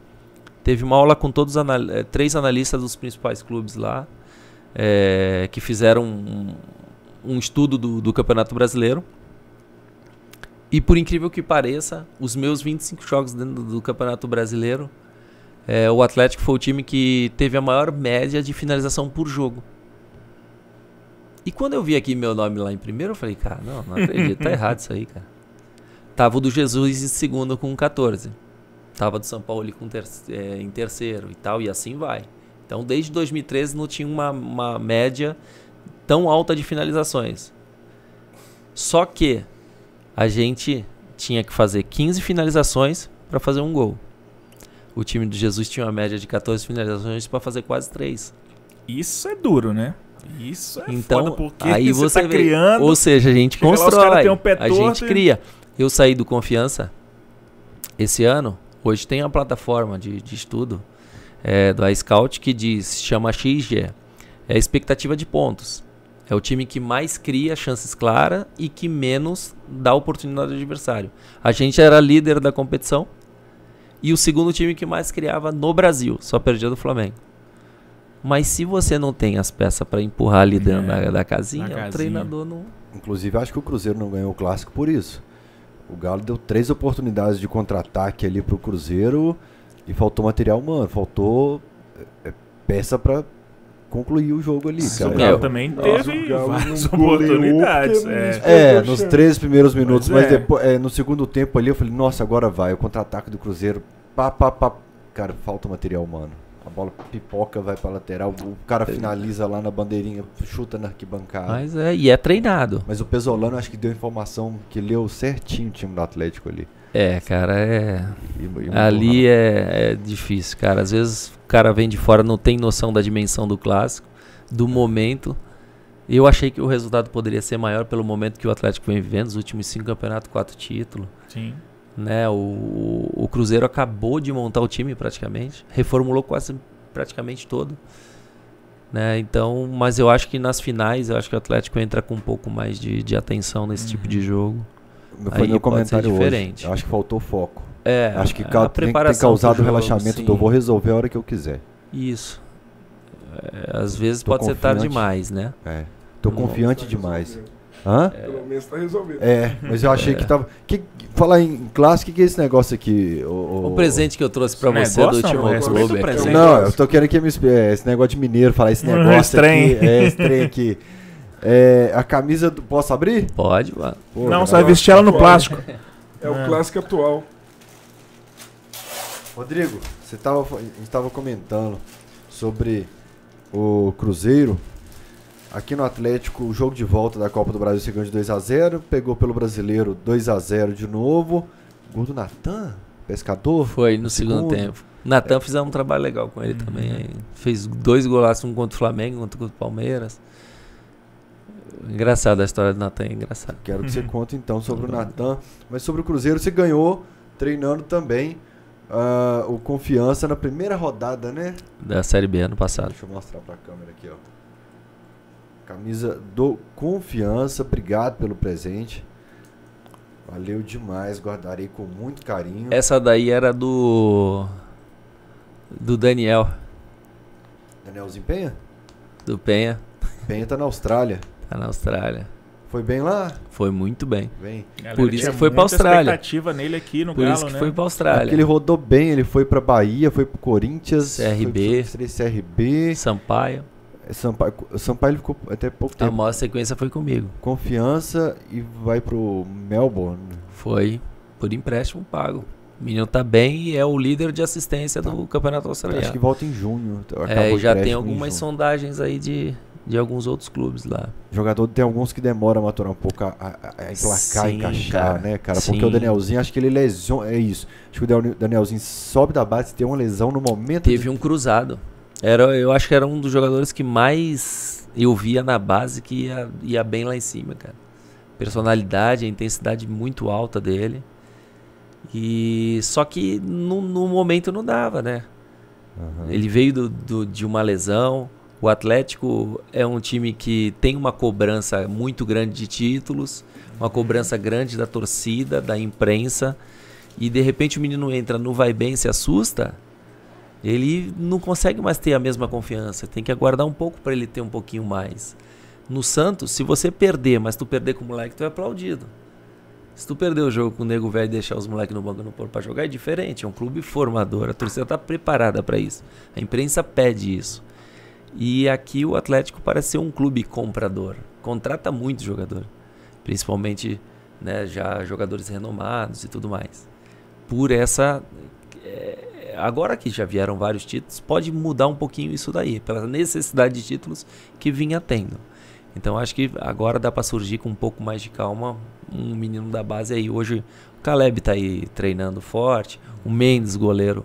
Speaker 2: Teve uma aula com todos anal eh, três analistas dos principais clubes lá, é, que fizeram um, um estudo do, do Campeonato Brasileiro. E por incrível que pareça, os meus 25 jogos dentro do Campeonato Brasileiro é, o Atlético foi o time que teve a maior média de finalização por jogo. E quando eu vi aqui meu nome lá em primeiro, eu falei, cara, não, não acredito, tá errado isso aí, cara. Tava o do Jesus em segundo com 14. Tava do São Paulo com ter é, em terceiro e tal, e assim vai. Então, desde 2013 não tinha uma, uma média tão alta de finalizações. Só que a gente tinha que fazer 15 finalizações para fazer um gol o time do Jesus tinha uma média de 14 finalizações para fazer quase 3. Isso é duro, né? Isso é então, foda, porque aí você, tá você tá criando. Ou seja, a gente constrói, um a gente e... cria. Eu saí do Confiança esse ano, hoje tem uma plataforma de, de estudo é, do iScout que diz, chama XG, é a expectativa de pontos. É o time que mais cria chances claras e que menos dá oportunidade ao adversário. A gente era líder da competição, e o segundo time que mais criava no Brasil,
Speaker 1: só perdia do Flamengo.
Speaker 2: Mas se você não tem as peças para empurrar ali dentro é, da, da
Speaker 1: casinha, casinha, o treinador não. Inclusive, acho que o Cruzeiro não ganhou o clássico por isso. O Galo deu três oportunidades de contra-ataque ali pro Cruzeiro e faltou material humano, faltou é, é, peça para concluiu o jogo ali. o Galo é. também teve é várias oportunidades. É, é, é nos três primeiros minutos, mas, mas é. depois, é, no segundo tempo ali eu falei, nossa, agora vai, o contra-ataque do Cruzeiro, pá, pá, pá. Cara, falta material humano. A bola pipoca, vai pra lateral, o cara finaliza lá na bandeirinha, chuta na arquibancada. Mas é, e é treinado. Mas o Pesolano acho que deu informação que leu certinho o time do Atlético ali.
Speaker 2: É, cara, é. E, e ali é, é difícil, cara. Às vezes cara vem de fora, não tem noção da dimensão do clássico, do momento. Eu achei que o resultado poderia ser maior pelo momento que o Atlético vem vivendo, os últimos cinco campeonatos, quatro títulos. Sim. Né, o, o Cruzeiro acabou de montar o time praticamente, reformulou quase praticamente todo. Né? Então, mas eu acho que nas finais, eu acho que o Atlético entra com um pouco mais de, de atenção nesse tipo uhum. tipo de jogo. Foi Aí meu comentário diferente.
Speaker 1: hoje. Eu acho que faltou foco. É, Acho que ca tem que ter causado jogo, relaxamento sim. do vou resolver a hora que eu quiser. Isso. É, às vezes Tô pode confiante. ser tarde
Speaker 2: demais, né? É.
Speaker 5: Tô confiante tá demais.
Speaker 1: Hã? É. Pelo menos tá resolvido. É, mas eu achei é. que tava. Que, falar em clássico o que, é esse negócio aqui? O, o presente que eu trouxe pra esse você do último é Globo. Não, eu tô querendo que me é, Esse negócio de mineiro, falar esse uhum, negócio. Hum, estranho. Aqui, é, esse trem aqui. É, a camisa do. Posso abrir? Pode, mano. Pô, não, é cara, só vestir ela no né? plástico. É o clássico atual. Rodrigo, você tava, a gente estava comentando sobre o Cruzeiro. Aqui no Atlético, o jogo de volta da Copa do Brasil se de 2x0. Pegou pelo brasileiro 2x0 de novo. Gol do Natan, pescador? Foi, no, no segundo, tempo.
Speaker 2: Natan é. um trabalho legal com ele hum. também. Uhum. Fez dois golaços, um contra o Flamengo, um contra o Palmeiras. Engraçado, a história do Natan é engraçada. Quero que você uhum. conte então sobre o uhum.
Speaker 1: Natan. Mas sobre o Cruzeiro, você ganhou treinando também Uh, o Confiança na primeira rodada, né?
Speaker 2: Da Série B ano passado. Deixa eu mostrar pra câmera aqui, ó.
Speaker 1: Camisa do Confiança, obrigado pelo presente. Valeu demais, guardarei com muito carinho. Essa
Speaker 2: daí era do. Do Daniel.
Speaker 1: Danielzinho Penha? Do Penha. Penha tá na Austrália. Tá na Austrália. Foi bem lá? Foi muito bem. bem. Por isso que foi para Austrália. expectativa nele aqui no Por Galo, isso que né? foi para Austrália. É porque ele rodou bem, ele foi para Bahia, foi para Corinthians. CRB. Foi CRB. Sampaio. Sampaio, Sampaio ficou até pouco tempo. A maior sequência foi comigo. Confiança e vai pro Melbourne. Foi,
Speaker 2: por empréstimo pago. O menino tá bem e é o líder de assistência tá. do Campeonato Australiano. Acho que volta em junho. É, já tem algumas sondagens aí de, de alguns outros
Speaker 1: clubes lá. Jogador tem alguns que demora a maturar um pouco, a, a, a emplacar, Sim, encaixar, cara. né, cara? Sim. Porque o Danielzinho, acho que ele lesiona. É isso. Acho que o Danielzinho sobe da base, tem uma lesão no momento. Teve de... um
Speaker 2: cruzado. Era, eu acho que era um dos jogadores que mais eu via na base que ia, ia bem lá em cima, cara. Personalidade, a intensidade muito alta dele. E só que no, no momento não dava, né? Uhum. Ele veio do, do, de uma lesão o Atlético é um time que tem uma cobrança muito grande de títulos, uma cobrança grande da torcida, da imprensa, e de repente o menino entra no vai bem, se assusta, ele não consegue mais ter a mesma confiança, tem que aguardar um pouco para ele ter um pouquinho mais. No Santos, se você perder, mas tu perder com o moleque, tu é aplaudido. Se tu perder o jogo com o nego velho e deixar os moleques no banco no pôr pra jogar, é diferente. É um clube formador. A torcida tá preparada para isso. A imprensa pede isso. E aqui o Atlético parece ser um clube comprador, contrata muito jogador, principalmente né, já jogadores renomados e tudo mais. Por essa. É, agora que já vieram vários títulos, pode mudar um pouquinho isso daí, pela necessidade de títulos que vinha tendo. Então acho que agora dá para surgir com um pouco mais de calma um menino da base aí. Hoje o Caleb tá aí treinando forte, o Mendes, goleiro,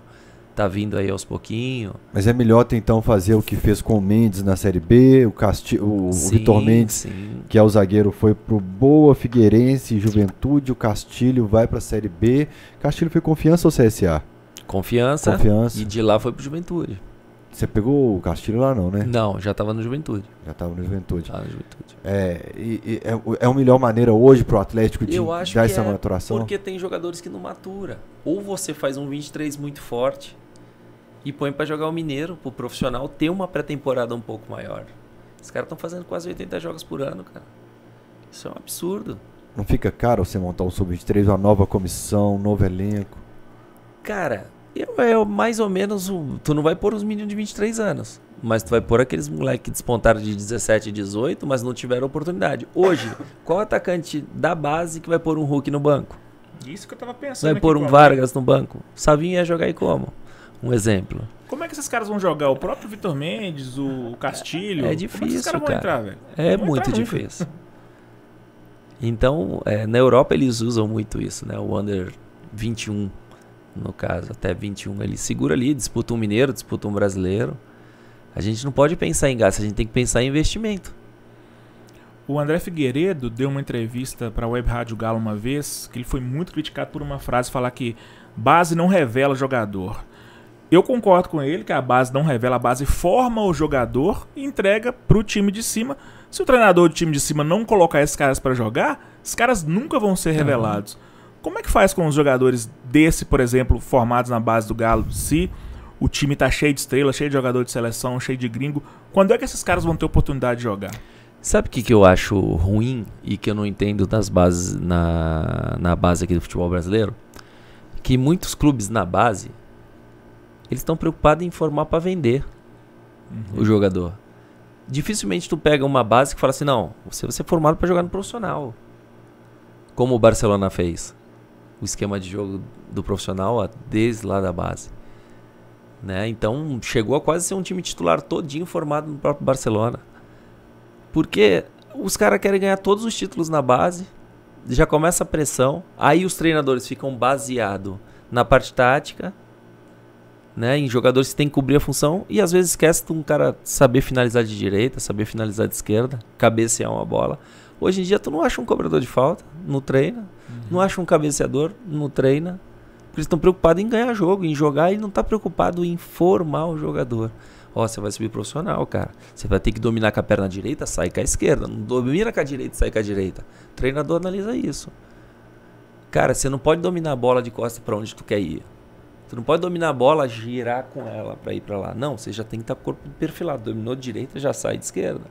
Speaker 2: tá vindo aí aos pouquinhos.
Speaker 1: Mas é melhor então fazer o que fez com o Mendes na Série B, o, Casti o, sim, Vitor Mendes, sim. que é o zagueiro, foi pro Boa, Figueirense, Juventude, o Castilho vai pra Série B. Castilho foi confiança ou CSA? Confiança. Confiança. E
Speaker 2: de lá foi pro Juventude.
Speaker 1: Você pegou o Castilho lá não, né?
Speaker 2: Não, já estava no Juventude. Já estava no Juventude. Tá no Juventude.
Speaker 1: É, e, e, é, é a melhor maneira hoje pro Atlético de Eu acho dar que essa é maturação? Porque
Speaker 5: tem
Speaker 2: jogadores que não matura. Ou você faz um 23 muito forte, e põe para jogar o mineiro, pro profissional ter uma pré-temporada um pouco maior. Os caras estão fazendo quase 80 jogos por ano, cara. Isso é um absurdo.
Speaker 1: Não fica caro você montar um sub-23, uma nova comissão, um novo elenco?
Speaker 2: Cara, eu, é mais ou menos. Um, tu não vai pôr os meninos de 23 anos. Mas tu vai pôr aqueles moleques que despontaram de 17 e 18, mas não tiveram oportunidade. Hoje, qual atacante da base que vai pôr um Hulk no banco? Isso que
Speaker 3: eu tava pensando. Vai pôr um Vargas no
Speaker 2: banco? Savinho ia jogar e como? Um exemplo.
Speaker 3: Como é que esses caras vão jogar? O próprio Vitor Mendes, o Castilho? É difícil, Como é que esses caras cara. vão entrar, velho?
Speaker 5: É vão muito difícil.
Speaker 2: então, é, na Europa eles usam muito isso, né? O Under 21, no caso, até 21. Ele segura ali, disputa um mineiro, disputa um brasileiro. A gente não pode pensar em gasto, a gente tem que pensar em investimento.
Speaker 3: O André Figueiredo deu uma entrevista para a Web Rádio Galo uma vez, que ele foi muito criticado por uma frase falar que base não revela jogador eu concordo com ele que a base não revela, a base forma o jogador e entrega pro time de cima. Se o treinador do time de cima não colocar esses caras para jogar, esses caras nunca vão ser revelados. Como é que faz com os jogadores desse, por exemplo, formados na base do Galo, se o time tá cheio de estrelas, cheio de jogador de seleção, cheio de gringo, quando é que esses caras vão ter oportunidade de jogar?
Speaker 2: Sabe o que, que eu acho ruim e que eu não entendo das bases na, na base aqui do futebol brasileiro? Que muitos clubes na base eles estão preocupados em formar para vender uhum. o jogador. Dificilmente tu pega uma base que fala assim, não, você vai ser formado para jogar no profissional. Como o Barcelona fez. O esquema de jogo do profissional desde lá da base. Né? Então chegou a quase ser um time titular todinho formado no próprio Barcelona. Porque os caras querem ganhar todos os títulos na base, já começa a pressão, aí os treinadores ficam baseados na parte tática né? Em jogadores que tem que cobrir a função e às vezes esquece de um cara saber finalizar de direita, saber finalizar de esquerda, cabecear uma bola. Hoje em dia tu não acha um cobrador de falta, não treina, uhum. não acha um cabeceador, não treina. Porque eles estão preocupados em ganhar jogo, em jogar e não tá preocupado em formar o jogador. Ó, você vai subir profissional, cara. Você vai ter que dominar com a perna direita, sai com a esquerda. Não domina com a direita, sai com a direita. O treinador analisa isso. Cara, você não pode dominar a bola de costa para onde tu quer ir. Você não pode dominar a bola, girar com ela para ir para lá. Não, você já tem que estar tá corpo perfilado. Dominou de direita, já sai de esquerda.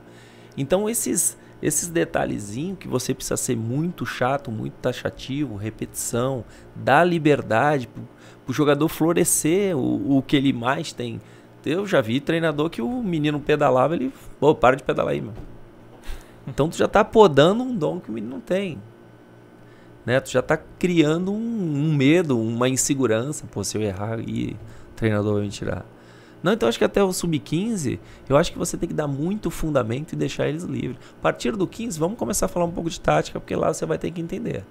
Speaker 2: Então esses esses detalhezinhos que você precisa ser muito chato, muito taxativo, repetição, dá liberdade para o jogador florescer o, o que ele mais tem. Eu já vi treinador que o menino pedalava, ele, pô, para de pedalar aí, meu. Então tu já está podando um dom que o menino não tem né? Tu já tá criando um, um medo, uma insegurança, pô, se eu errar e o treinador vai me tirar. Não, então acho que até o sub-15, eu acho que você tem que dar muito fundamento e deixar eles livres. A partir do 15, vamos começar a falar um pouco de tática, porque lá você vai ter que entender.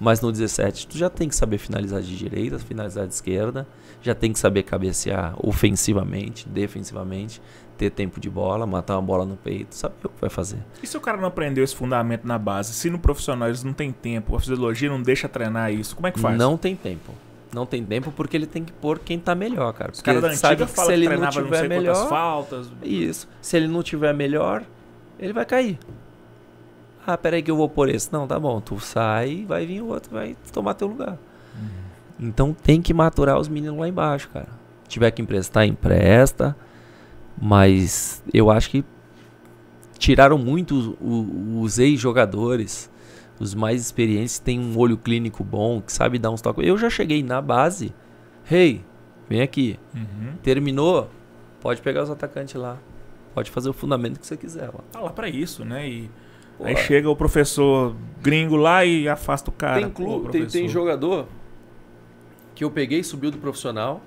Speaker 2: Mas no 17, tu já tem que saber finalizar de direita, finalizar de esquerda, já tem que saber cabecear ofensivamente, defensivamente, ter tempo de bola, matar uma bola no peito, sabe o que vai fazer.
Speaker 3: E se o cara não aprendeu esse fundamento na base? Se no profissional eles não tem tempo, a fisiologia não deixa treinar isso, como é que faz? Não
Speaker 2: tem tempo. Não tem tempo porque ele tem que pôr quem tá melhor, cara. Os caras da antiga que, se ele que não tiver não melhor, faltas. Isso. Se ele não tiver melhor, ele vai cair. Ah, peraí que eu vou pôr esse. Não, tá bom. Tu sai, vai vir o outro, vai tomar teu lugar. Uhum. Então tem que maturar os meninos lá embaixo, cara. Se tiver que emprestar, empresta mas eu acho que tiraram muito os, ex-jogadores, os mais experientes, têm um olho clínico bom, que sabe dar uns toques. Eu já cheguei na base, hey, vem aqui. Uhum. Terminou, pode pegar os atacantes lá. Pode fazer o fundamento que você quiser lá.
Speaker 3: Tá lá para isso, né? E Pô, aí é.
Speaker 2: chega o professor gringo lá e afasta o cara. Tem clube, tem, tem jogador que eu peguei, subiu do profissional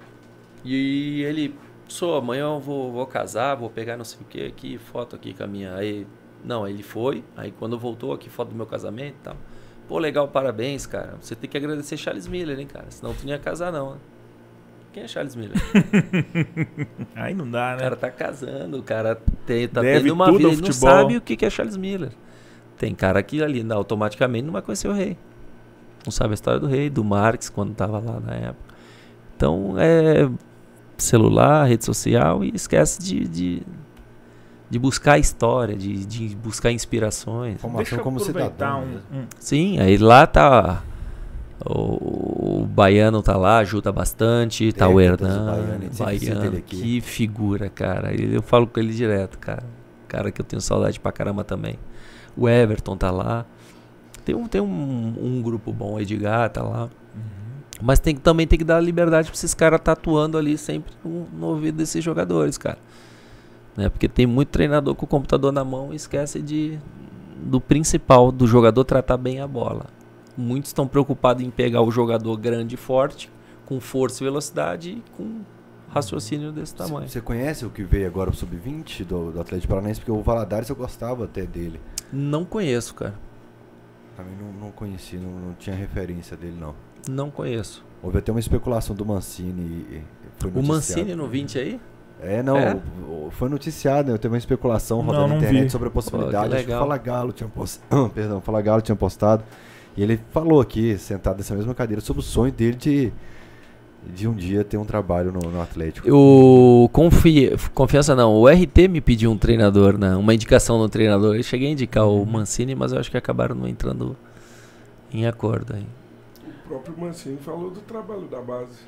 Speaker 2: e ele sou, amanhã eu vou, vou casar, vou pegar não sei o que aqui, foto aqui com a minha. Aí, não, ele foi, aí quando voltou aqui, foto do meu casamento e tal. Pô, legal, parabéns, cara. Você tem que agradecer Charles Miller, hein, cara? Senão tu não ia casar, não, né? Quem é Charles Miller? aí não dá, né? O cara tá casando, o cara tem, tá Deve tendo uma vida, ele não sabe o que é Charles Miller. Tem cara que ali não, automaticamente não vai conhecer o rei. Não sabe a história do rei, do Marx, quando tava lá na época. Então, é, celular, rede social e esquece de, de, de buscar história, de, de buscar inspirações. Formação como cidadão. Um, né? um. Sim, aí lá tá o, o, baiano tá lá, ajuda bastante, tá o Hernan, baiano, baiano que figura, cara. Eu falo com ele direto, cara. Cara que eu tenho saudade pra caramba também. O Everton tá lá. Tem um, tem um, um grupo bom, o Edgar tá lá. Mas tem, também tem que dar liberdade para esses caras tatuando tá ali sempre no, no ouvido desses jogadores, cara. Né? Porque tem muito treinador com o computador na mão e esquece de, do principal, do jogador tratar bem a bola. Muitos estão preocupados em pegar o jogador grande e forte, com força e velocidade e com raciocínio desse tamanho.
Speaker 1: Você conhece o que veio agora o Sub-20 do, do, Atlético Paranaense? Porque o Valadares eu gostava até dele. Não conheço, cara. Também não, não conheci, não, não tinha referência dele, não. Não conheço. Houve até uma especulação do Mancini. o Mancini no 20 aí? É, não. É? Foi noticiado, né? Eu teve uma especulação rodando na internet vi. sobre a possibilidade. Pô, Acho que o Fala Galo tinha postado. Perdão, Fala Galo tinha postado. E ele falou aqui, sentado nessa mesma cadeira, sobre o sonho dele de, de um dia ter um trabalho no, no Atlético.
Speaker 2: O confi... Confiança não. O RT me pediu um treinador, né? uma indicação do treinador. Eu cheguei a indicar o Mancini, mas eu acho que acabaram não entrando em acordo aí
Speaker 4: próprio Mancini falou do trabalho da base.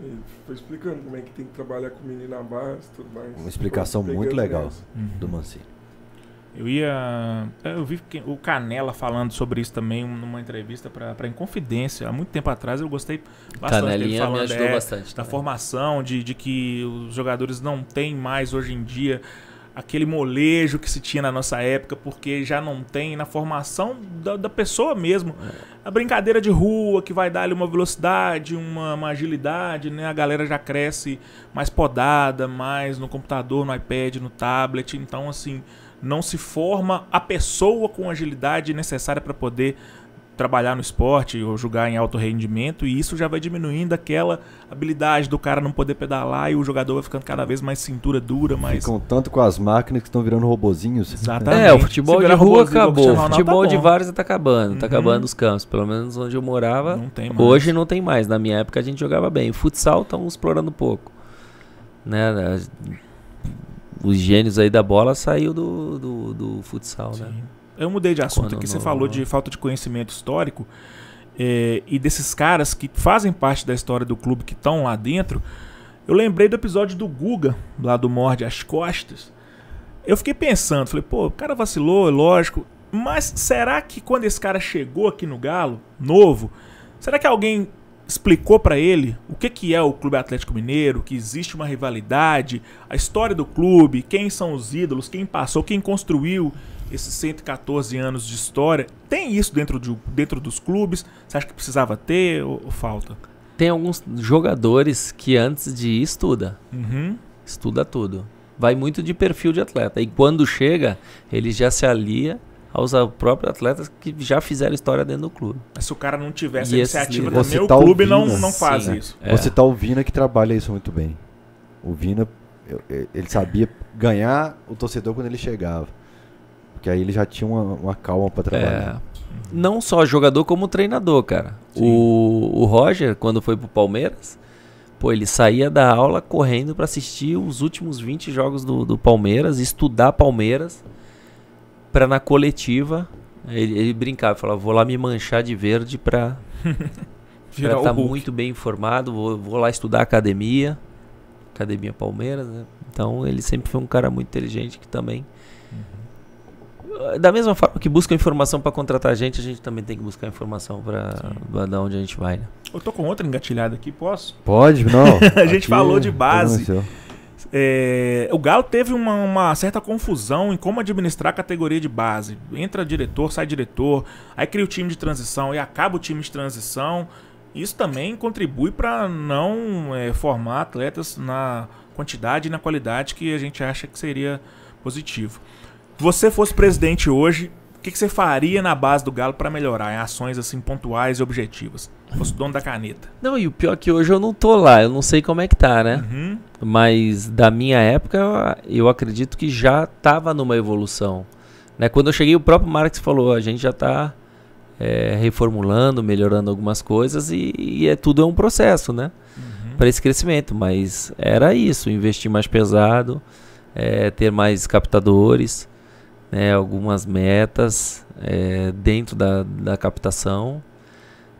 Speaker 4: Ele foi explicando como é que tem que trabalhar com o menino na
Speaker 1: base tudo mais. Uma explicação muito legal uhum. do Mancini.
Speaker 3: Eu ia. É, eu vi o Canela falando sobre isso também numa entrevista para Inconfidência, há muito tempo atrás. Eu gostei bastante Canelinha falando, me ajudou é, bastante. Da formação, de, de que os jogadores não têm mais hoje em dia aquele molejo que se tinha na nossa época, porque já não tem na formação da, da pessoa mesmo. A brincadeira de rua que vai dar ali uma velocidade, uma, uma, agilidade, né? A galera já cresce mais podada, mais no computador, no iPad, no tablet. Então, assim, não se forma a pessoa com agilidade necessária para poder trabalhar no esporte ou jogar em alto rendimento e isso já vai diminuindo aquela habilidade do cara não poder pedalar e o jogador vai ficando cada vez
Speaker 1: mais cintura dura, mais... Ficam tanto com as máquinas que estão virando robozinhos. Exatamente. É, o futebol
Speaker 2: de rua acabou. O futebol tá de vários tá acabando. Tá uhum. acabando os campos. Pelo menos onde eu morava, não hoje não tem mais. Na minha época a gente jogava bem. O futsal estão explorando pouco. Né? Os gênios aí da bola saiu do, do, do futsal, né? Sim. né?
Speaker 3: eu mudei de assunto Quando aqui. Não... Você falou né? de falta de conhecimento histórico é, e desses caras que fazem parte da história do clube que estão lá dentro. Eu lembrei do episódio do Guga, lá do Morde as Costas. Eu fiquei pensando, falei, pô, o cara vacilou, é lógico. Mas será que quando esse cara chegou aqui no Galo, novo, será que alguém explicou para ele o que, que é o Clube Atlético Mineiro, que existe uma rivalidade, a história do clube, quem são os ídolos, quem passou, quem construiu esses 114 anos de história, tem isso dentro, de, dentro dos clubes? Você acha que precisava ter ou, ou falta?
Speaker 2: Tem alguns jogadores que antes de ir estuda. Uhum. Estuda tudo. Vai muito de perfil de atleta. E quando chega, ele já se alia aos próprios atletas que já fizeram história dentro do clube. Mas se o cara não tivesse e iniciativa esse, também,
Speaker 3: tá clube não, não faz sim, isso. É. Você
Speaker 1: tá ouvindo Vina é que trabalha isso muito bem. O Vina, ele sabia ganhar o torcedor quando ele chegava. Porque aí ele já tinha uma, uma calma para trabalhar. É.
Speaker 2: Não só jogador, como treinador, cara. O, o Roger, quando foi pro Palmeiras, pô, ele saía da aula correndo para assistir os últimos 20 jogos do, do Palmeiras, estudar Palmeiras, para na coletiva ele, ele brincava, falava, vou lá me manchar de verde pra estar tá muito bem informado, vou, vou lá estudar academia, academia Palmeiras, né? Então ele sempre foi um cara muito inteligente que também da mesma forma que busca informação para contratar a gente, a gente também tem que buscar informação para dar onde a gente vai. Né? Eu tô com outra engatilhada aqui,
Speaker 3: posso? Pode, não. a gente aqui falou de base. É, o Galo teve uma, uma, certa confusão em como administrar a categoria de base. Entra diretor, sai diretor, aí cria o time de transição e acaba o time de transição. Isso também contribui para não é, formar atletas na quantidade e na qualidade que a gente acha que seria positivo você fosse presidente hoje, o que, que você faria na base do Galo para melhorar em ações assim pontuais e objetivas? Fosse dono da caneta.
Speaker 2: Não, e o pior é que hoje eu não tô lá, eu não sei como é que tá, né? Uhum. Mas da minha época, eu acredito que já tava numa evolução. Né? Quando eu cheguei, o próprio Marx falou: a gente já tá é, reformulando, melhorando algumas coisas e, e, é tudo é um processo, né? Uhum. Para esse crescimento. Mas era isso: investir mais pesado, é, ter mais captadores né, algumas metas é, dentro da, da captação.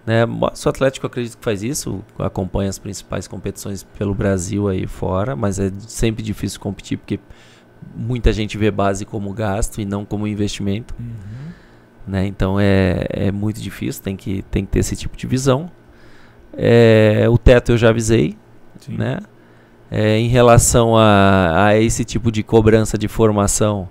Speaker 2: Né? O Atlético acredito que faz isso, acompanha as principais competições pelo Brasil aí fora, mas é sempre difícil competir porque muita gente vê base como gasto e não como investimento. Uhum. Né? Então é, é muito difícil, tem que, tem que ter esse tipo de visão. É, o teto eu já avisei. Sim. Né? É, em relação a, a esse tipo de cobrança de formação,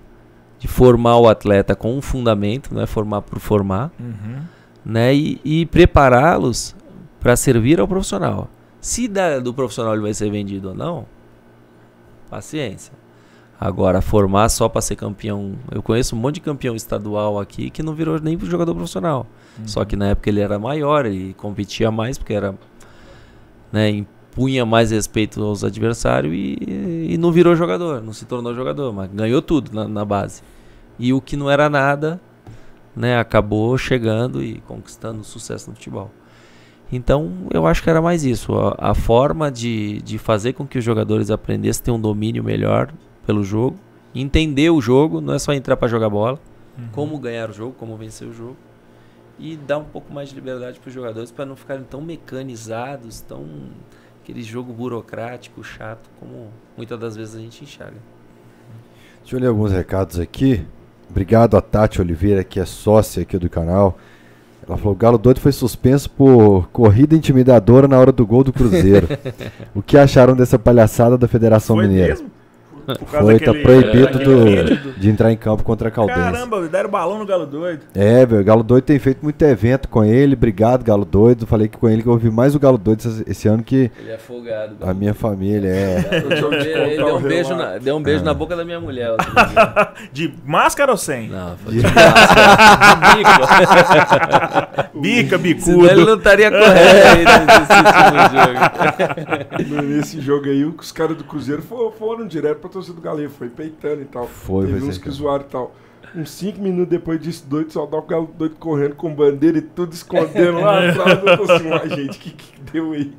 Speaker 2: de formar o atleta com um fundamento, não é formar por formar, uhum. né? E, e prepará-los para servir ao profissional. Se da, do profissional ele vai ser vendido ou não, paciência. Agora, formar só para ser campeão. Eu conheço um monte de campeão estadual aqui que não virou nem jogador profissional. Uhum. Só que na época ele era maior e competia mais porque era né, punha mais respeito aos adversários e, e não virou jogador, não se tornou jogador, mas ganhou tudo na, na base. E o que não era nada, né, acabou chegando e conquistando sucesso no futebol. Então eu acho que era mais isso. A, a forma de, de fazer com que os jogadores aprendessem a ter um domínio melhor pelo jogo, entender o jogo, não é só entrar para jogar bola, uhum. como ganhar o jogo, como vencer o jogo, e dar um pouco mais de liberdade para os jogadores para não ficarem tão mecanizados, tão aquele jogo burocrático, chato, como muitas das vezes a gente enxerga.
Speaker 1: Deixa eu ler alguns recados aqui. Obrigado a Tati Oliveira, que é sócia aqui do canal. Ela falou: o Galo doido foi suspenso por corrida intimidadora na hora do gol do Cruzeiro. o que acharam dessa palhaçada da Federação foi Mineira? Mesmo? É. Foi, tá proibido é, do, de entrar em campo contra a Caldense. Caramba, deram balão no Galo Doido. É, velho, o Galo Doido tem feito muito evento com ele. Obrigado, Galo Doido. Falei que com ele que eu ouvi mais o Galo Doido esse ano que. Ele é folgado. A minha família, é. deu um
Speaker 2: beijo, na, é.
Speaker 3: ah. na boca da minha mulher. de máscara ou sem? Não, foi de, de
Speaker 2: máscara. De bica. bica, bicudo. Senão ele não estaria correto aí
Speaker 4: nesse, nesse jogo. Nesse jogo aí, os caras do Cruzeiro foram direto pra torcida do Galo, foi peitando e tal. Foi, Teve uns que zoaram e tal. Uns 5 minutos depois disso, doido, só dá o galo doido correndo com bandeira e tudo escondendo lá atrás. É. Eu tô assim, ah, gente, que, que deu aí?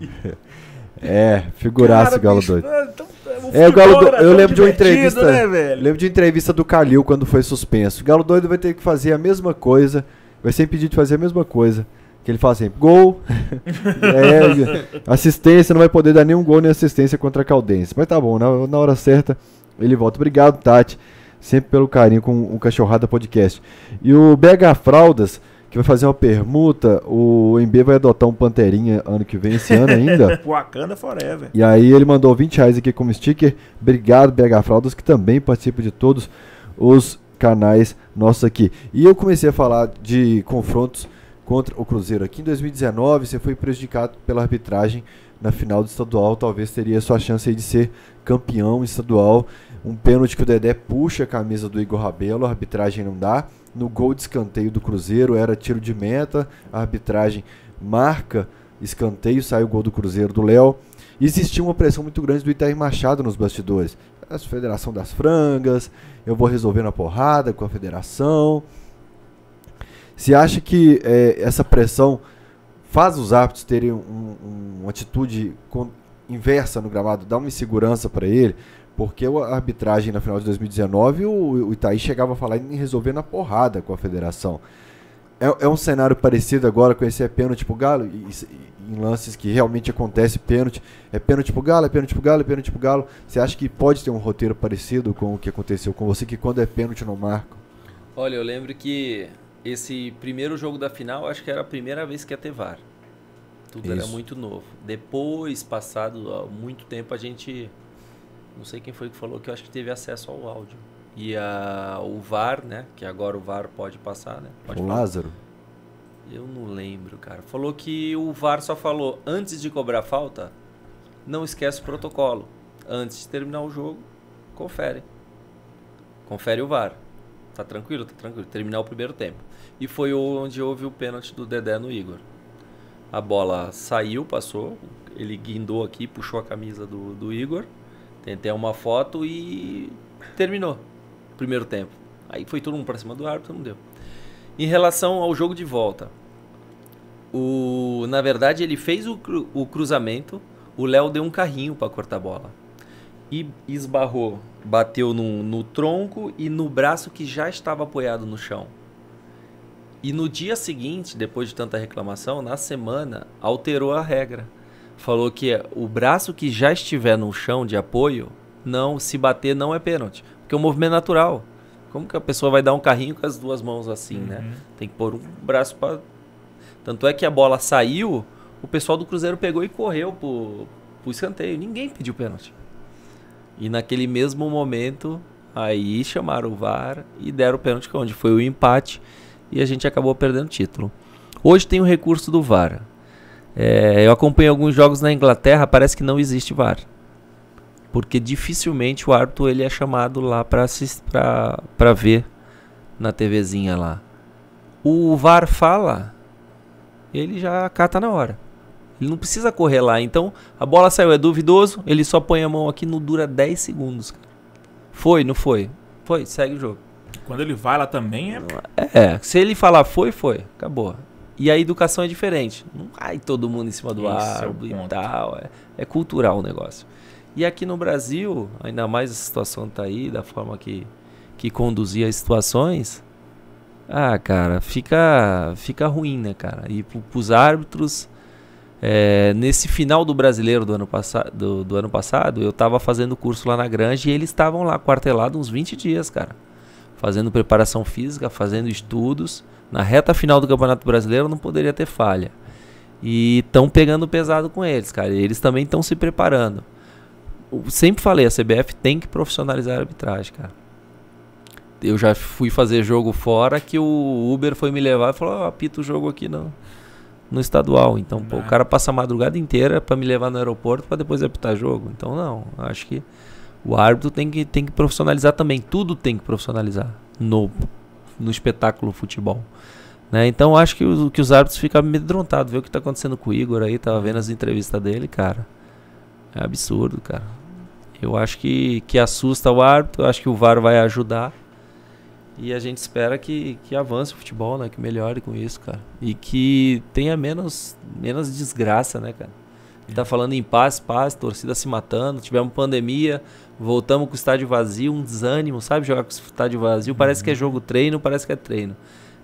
Speaker 1: É, figuraça o Galo doido. Então, é, é, o Galo do... Eu né, lembro de uma entrevista. Né, lembro de entrevista do Calil quando foi suspenso. O Galo doido vai ter que fazer a mesma coisa. Vai ser impedido de fazer a mesma coisa. Que ele fala assim, gol, é, assistência, não vai poder dar nenhum gol nem assistência contra a Caldense. Mas tá bom, na, na hora certa ele volta. Obrigado, Tati, sempre pelo carinho com o Cachorrada Podcast. E o BH Fraldas, que vai fazer uma permuta, o MB vai adotar um Panterinha ano que vem, esse ano ainda. Wakanda Forever. E aí ele mandou 20 reais aqui como sticker. Obrigado, BH Fraldas, que também participa de todos os canais nossos aqui. E eu comecei a falar de confrontos contra o Cruzeiro. Aqui em 2019, você foi prejudicado pela arbitragem na final do estadual. Talvez teria sua chance de ser campeão estadual. Um pênalti que o Dedé puxa a camisa do Igor Rabelo, a arbitragem não dá. No gol de escanteio do Cruzeiro era tiro de meta, a arbitragem marca escanteio, sai o gol do Cruzeiro do Léo. Existia uma pressão muito grande do Itair Machado nos bastidores. A Federação das Frangas, eu vou resolver na porrada com a federação. Você acha que é, essa pressão faz os árbitros terem um, um, uma atitude com, inversa no gramado, dá uma insegurança para ele? Porque a arbitragem na final de 2019, o, o Itaí chegava a falar em resolver na porrada com a federação. É, é um cenário parecido agora com esse é pênalti pro Galo, e, e, em lances que realmente acontece pênalti. É pênalti pro Galo, é pênalti pro Galo, é pênalti pro Galo. Você acha que pode ter um roteiro parecido com o que aconteceu com você, que quando é pênalti não marca?
Speaker 2: Olha, eu lembro que esse primeiro jogo da final, acho que era a primeira vez que ia ter VAR. Tudo Isso. era muito novo. Depois, passado muito tempo, a gente. Não sei quem foi que falou que eu acho que teve acesso ao áudio. E a, o VAR, né? Que agora o VAR pode passar, né?
Speaker 1: Pode o falar. Lázaro?
Speaker 2: Eu não lembro, cara. Falou que o VAR só falou antes de cobrar falta, não esquece o protocolo. Antes de terminar o jogo, confere. Confere o VAR. Tá tranquilo, tá tranquilo. Terminar o primeiro tempo. E foi onde houve o pênalti do Dedé no Igor. A bola saiu, passou, ele guindou aqui, puxou a camisa do, do Igor. Tentei uma foto e terminou o primeiro tempo. Aí foi todo mundo para cima do árbitro, não deu. Em relação ao jogo de volta, o, na verdade ele fez o, o cruzamento, o Léo deu um carrinho para cortar a bola. E esbarrou, bateu no, no tronco e no braço que já estava apoiado no chão. E no dia seguinte, depois de tanta reclamação, na semana, alterou a regra. Falou que é, o braço que já estiver no chão de apoio, não, se bater não é pênalti. Porque é um movimento natural. Como que a pessoa vai dar um carrinho com as duas mãos assim, né? uhum. né? Tem que pôr um braço para. Tanto é que a bola saiu, o pessoal do Cruzeiro pegou e correu pro, pro escanteio. Ninguém pediu pênalti. E naquele mesmo momento, aí chamaram o VAR e deram o pênalti, é onde foi o empate e a gente acabou perdendo o título. Hoje tem o recurso do VAR. É, eu acompanho alguns jogos na Inglaterra, parece que não existe VAR. Porque dificilmente o árbitro ele é chamado lá para ver na TVzinha lá. O VAR fala, ele já cata na hora. Ele não precisa correr lá. Então, a bola saiu, é duvidoso, ele só põe a mão aqui, não dura 10 segundos. Foi, não foi? Foi, segue o jogo quando ele vai lá também é, é. É, se ele falar foi, foi, acabou. E a educação é diferente. Não cai todo mundo em cima do árbitro é e tal. É, é cultural o negócio. E aqui no Brasil, ainda mais a situação tá aí, da forma que, que conduzia as situações. Ah, cara, fica, fica ruim, né, cara? E pro, pros árbitros. É, nesse final do brasileiro do ano, do, do ano passado, eu estava fazendo curso lá na Granja e eles estavam lá quartelados uns 20 dias, cara fazendo preparação física, fazendo estudos. Na reta final do Campeonato Brasileiro não poderia ter falha. E estão pegando pesado com eles, cara. eles também estão se preparando. Eu sempre falei, a CBF tem que profissionalizar a arbitragem, cara. Eu já fui fazer jogo fora que o Uber foi me levar e falou: oh, apita o jogo aqui não. No estadual. Então, pô, o cara passa a madrugada inteira para me levar no aeroporto para depois apitar jogo. Então, não. Acho que o árbitro tem que, tem que profissionalizar também. Tudo tem que profissionalizar no, no espetáculo futebol. Né? Então acho que, o, que os árbitros ficam amedrontados. Vê o que está acontecendo com o Igor aí. Tava vendo as entrevistas dele, cara. É absurdo, cara. Eu acho que, que assusta o árbitro. Acho que o VAR vai ajudar. E a gente espera que, que avance o futebol, né? Que melhore com isso, cara. E que tenha menos, menos desgraça, né, cara? Tá falando em paz, paz, torcida se matando, tivemos pandemia, voltamos com o estádio vazio, um desânimo, sabe? Jogar com o estádio vazio, parece que é uhum. jogo treino, parece que é treino.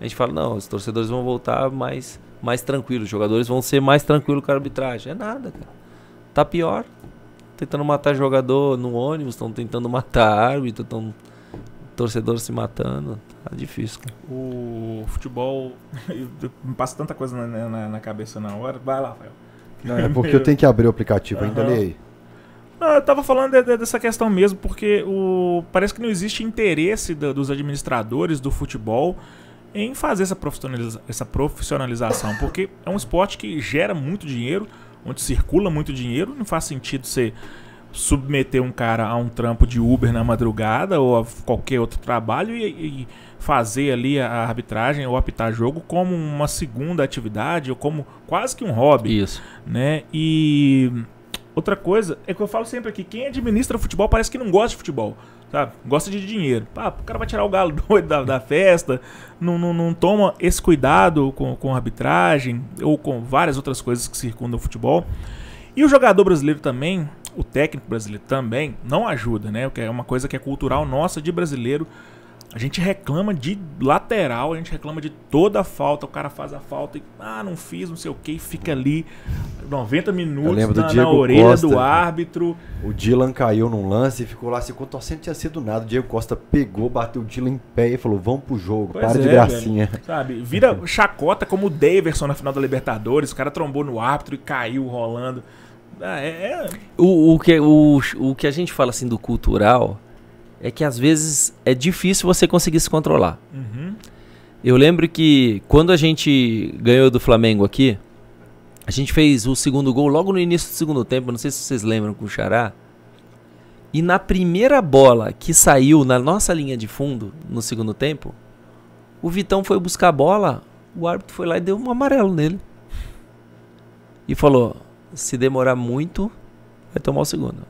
Speaker 2: A gente fala, não, os torcedores vão voltar mais, mais tranquilos, os jogadores vão ser mais tranquilos com a arbitragem. É nada, cara. Tá pior. Tentando matar jogador no ônibus, estão tentando matar árbitro, estão torcedor se matando. Tá difícil, cara.
Speaker 5: O
Speaker 3: futebol. Me passa tanta coisa na, na, na cabeça na hora. Vai lá, Rafael. Não, é porque eu tenho que abrir o aplicativo, ainda uhum. aí. Não, eu tava falando de, de, dessa questão mesmo, porque o, parece que não existe interesse do, dos administradores do futebol em fazer essa, profissionaliza, essa profissionalização, porque é um esporte que gera muito dinheiro, onde circula muito dinheiro, não faz sentido você submeter um cara a um trampo de Uber na madrugada ou a qualquer outro trabalho e, e fazer ali a arbitragem ou apitar jogo como uma segunda atividade ou como quase que um hobby. Isso. Né? E outra coisa é que eu falo sempre aqui, quem administra futebol parece que não gosta de futebol. Sabe? Gosta de dinheiro. Ah, o cara vai tirar o galo doido da, da festa, não, não, não, toma esse cuidado com, com arbitragem ou com várias outras coisas que circundam o futebol. E o jogador brasileiro também, o técnico brasileiro também, não ajuda, né? Que é uma coisa que é cultural nossa de brasileiro a gente reclama de lateral, a gente reclama de toda a falta. O cara faz a falta e, ah, não fiz, não sei o que, fica ali 90 minutos na, na, orelha Costa, do
Speaker 1: árbitro. O Dylan caiu num lance e ficou lá se contorcendo, assim, tinha sido nada. O Diego Costa pegou, bateu o Dylan em pé e falou: vamos pro jogo, pois para é, de gracinha. Velho,
Speaker 3: sabe, vira chacota como o Daverson na final da Libertadores. O cara trombou no árbitro e caiu rolando. Ah, é, é.
Speaker 2: O, o, que, o, o que a gente fala assim do cultural é que às vezes é difícil você conseguir se controlar. Uhum. Eu lembro que quando a gente ganhou do Flamengo aqui, a gente fez o segundo gol logo no início do segundo tempo, não sei se vocês lembram com o Xará. E na primeira bola que saiu na nossa linha de fundo no segundo tempo, o Vitão foi buscar a bola, o árbitro foi lá e deu um amarelo nele. E falou:
Speaker 1: se demorar muito, vai tomar o segundo.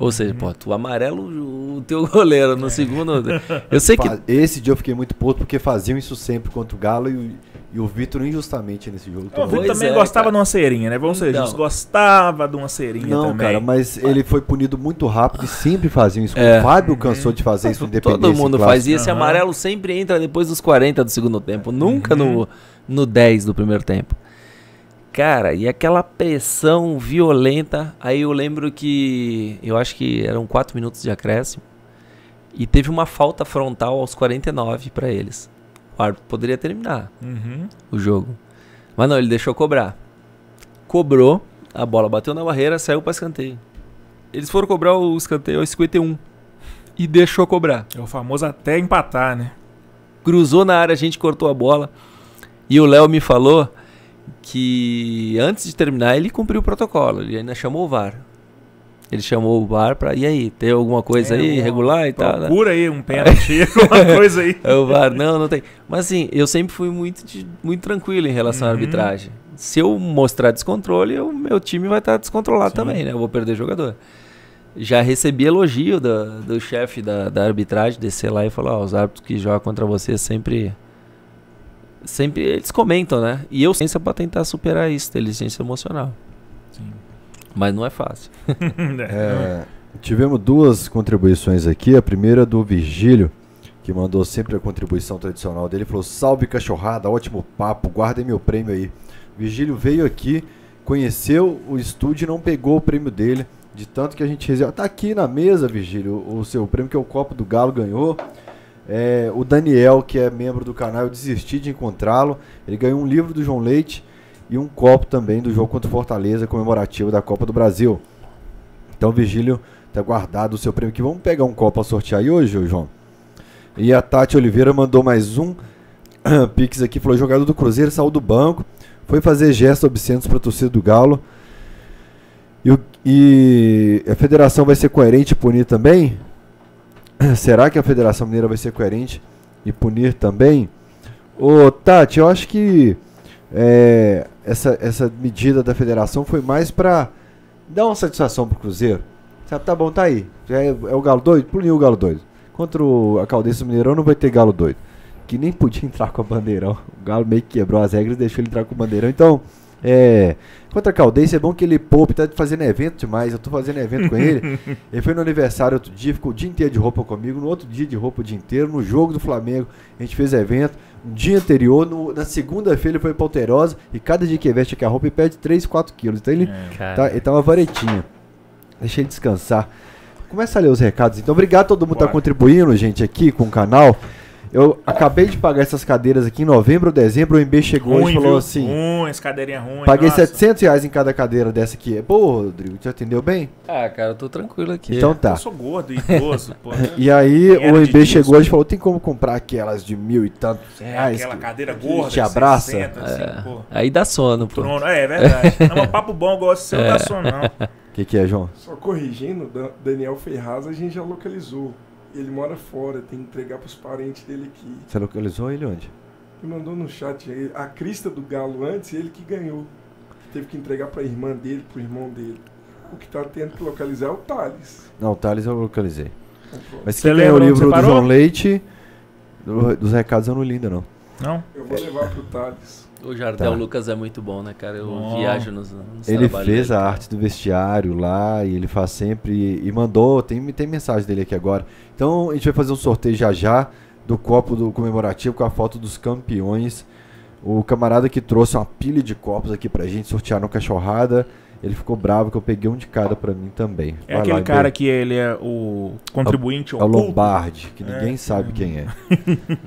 Speaker 1: Ou
Speaker 2: seja, uhum. pô, tu amarelo o teu goleiro no é. segundo.
Speaker 1: Eu sei que. Esse dia eu fiquei muito puto porque faziam isso sempre contra o Galo e, e o Vitor injustamente nesse jogo. É, o Vitor também é, gostava
Speaker 3: cara. de uma ceirinha, né? Vamos ser então. gostava de uma ceirinha não, também. cara,
Speaker 1: mas ele foi punido muito rápido e sempre faziam isso. É. O Fábio cansou de fazer uhum. isso independente. Todo mundo fazia esse amarelo
Speaker 2: sempre entra depois dos 40 do segundo tempo, nunca uhum. no, no 10 do primeiro tempo. Cara, e aquela pressão violenta. Aí eu lembro que. Eu acho que eram 4 minutos de acréscimo. E teve uma falta frontal aos 49 para eles. O árbitro poderia terminar uhum. o jogo. Mas não, ele deixou cobrar. Cobrou, a bola bateu na barreira, saiu para escanteio. Eles foram cobrar o escanteio aos 51. E deixou cobrar. É o famoso até empatar, né? Cruzou na área, a gente cortou a bola. E o Léo me falou que antes de terminar ele cumpriu o protocolo, ele ainda chamou o VAR. Ele chamou o VAR para e aí, tem alguma coisa é, aí irregular regular e tal? Né? Procura aí um pênalti, alguma coisa aí. É o VAR, não, não tem. Mas assim, eu sempre fui muito, muito tranquilo em relação uhum. à arbitragem. Se eu mostrar descontrole, o meu time vai estar tá descontrolado Sim. também, né? Eu vou perder jogador. Já recebi elogio do, do chefe da, da arbitragem, descer lá e falar, ó, os árbitros que jogam contra você sempre sempre eles comentam, né? E eu sempre para tentar superar isso, inteligência emocional. Sim. Mas não é fácil.
Speaker 1: É, é, tivemos duas contribuições aqui. A primeira do Virgílio, que mandou sempre a contribuição tradicional dele. Falou: Salve cachorrada, ótimo papo, guardem meu prêmio aí. Virgílio veio aqui, conheceu o estúdio e não pegou o prêmio dele. De tanto que a gente reserva. Tá aqui na mesa, Virgílio, o seu prêmio que é o Copo do Galo ganhou. É, o Daniel, que é membro do canal, eu desisti de encontrá-lo. Ele ganhou um livro do João Leite e um copo também do jogo contra o Fortaleza, comemorativo da Copa do Brasil. Então, Vigílio tá guardado o seu prêmio aqui. Vamos pegar um copo a sortear aí hoje, João? E a Tati Oliveira mandou mais um Pix aqui. Falou: jogador do Cruzeiro saiu do banco, foi fazer gestos obscenos para a torcida do Galo. E, e a federação vai ser coerente e punir também? será que a Federação Mineira vai ser coerente e punir também? Ô, Tati, eu acho que é, essa, essa medida da federação foi mais para dar uma satisfação pro Cruzeiro. Sabe, tá bom, tá aí. É, é o Galo doido? Puniu o Galo doido. Contra o, a Caldeira Mineirão não vai ter Galo doido. Que nem podia entrar com a bandeirão. O Galo meio que quebrou as regras e deixou ele entrar com o bandeirão. Então, é, contra a Caldência, é bom que ele poupe, tá fazendo evento demais, eu tô fazendo evento com ele. ele foi no aniversário outro dia, ficou o dia inteiro de roupa comigo, no outro dia de roupa o dia inteiro, no jogo do Flamengo, a gente fez evento. No dia anterior, no, na segunda-feira ele foi palterosa e cada dia que veste aqui a roupa ele perde 3, 4 quilos. Então ele, é, tá, ele tá uma varetinha. Deixa ele descansar. Começa a ler os recados, então. Obrigado a todo mundo que tá contribuindo, gente, aqui com o canal. Eu acabei de pagar essas cadeiras aqui em novembro ou dezembro. O MB chegou ruim, e falou viu? assim: ruim, essa cadeirinha é ruim. Paguei nossa. 700 reais em cada cadeira dessa aqui. Pô, Rodrigo, te atendeu bem?
Speaker 2: Ah, cara, eu tô tranquilo aqui. Então tá. Eu sou gordo, idoso, pô. e aí o MB chegou e
Speaker 1: falou: tem como comprar aquelas de mil e tantos é, reais? É, aquela cadeira gorda. Te abraça? 60, assim, é. Aí dá sono, pô. Trono. É, é verdade. é um papo
Speaker 2: bom, eu gosto de
Speaker 4: ser, é. não dá sono, não. O que, que é, João? Só corrigindo, Daniel Ferraz a gente já localizou ele mora fora, tem que entregar para os parentes dele aqui.
Speaker 1: Você localizou ele onde?
Speaker 4: Ele mandou no chat. É, a crista do galo antes, ele que ganhou. Teve que entregar para a irmã dele, para o irmão dele. O que está tendo que localizar é o Thales.
Speaker 1: Não, o Thales eu localizei. Mas você é leu o livro do João Leite, do, dos recados eu não li ainda não.
Speaker 2: Não? Eu vou levar para o Thales. O Jardel tá. Lucas é muito bom, né, cara? Eu oh. viajo nos, nos Ele fez dele, a
Speaker 1: arte do vestiário lá e ele faz sempre. E mandou, tem, tem mensagem dele aqui agora. Então a gente vai fazer um sorteio já já do copo do comemorativo com a foto dos campeões. O camarada que trouxe uma pilha de copos aqui pra gente, sortear no cachorrada. Ele ficou bravo que eu peguei um de cada para mim também. É Vai aquele lá, cara bem.
Speaker 3: que ele é o contribuinte. É, o Lombardi, que é. ninguém é. sabe quem é.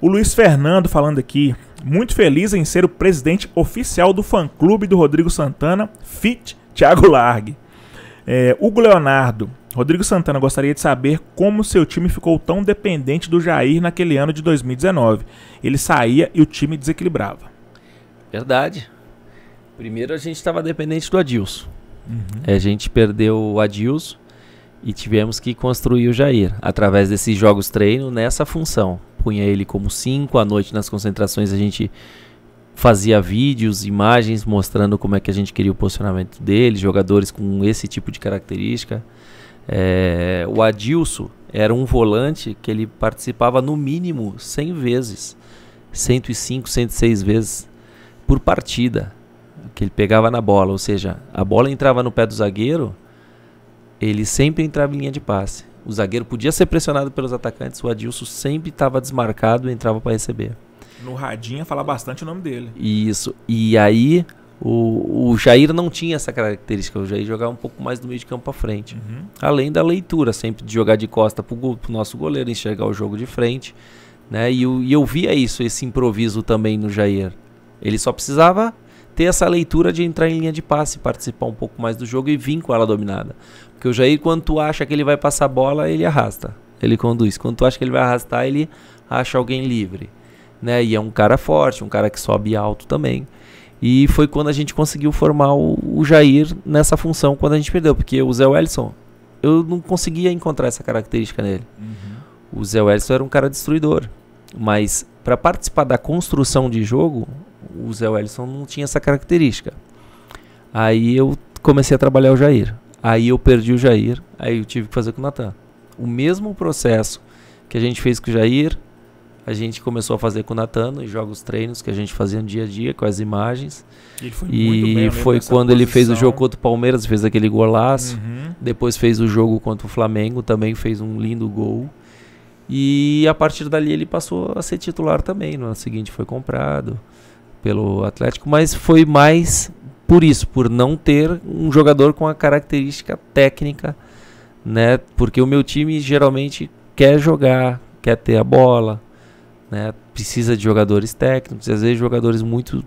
Speaker 3: o Luiz Fernando falando aqui, muito feliz em ser o presidente oficial do fã-clube do Rodrigo Santana, Fit Thiago Largue. É, Hugo Leonardo, Rodrigo Santana gostaria de saber como seu time ficou tão dependente do Jair naquele ano de 2019. Ele saía e o time desequilibrava.
Speaker 2: Verdade. Primeiro a gente estava dependente do Adilson. Uhum. É, a gente perdeu o Adilson e tivemos que construir o Jair através desses jogos treino nessa função punha ele como 5. À noite, nas concentrações, a gente fazia vídeos, imagens mostrando como é que a gente queria o posicionamento dele, jogadores com esse tipo de característica. É, o Adilson era um volante que ele participava no mínimo 100 vezes, 105, 106 vezes por partida que ele pegava na bola, ou seja, a bola entrava no pé do zagueiro, ele sempre entrava em linha de passe. O zagueiro podia ser pressionado pelos atacantes, o Adilson sempre estava desmarcado e entrava para receber.
Speaker 3: No Radinha fala bastante o nome dele.
Speaker 2: Isso. E aí o, o Jair não tinha essa característica. O Jair jogava um pouco mais do meio de campo para frente. Uhum. Além da leitura, sempre de jogar de costa para o nosso goleiro, enxergar o jogo de frente. Né? E, e eu via isso, esse improviso também no Jair. Ele só precisava ter essa leitura de entrar em linha de passe, participar um pouco mais do jogo e vir com ela dominada. Porque o Jair, quando tu acha que ele vai passar bola, ele arrasta. Ele conduz. Quando tu acha que ele vai arrastar, ele acha alguém livre. Né? E é um cara forte, um cara que sobe alto também. E foi quando a gente conseguiu formar o, o Jair nessa função quando a gente perdeu. Porque o Zé Wellison, eu não conseguia encontrar essa característica nele. Uhum. O Zé Wellison era um cara destruidor. Mas para participar da construção de jogo, o Zé Wellison não tinha essa característica. Aí eu comecei a trabalhar o Jair. Aí eu perdi o Jair, aí eu tive que fazer com o Natan. O mesmo processo que a gente fez com o Jair, a gente começou a fazer com o Natan nos jogos, treinos que a gente fazia no dia a dia com as imagens. E foi, e foi quando posição. ele fez o jogo contra o Palmeiras, fez aquele golaço. Uhum. Depois fez o jogo contra o Flamengo, também fez um lindo gol. E a partir dali ele passou a ser titular também. No ano seguinte foi comprado pelo Atlético, mas foi mais por isso, por não ter um jogador com a característica técnica, né? Porque o meu time geralmente quer jogar, quer ter a bola, né? Precisa de jogadores técnicos, às vezes jogadores muito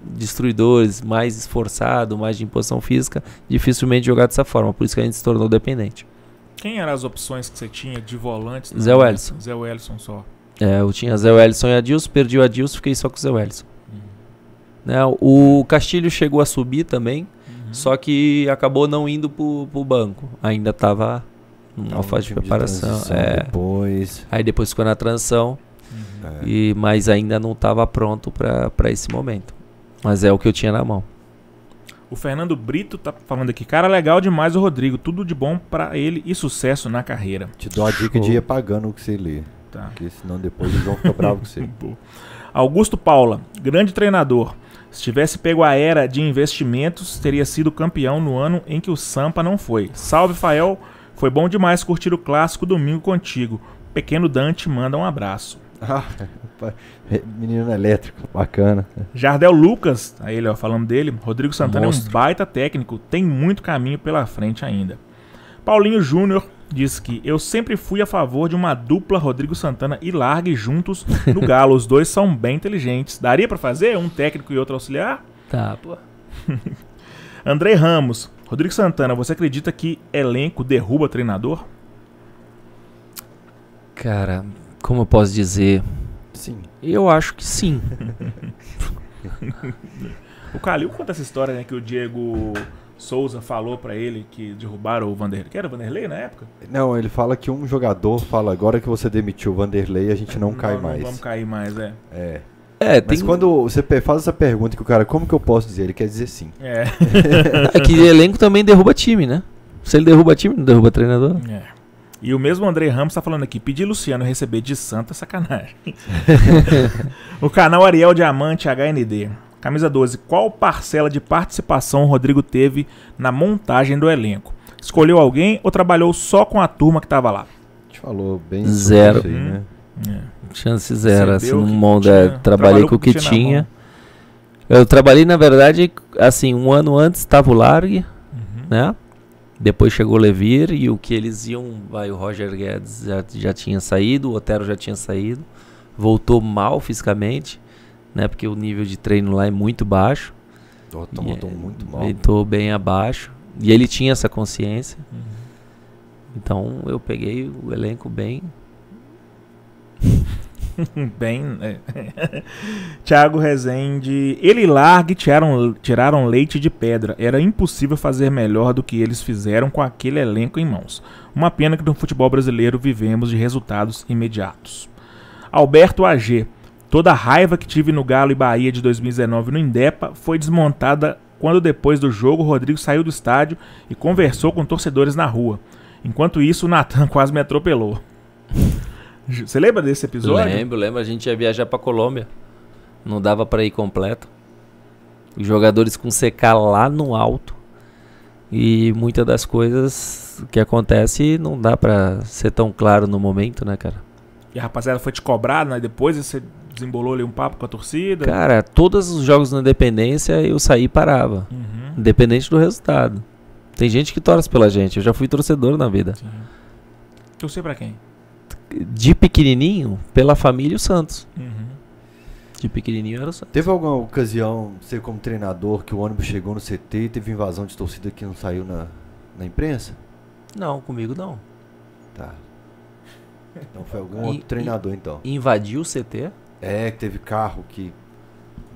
Speaker 2: destruidores, mais esforçado, mais de imposição física, dificilmente jogar dessa forma, por isso que a gente se tornou dependente.
Speaker 3: Quem eram as opções que você tinha de volante? Zé Wellison. Zé Wellison só.
Speaker 2: É, eu tinha Zé Wellison e Adilson, perdi o Adilson, fiquei só com o Zé Wellison. Né? O Castilho chegou a subir também, uhum. só que acabou não indo para o banco. Ainda estava
Speaker 5: numa fase de preparação. De é.
Speaker 2: depois. Aí depois ficou na transição, uhum. e, mas ainda não estava pronto para esse momento. Mas é o que eu tinha na mão.
Speaker 3: O Fernando Brito tá falando aqui, cara, legal demais o Rodrigo, tudo de bom para ele e sucesso na carreira. Te
Speaker 1: dou a dica de ir pagando o que você lê. Tá. Porque senão depois o João fica bravo com você.
Speaker 3: Augusto Paula, grande treinador. Se tivesse pego a era de investimentos, teria sido campeão no ano em que o Sampa não foi. Salve, Fael! Foi bom demais curtir o clássico domingo contigo. Pequeno Dante manda um abraço.
Speaker 1: Ah, menino elétrico, bacana.
Speaker 3: Jardel Lucas, aí tá ele ó, falando dele, Rodrigo Santana é um baita técnico, tem muito caminho pela frente ainda. Paulinho Júnior diz que eu sempre fui a favor de uma dupla Rodrigo Santana e Largue juntos no Galo. Os dois são bem inteligentes. Daria para fazer um técnico e outro auxiliar? Tá, pô. Andrei Ramos, Rodrigo Santana, você acredita que elenco derruba
Speaker 2: treinador? Cara, como eu posso dizer? Sim. Eu acho que sim.
Speaker 3: o Calil conta essa história, né? Que o Diego Souza falou para ele que derrubaram o Vanderlei. Que era o Vanderlei na
Speaker 1: época? Não, ele fala que um jogador fala: agora que você demitiu o Vanderlei, a gente não, não cai não mais. Não vamos
Speaker 3: cair mais, é. É. É, Mas tem... quando
Speaker 1: você faz essa pergunta que o cara, como que eu posso dizer? Ele quer dizer sim. É.
Speaker 3: é que elenco
Speaker 2: também derruba time, né?
Speaker 1: Se ele derruba time, não derruba treinador.
Speaker 3: É. E o mesmo André Ramos tá falando aqui, pedir Luciano receber de santa sacanagem. o canal Ariel Diamante HND. Camisa 12, qual parcela de participação Rodrigo teve na montagem do elenco? Escolheu alguém ou trabalhou só com a turma que estava lá? A gente falou bem zero. Aí, né? hum. né?
Speaker 2: É. Chance zero. Você assim, não monta, trabalhei com o que, que tinha. Eu trabalhei, na verdade, assim, um ano antes estava o Largue, uhum. né? Depois chegou o Levir e o que eles iam, vai, o Roger Guedes já, já tinha saído, o Otero já tinha saído, voltou mal fisicamente né? Porque o nível de treino lá é muito baixo. tomou é, muito mal. Deitou bem abaixo. E ele tinha essa consciência. Uhum. Então eu peguei o elenco bem.
Speaker 3: bem. Né? Tiago Rezende. Ele larga e tiraram, tiraram leite de pedra. Era impossível fazer melhor do que eles fizeram com aquele elenco em mãos. Uma pena que no futebol brasileiro vivemos de resultados imediatos. Alberto AG. Toda a raiva que tive no Galo e Bahia de 2019 no Indepa foi desmontada quando depois do jogo Rodrigo saiu do estádio e conversou com torcedores na rua. Enquanto isso, o Natan quase me atropelou.
Speaker 2: Você lembra desse episódio? Lembro, lembro. A gente ia viajar pra Colômbia. Não dava para ir completo. Os jogadores com CK lá no alto. E muitas das coisas que acontece não dá para ser tão claro no momento, né, cara?
Speaker 3: E a rapaziada foi te cobrar, né? Depois você desembolou ali um papo com a torcida? Cara,
Speaker 2: todos os jogos na Independência eu saí e parava. Uhum. Independente do resultado. Tem gente que torce pela gente. Eu já fui torcedor na vida. Sim. Torcer pra quem? De pequenininho,
Speaker 1: pela família e o Santos. Uhum. De pequenininho era o Santos. Teve alguma ocasião, você como treinador, que o ônibus chegou no CT e teve invasão de torcida que não saiu na, na imprensa? Não, comigo não. Tá. Então foi algum outro treinador, então. Invadiu o CT? É, que teve carro que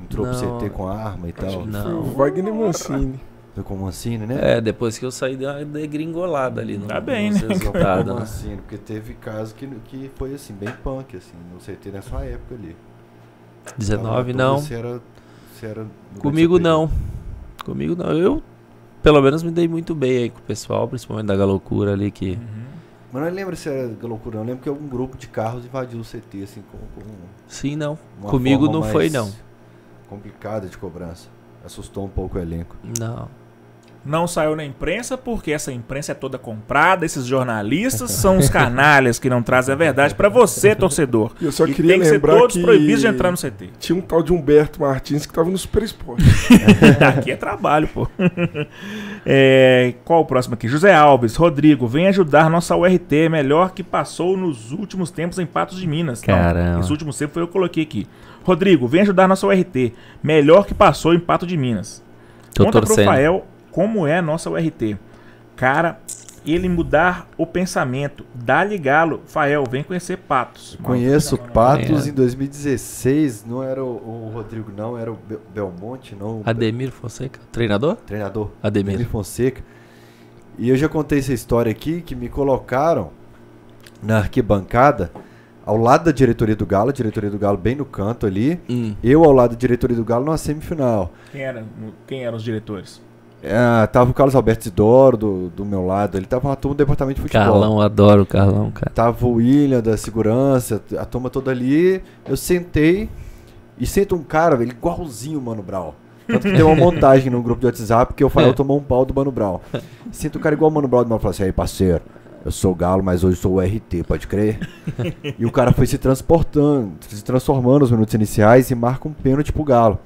Speaker 1: entrou não, pro CT com arma e tal. Não. Foi o Wagner Mancini. Foi com o Mancini, né? É, depois que eu saí da degringolada ali. No, tá bem, no né? com o né? Mancini, porque teve caso que, que foi assim, bem punk, assim, no CT nessa época ali. 19 então, não. Você era, era Comigo
Speaker 2: não. Comigo não. Eu, pelo menos, me dei muito bem aí com o pessoal, principalmente da Galocura ali que. Uhum
Speaker 1: mas não lembro se era loucura, não. Eu lembro que algum grupo de carros invadiu o CT, assim, com. com Sim, não. Comigo não foi, não. Complicada de cobrança. Assustou um pouco o elenco.
Speaker 3: Não não saiu na imprensa porque essa imprensa é toda comprada, esses jornalistas são os canalhas que não trazem a verdade para você, torcedor. Eu
Speaker 4: só e queria tem que lembrar ser todos que proibidos de entrar no CT. Tinha um tal de Humberto Martins que estava no Super Esporte. aqui é
Speaker 3: trabalho, pô. É, qual o próximo aqui? José Alves, Rodrigo, vem ajudar nossa URT, é melhor que passou nos últimos tempos em Patos de Minas. Caramba. Não, esse último tempo foi eu que coloquei aqui. Rodrigo, vem ajudar nossa URT, melhor que passou em Patos de Minas.
Speaker 1: Tô Conta torcendo. pro Rafael
Speaker 3: como é a nossa URT. Cara, ele mudar o pensamento. Dá-lhe galo. Fael, vem conhecer Patos.
Speaker 1: Conheço Patos é. em 2016. Não era o, o, Rodrigo, não. Era o Belmonte, não. Ademir Fonseca. Treinador? Treinador. Ademir. Ademir Fonseca. E eu já contei essa história aqui, que me colocaram na arquibancada ao lado da diretoria do Galo, a diretoria do Galo bem no canto ali. Hum. Eu ao lado da diretoria do Galo numa semifinal.
Speaker 3: Quem, era, quem eram os
Speaker 1: diretores? Ah, tava o Carlos Alberto Isidoro do, do meu lado, ele tava uma turma do departamento de futebol. Carlão, adoro o Carlão, cara. Tava o William da segurança, a turma toda ali. Eu sentei e senta um cara, velho, igualzinho o Mano Brau. Tanto que tem uma montagem no grupo de WhatsApp que eu falei, é. eu tomou um pau do Mano Brau. Senta um cara igual o Mano Brau e o falou assim, aí parceiro, eu sou galo, mas hoje sou o RT, pode crer? e o cara foi se transportando, se transformando nos minutos iniciais e marca um pênalti pro galo.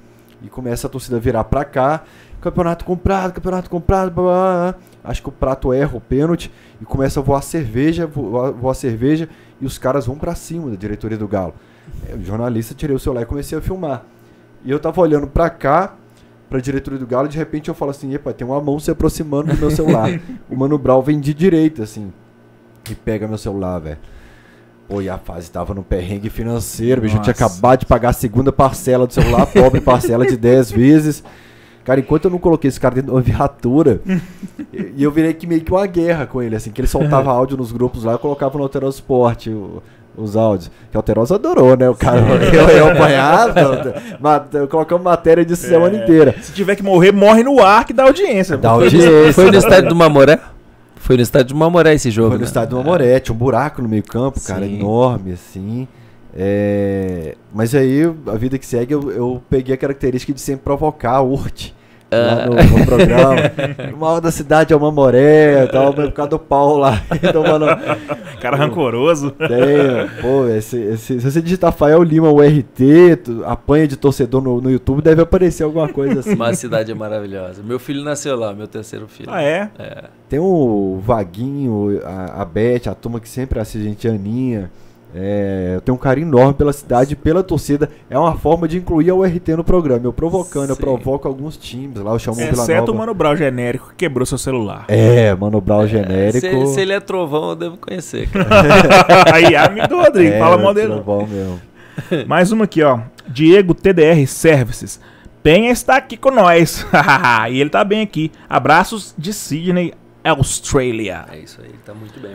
Speaker 1: E começa a torcida a virar pra cá campeonato comprado, campeonato comprado, blá, blá, blá. Acho que o Prato erra o pênalti e começa a voar cerveja, voar, cerveja, e os caras vão para cima da diretoria do Galo. É, o jornalista, tirei o celular e comecei a filmar. E eu tava olhando para cá, pra diretoria do Galo, e de repente eu falo assim, epa, tem uma mão se aproximando do meu celular. o Mano Brau vem de direita, assim, e pega meu celular, velho. Pô, e a fase tava no perrengue financeiro, bicho. Eu tinha acabado de pagar a segunda parcela do celular, pobre parcela de 10 vezes. Cara, enquanto eu não coloquei esse cara dentro de uma viatura, e eu virei que meio que uma guerra com ele, assim, que ele soltava é. áudio nos grupos lá, eu colocava no Alterosa Sport os áudios. Que o Alterosa adorou, né? O cara, eu, eu apanhava, colocamos matéria de é. semana inteira. Se tiver que morrer, morre
Speaker 3: no ar que dá audiência. Dá audiência. Foi no estádio do Mamoré?
Speaker 1: Foi no estádio do Mamoré esse jogo. Foi no né? estádio do Mamoré, tinha um buraco no meio campo, cara, enorme, assim. É, mas aí, a vida que segue, eu, eu, peguei a característica de sempre provocar a Urt. Lá ah. no, no programa. o mal da cidade é uma moré, tal, por causa do pau lá. Então, mano, Cara rancoroso. Tem, pô, esse, esse, se você digitar Fael Lima URT, tu, apanha de torcedor no, no YouTube, deve aparecer alguma coisa assim. Mas a
Speaker 2: cidade é maravilhosa. Meu filho nasceu lá, meu terceiro filho. Ah, é?
Speaker 1: é. Tem o Vaguinho, a, a Beth, a turma que sempre assiste a gente, a Aninha. É, eu tenho um carinho enorme pela cidade, pela torcida. É uma forma de incluir a URT no programa. Eu provocando, Sim. eu provoco alguns times lá, eu chamo Exceto Vila Exceto o
Speaker 3: Mano Brown genérico que quebrou seu celular. É,
Speaker 1: Mano Brown é, genérico. Se, se, ele
Speaker 2: é trovão, eu devo conhecer. Aí, amigo ah, Rodrigo, é, fala modelo dele. Trovão mesmo.
Speaker 3: Mais uma aqui, ó. Diego TDR Services. Penha está aqui com nós. e ele tá bem aqui. Abraços de Sydney, Australia É isso aí, tá muito bem.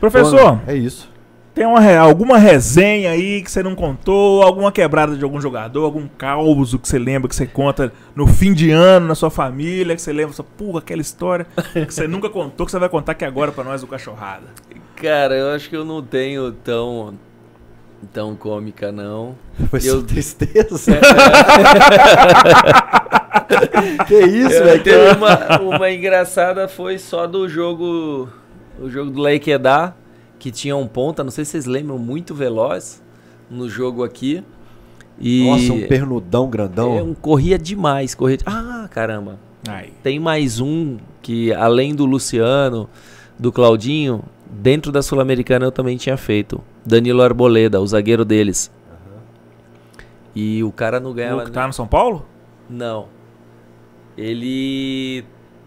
Speaker 1: Professor. Bom,
Speaker 3: é isso. Tem uma, alguma resenha aí que você não contou, alguma quebrada de algum jogador, algum caos que você lembra, que você conta no fim de ano na sua família, que você lembra, só, pô, aquela história que você nunca contou, que você vai contar aqui agora para nós do Cachorrada.
Speaker 2: Cara, eu acho que eu não tenho tão tão cômica, não.
Speaker 1: Foi eu... tristeza. é. que isso, velho. Teve uma, uma
Speaker 2: engraçada, foi só do jogo, o jogo do Lequedá que tinha um ponta, não sei se vocês lembram, muito veloz no jogo
Speaker 1: aqui. E Nossa, um pernudão grandão. É, um,
Speaker 2: corria demais, corria. Ah, caramba. Ai. Tem mais um que além do Luciano, do Claudinho, dentro da Sul-Americana eu também tinha feito. Danilo Arboleda, o zagueiro deles. Uhum. E o cara não ganhava. O que tá no São Paulo? Não. Ele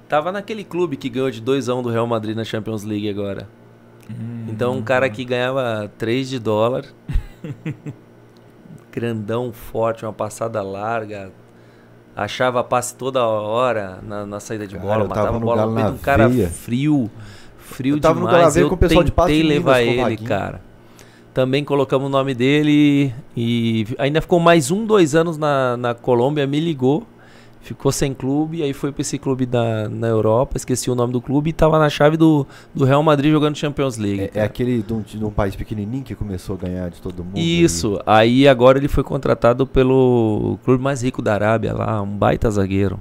Speaker 2: tava naquele clube que ganhou de 2x1 um do Real Madrid na Champions League agora.
Speaker 5: Hum. Então, um
Speaker 2: cara que ganhava 3 de dólar, grandão, forte, uma passada larga, achava passe toda hora na, na saída de cara, bola, matava a bola no meio de um cara frio, frio eu tava demais. No eu com o pessoal tentei de passe levar Minas, ele, cara. Também colocamos o nome dele e ainda ficou mais um, dois anos na, na Colômbia, me ligou ficou sem clube, aí foi para esse clube da, na Europa, esqueci o nome do clube, e tava na chave do, do Real Madrid jogando
Speaker 1: Champions League. É, é aquele de um, de um, país pequenininho que começou a ganhar de todo mundo.
Speaker 2: Isso, aí agora ele foi contratado pelo clube mais rico da Arábia lá, um baita zagueiro.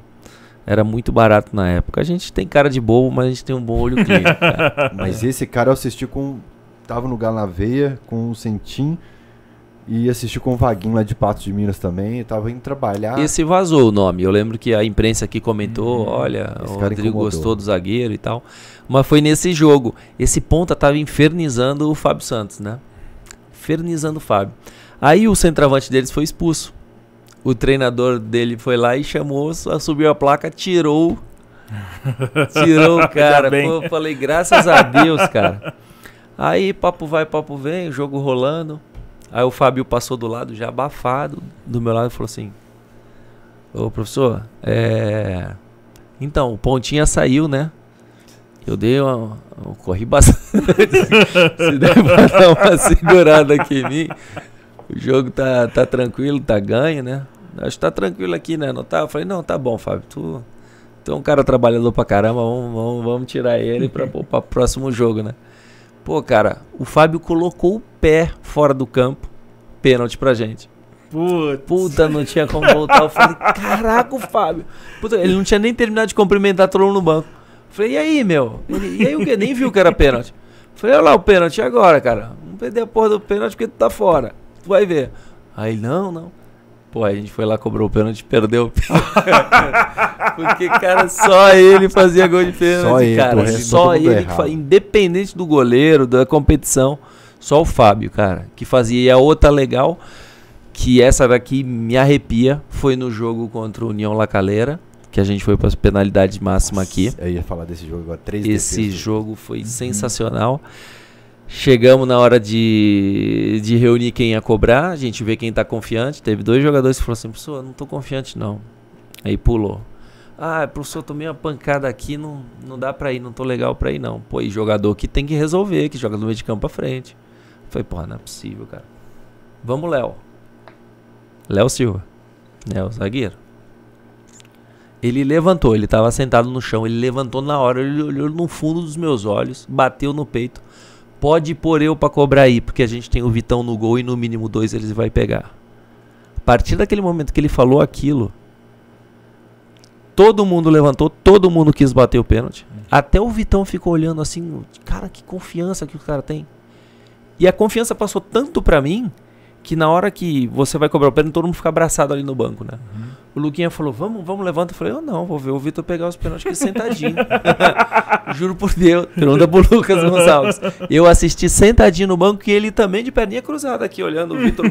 Speaker 2: Era muito barato na época. A gente tem cara de bobo, mas a gente tem um bom olho clínico. mas esse
Speaker 1: cara eu assisti com... Tava no Galaveia, com o Centim... E assisti com o Vaguinho lá de Patos de Minas também. Eu tava indo trabalhar. Esse
Speaker 2: vazou o nome. Eu lembro que a imprensa aqui comentou: hum, olha, o Rodrigo incomodou. gostou do zagueiro e tal. Mas foi nesse jogo. Esse ponta tava infernizando o Fábio Santos, né? Infernizando o Fábio. Aí o centroavante deles foi expulso. O treinador dele foi lá e chamou, subiu a placa, tirou.
Speaker 1: Tirou o cara. Pô, eu falei, graças a Deus, cara.
Speaker 2: Aí papo vai, papo vem, o jogo rolando. Aí o Fábio passou do lado, já abafado, do meu lado, e falou assim: Ô professor, é. Então, o Pontinha saiu, né? Eu dei uma. Eu corri bastante. Se der pra dar uma segurada aqui em mim. O jogo tá, tá tranquilo, tá ganho, né? Acho que tá tranquilo aqui, né? Não tá? Eu falei, não, tá bom, Fábio. Tu, tu é um cara trabalhador pra caramba, vamos, vamos, vamos tirar ele pra, pra próximo jogo, né? Pô, cara, o Fábio colocou o pé fora do campo, pênalti pra gente. Putz. Puta, não tinha como voltar. Eu falei, caraca, o Fábio. Puta, ele não tinha nem terminado de cumprimentar todo mundo no banco. Eu falei, e aí, meu? e aí o quê? Nem viu que era pênalti. Eu falei, olha lá o pênalti agora, cara. Não perder a porra do pênalti porque tu tá fora. Tu vai ver. Aí, não, não. Pô, a gente foi lá, cobrou o pênalti, perdeu o pênalti.
Speaker 5: Porque, cara, só ele fazia
Speaker 2: gol de pênalti, só cara. Ele, só tá ele, que faz, independente do goleiro, da competição. Só o Fábio, cara, que fazia. E a outra legal, que essa daqui me arrepia, foi no jogo contra o União La Calera, que a gente foi para as penalidades máximas aqui. Eu ia falar desse jogo agora, três Esse jogo foi uhum. sensacional. Chegamos na hora de, de reunir quem ia cobrar, a gente vê quem está confiante. Teve dois jogadores que falaram assim, professor, não estou confiante não. Aí pulou. Ah, é, professor, tomei uma pancada aqui, não, não dá para ir, não tô legal para ir não. Pô, e jogador que tem que resolver, que joga do meio de campo pra frente. Falei, porra, não é possível, cara. Vamos, Léo. Léo Silva. Léo o zagueiro. Ele levantou, ele estava sentado no chão, ele levantou na hora, ele olhou no fundo dos meus olhos, bateu no peito. Pode pôr eu para cobrar aí, porque a gente tem o Vitão no gol e no mínimo dois eles vai pegar. A partir daquele momento que ele falou aquilo, todo mundo levantou, todo mundo quis bater o pênalti. Uhum. Até o Vitão ficou olhando assim, cara, que confiança que o cara tem. E a confiança passou tanto para mim que na hora que você vai cobrar o pênalti, todo mundo fica abraçado ali no banco, né? Uhum. O Luquinha falou, vamos, vamos, levanta. Eu falei, eu ah, não, vou ver o Vitor pegar os pênaltis aqui sentadinho. Juro por Deus, pergunta pro Lucas Gonçalves. Eu assisti sentadinho no banco e ele também de perninha cruzada aqui, olhando o Vitor.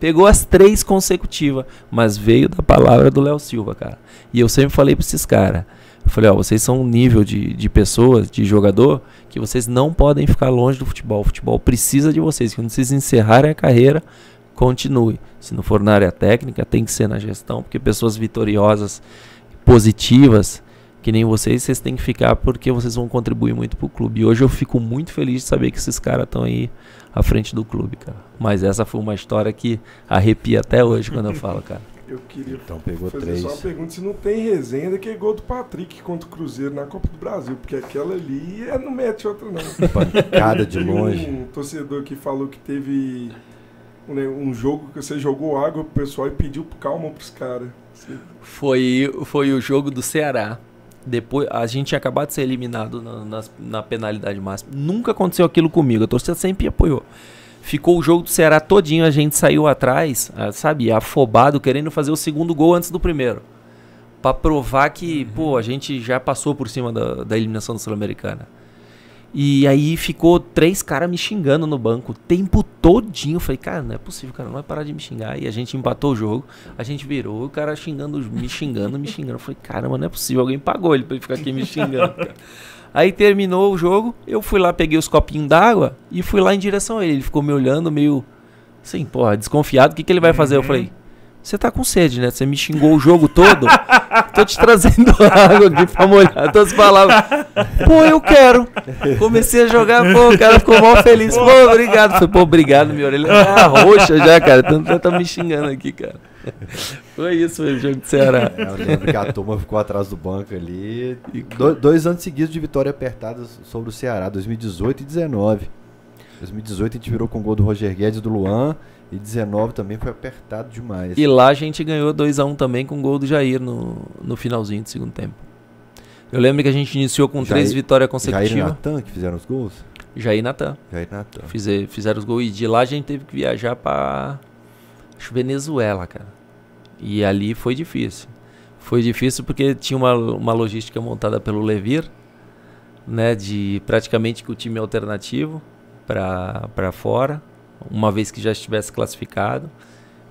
Speaker 2: pegou as três consecutivas, mas veio da palavra do Léo Silva, cara. E eu sempre falei pra esses caras, eu falei, ó, vocês são um nível de, de pessoas, de jogador, que vocês não podem ficar longe do futebol. O futebol precisa de vocês. Quando vocês encerrarem a carreira, continue. Se não for na área técnica, tem que ser na gestão, porque pessoas vitoriosas, positivas, que nem vocês, vocês têm que ficar porque vocês vão contribuir muito pro clube. E hoje eu fico muito feliz de saber que esses caras estão aí à frente do clube, cara. Mas essa foi uma história que arrepia até hoje quando eu falo, cara.
Speaker 4: Eu queria então, pegou fazer três. só uma pergunta se não tem resenha que é gol do Patrick contra o Cruzeiro na Copa do Brasil, porque aquela ali é, não mete outra não. Pancada de longe. Um torcedor que falou que teve um, né, um jogo que você jogou água pro pessoal e pediu calma pros caras.
Speaker 2: Foi, foi o jogo do Ceará. Depois, a gente tinha acabado de ser eliminado na, na, na penalidade máxima. Nunca aconteceu aquilo comigo. A torcida sempre apoiou. Ficou o jogo do Ceará todinho, a gente saiu atrás, ah, sabe, afobado, querendo fazer o segundo gol antes do primeiro. para provar que, uhum. pô, a gente já passou por cima da, da eliminação do Sul-Americana. E aí ficou três caras me xingando no banco o tempo todinho. Eu falei, cara, não é possível, cara, não vai parar de me xingar. E a gente empatou o jogo, a gente virou, o cara xingando, me xingando, me xingando. Eu falei, caramba, não é possível, alguém pagou ele pra ele ficar aqui me xingando, cara. Aí terminou o jogo, eu fui lá, peguei os copinhos d'água e fui lá em direção a ele. Ele ficou me olhando meio assim, porra, desconfiado, o que, que ele vai fazer? Eu uhum. falei, você tá com sede, né? Você me xingou o jogo todo. Tô te trazendo água aqui pra molhar tuas palavras. Pô, eu quero. Comecei a jogar, pô, o cara ficou mal feliz. Pô, obrigado. Falei, pô, obrigado, minha orelha Ah, roxa já, cara. Tanto tá me xingando
Speaker 1: aqui, cara. Foi isso, foi o jogo do Ceará. É, eu lembro que a turma ficou atrás do banco ali. Do, dois anos seguidos de vitória apertada sobre o Ceará, 2018 e 2019. 2018 a gente virou com o gol do Roger Guedes do Luan. E 19 também foi apertado demais. E lá
Speaker 2: a gente ganhou 2 a 1 um também com o gol do Jair no, no finalzinho do segundo tempo. Eu lembro que a gente iniciou com Jair, três vitórias consecutivas. Jair e Natan
Speaker 1: que fizeram os gols?
Speaker 2: Jair e Natan. Jair e Natan. Fizer, fizeram os gols. E de lá a gente teve que viajar pra. Acho Venezuela, cara. E ali foi difícil. Foi difícil porque tinha uma, uma logística montada pelo Levir, né, de praticamente com o time alternativo para fora, uma vez que já estivesse classificado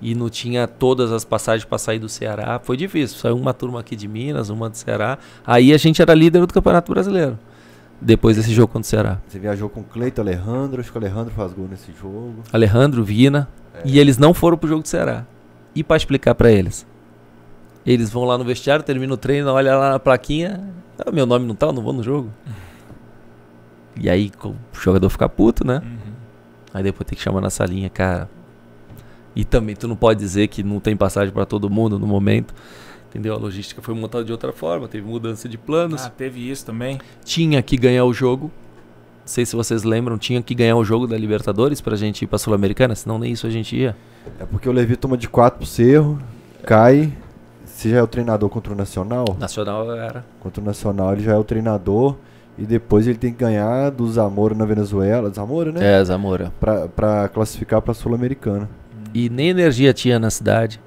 Speaker 2: e não tinha todas as passagens para sair do Ceará. Foi difícil. Saiu uma turma aqui de Minas, uma do Ceará. Aí a gente era líder do Campeonato Brasileiro. Depois desse jogo contra o Ceará.
Speaker 1: Você viajou com Cleito Alejandro, acho que o Alejandro faz gol nesse jogo.
Speaker 2: Alejandro, Vina. É. E eles não foram pro jogo do Ceará e para explicar para eles?
Speaker 1: Eles vão lá no vestiário, termina o treino, olha
Speaker 2: lá na plaquinha, ah, meu nome não tá, não vou no jogo. E aí o jogador fica puto, né? Uhum. Aí depois tem que chamar na salinha, cara. E também tu não pode dizer que não tem passagem para todo mundo no momento. Entendeu? A logística foi montada de outra forma, teve mudança de planos. Ah, teve isso também. Tinha que ganhar o jogo, sei se vocês lembram, tinha que ganhar o jogo da Libertadores pra gente ir pra Sul-Americana, senão nem isso a gente ia.
Speaker 1: É porque o Levi toma de 4 pro Cerro, cai. Você já é o treinador contra o Nacional?
Speaker 2: Nacional era.
Speaker 1: Contra o Nacional ele já é o treinador. E depois ele tem que ganhar do Zamora na Venezuela. Zamora, né? É, Zamora. Pra, pra classificar pra Sul-Americana. E nem energia tinha na cidade.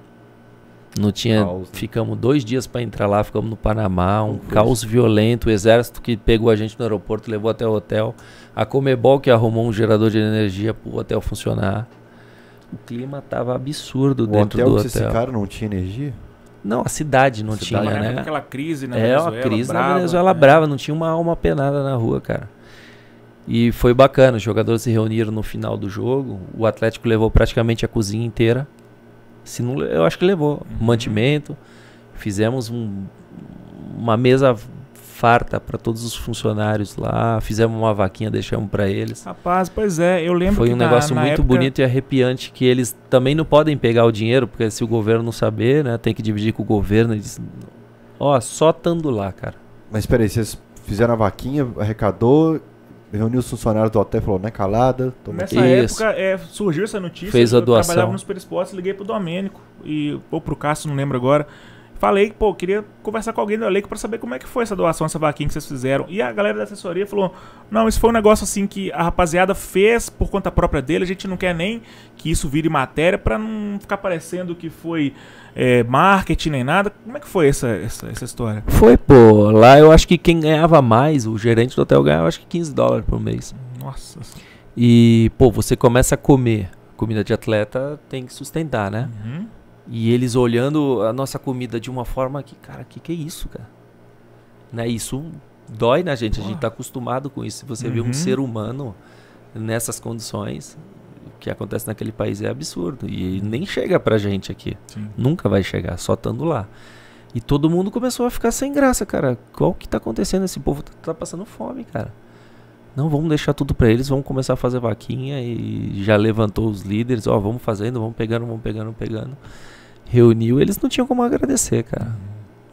Speaker 1: Não tinha. Caos,
Speaker 2: né? Ficamos dois dias para entrar lá, ficamos no Panamá, um caos violento. O exército que pegou a gente no aeroporto, levou até o hotel. A Comebol que arrumou um gerador de energia para o hotel funcionar. O clima tava absurdo o dentro hotel do hotel. O hotel que não tinha energia? Não, a cidade não a cidade, tinha, né? Aquela crise na é, Venezuela. É, uma crise brava, na Venezuela né? brava, não tinha uma alma penada na rua, cara. E foi bacana, os jogadores se reuniram no final do jogo. O Atlético levou praticamente a cozinha inteira se não, eu acho que levou. Uhum. Mantimento. Fizemos um, uma mesa farta para todos os funcionários lá, fizemos uma vaquinha, deixamos para eles. Rapaz, pois é, eu lembro Foi um na, negócio na muito época... bonito e arrepiante que eles também não podem pegar
Speaker 1: o dinheiro, porque se o governo não saber, né, tem que dividir com o governo. Eles...
Speaker 2: Ó, só estando
Speaker 1: lá, cara. Mas peraí, vocês fizeram a vaquinha, arrecadou reuniu os funcionários do hotel e falou, não é calada. Nessa Isso.
Speaker 3: época é, surgiu essa notícia. Fez a doação. Eu trabalhava nos Perispostos, liguei pro Domênico e, ou pro Cássio, não lembro agora falei, pô, queria conversar com alguém do elenco para saber como é que foi essa doação, essa vaquinha que vocês fizeram. E a galera da assessoria falou: não, isso foi um negócio assim que a rapaziada fez por conta própria dele, a gente não quer nem que isso vire matéria para não ficar parecendo que foi é, marketing nem nada. Como é que foi essa, essa, essa, história? Foi,
Speaker 2: pô, lá eu acho que quem ganhava mais, o gerente do hotel ganhava, acho que 15 dólares por mês. Nossa. E, pô, você começa a comer. Comida de atleta tem que sustentar, né? Uhum. E eles olhando a nossa comida de uma forma que, cara, que que é isso, cara? Né? Isso dói na gente, a gente tá acostumado com isso. Se você uhum. vê um uhum. ser humano nessas condições, o que acontece naquele país é absurdo e nem chega pra gente aqui. Sim. Nunca vai chegar, só estando lá. E todo mundo começou a ficar sem graça, cara. Qual que tá acontecendo? Esse povo tá, tá passando fome, cara não vamos deixar tudo para eles, vamos começar a fazer vaquinha e já levantou os líderes, ó, vamos fazendo, vamos pegando, vamos pegando, vamos pegando reuniu, eles não tinham como agradecer, cara.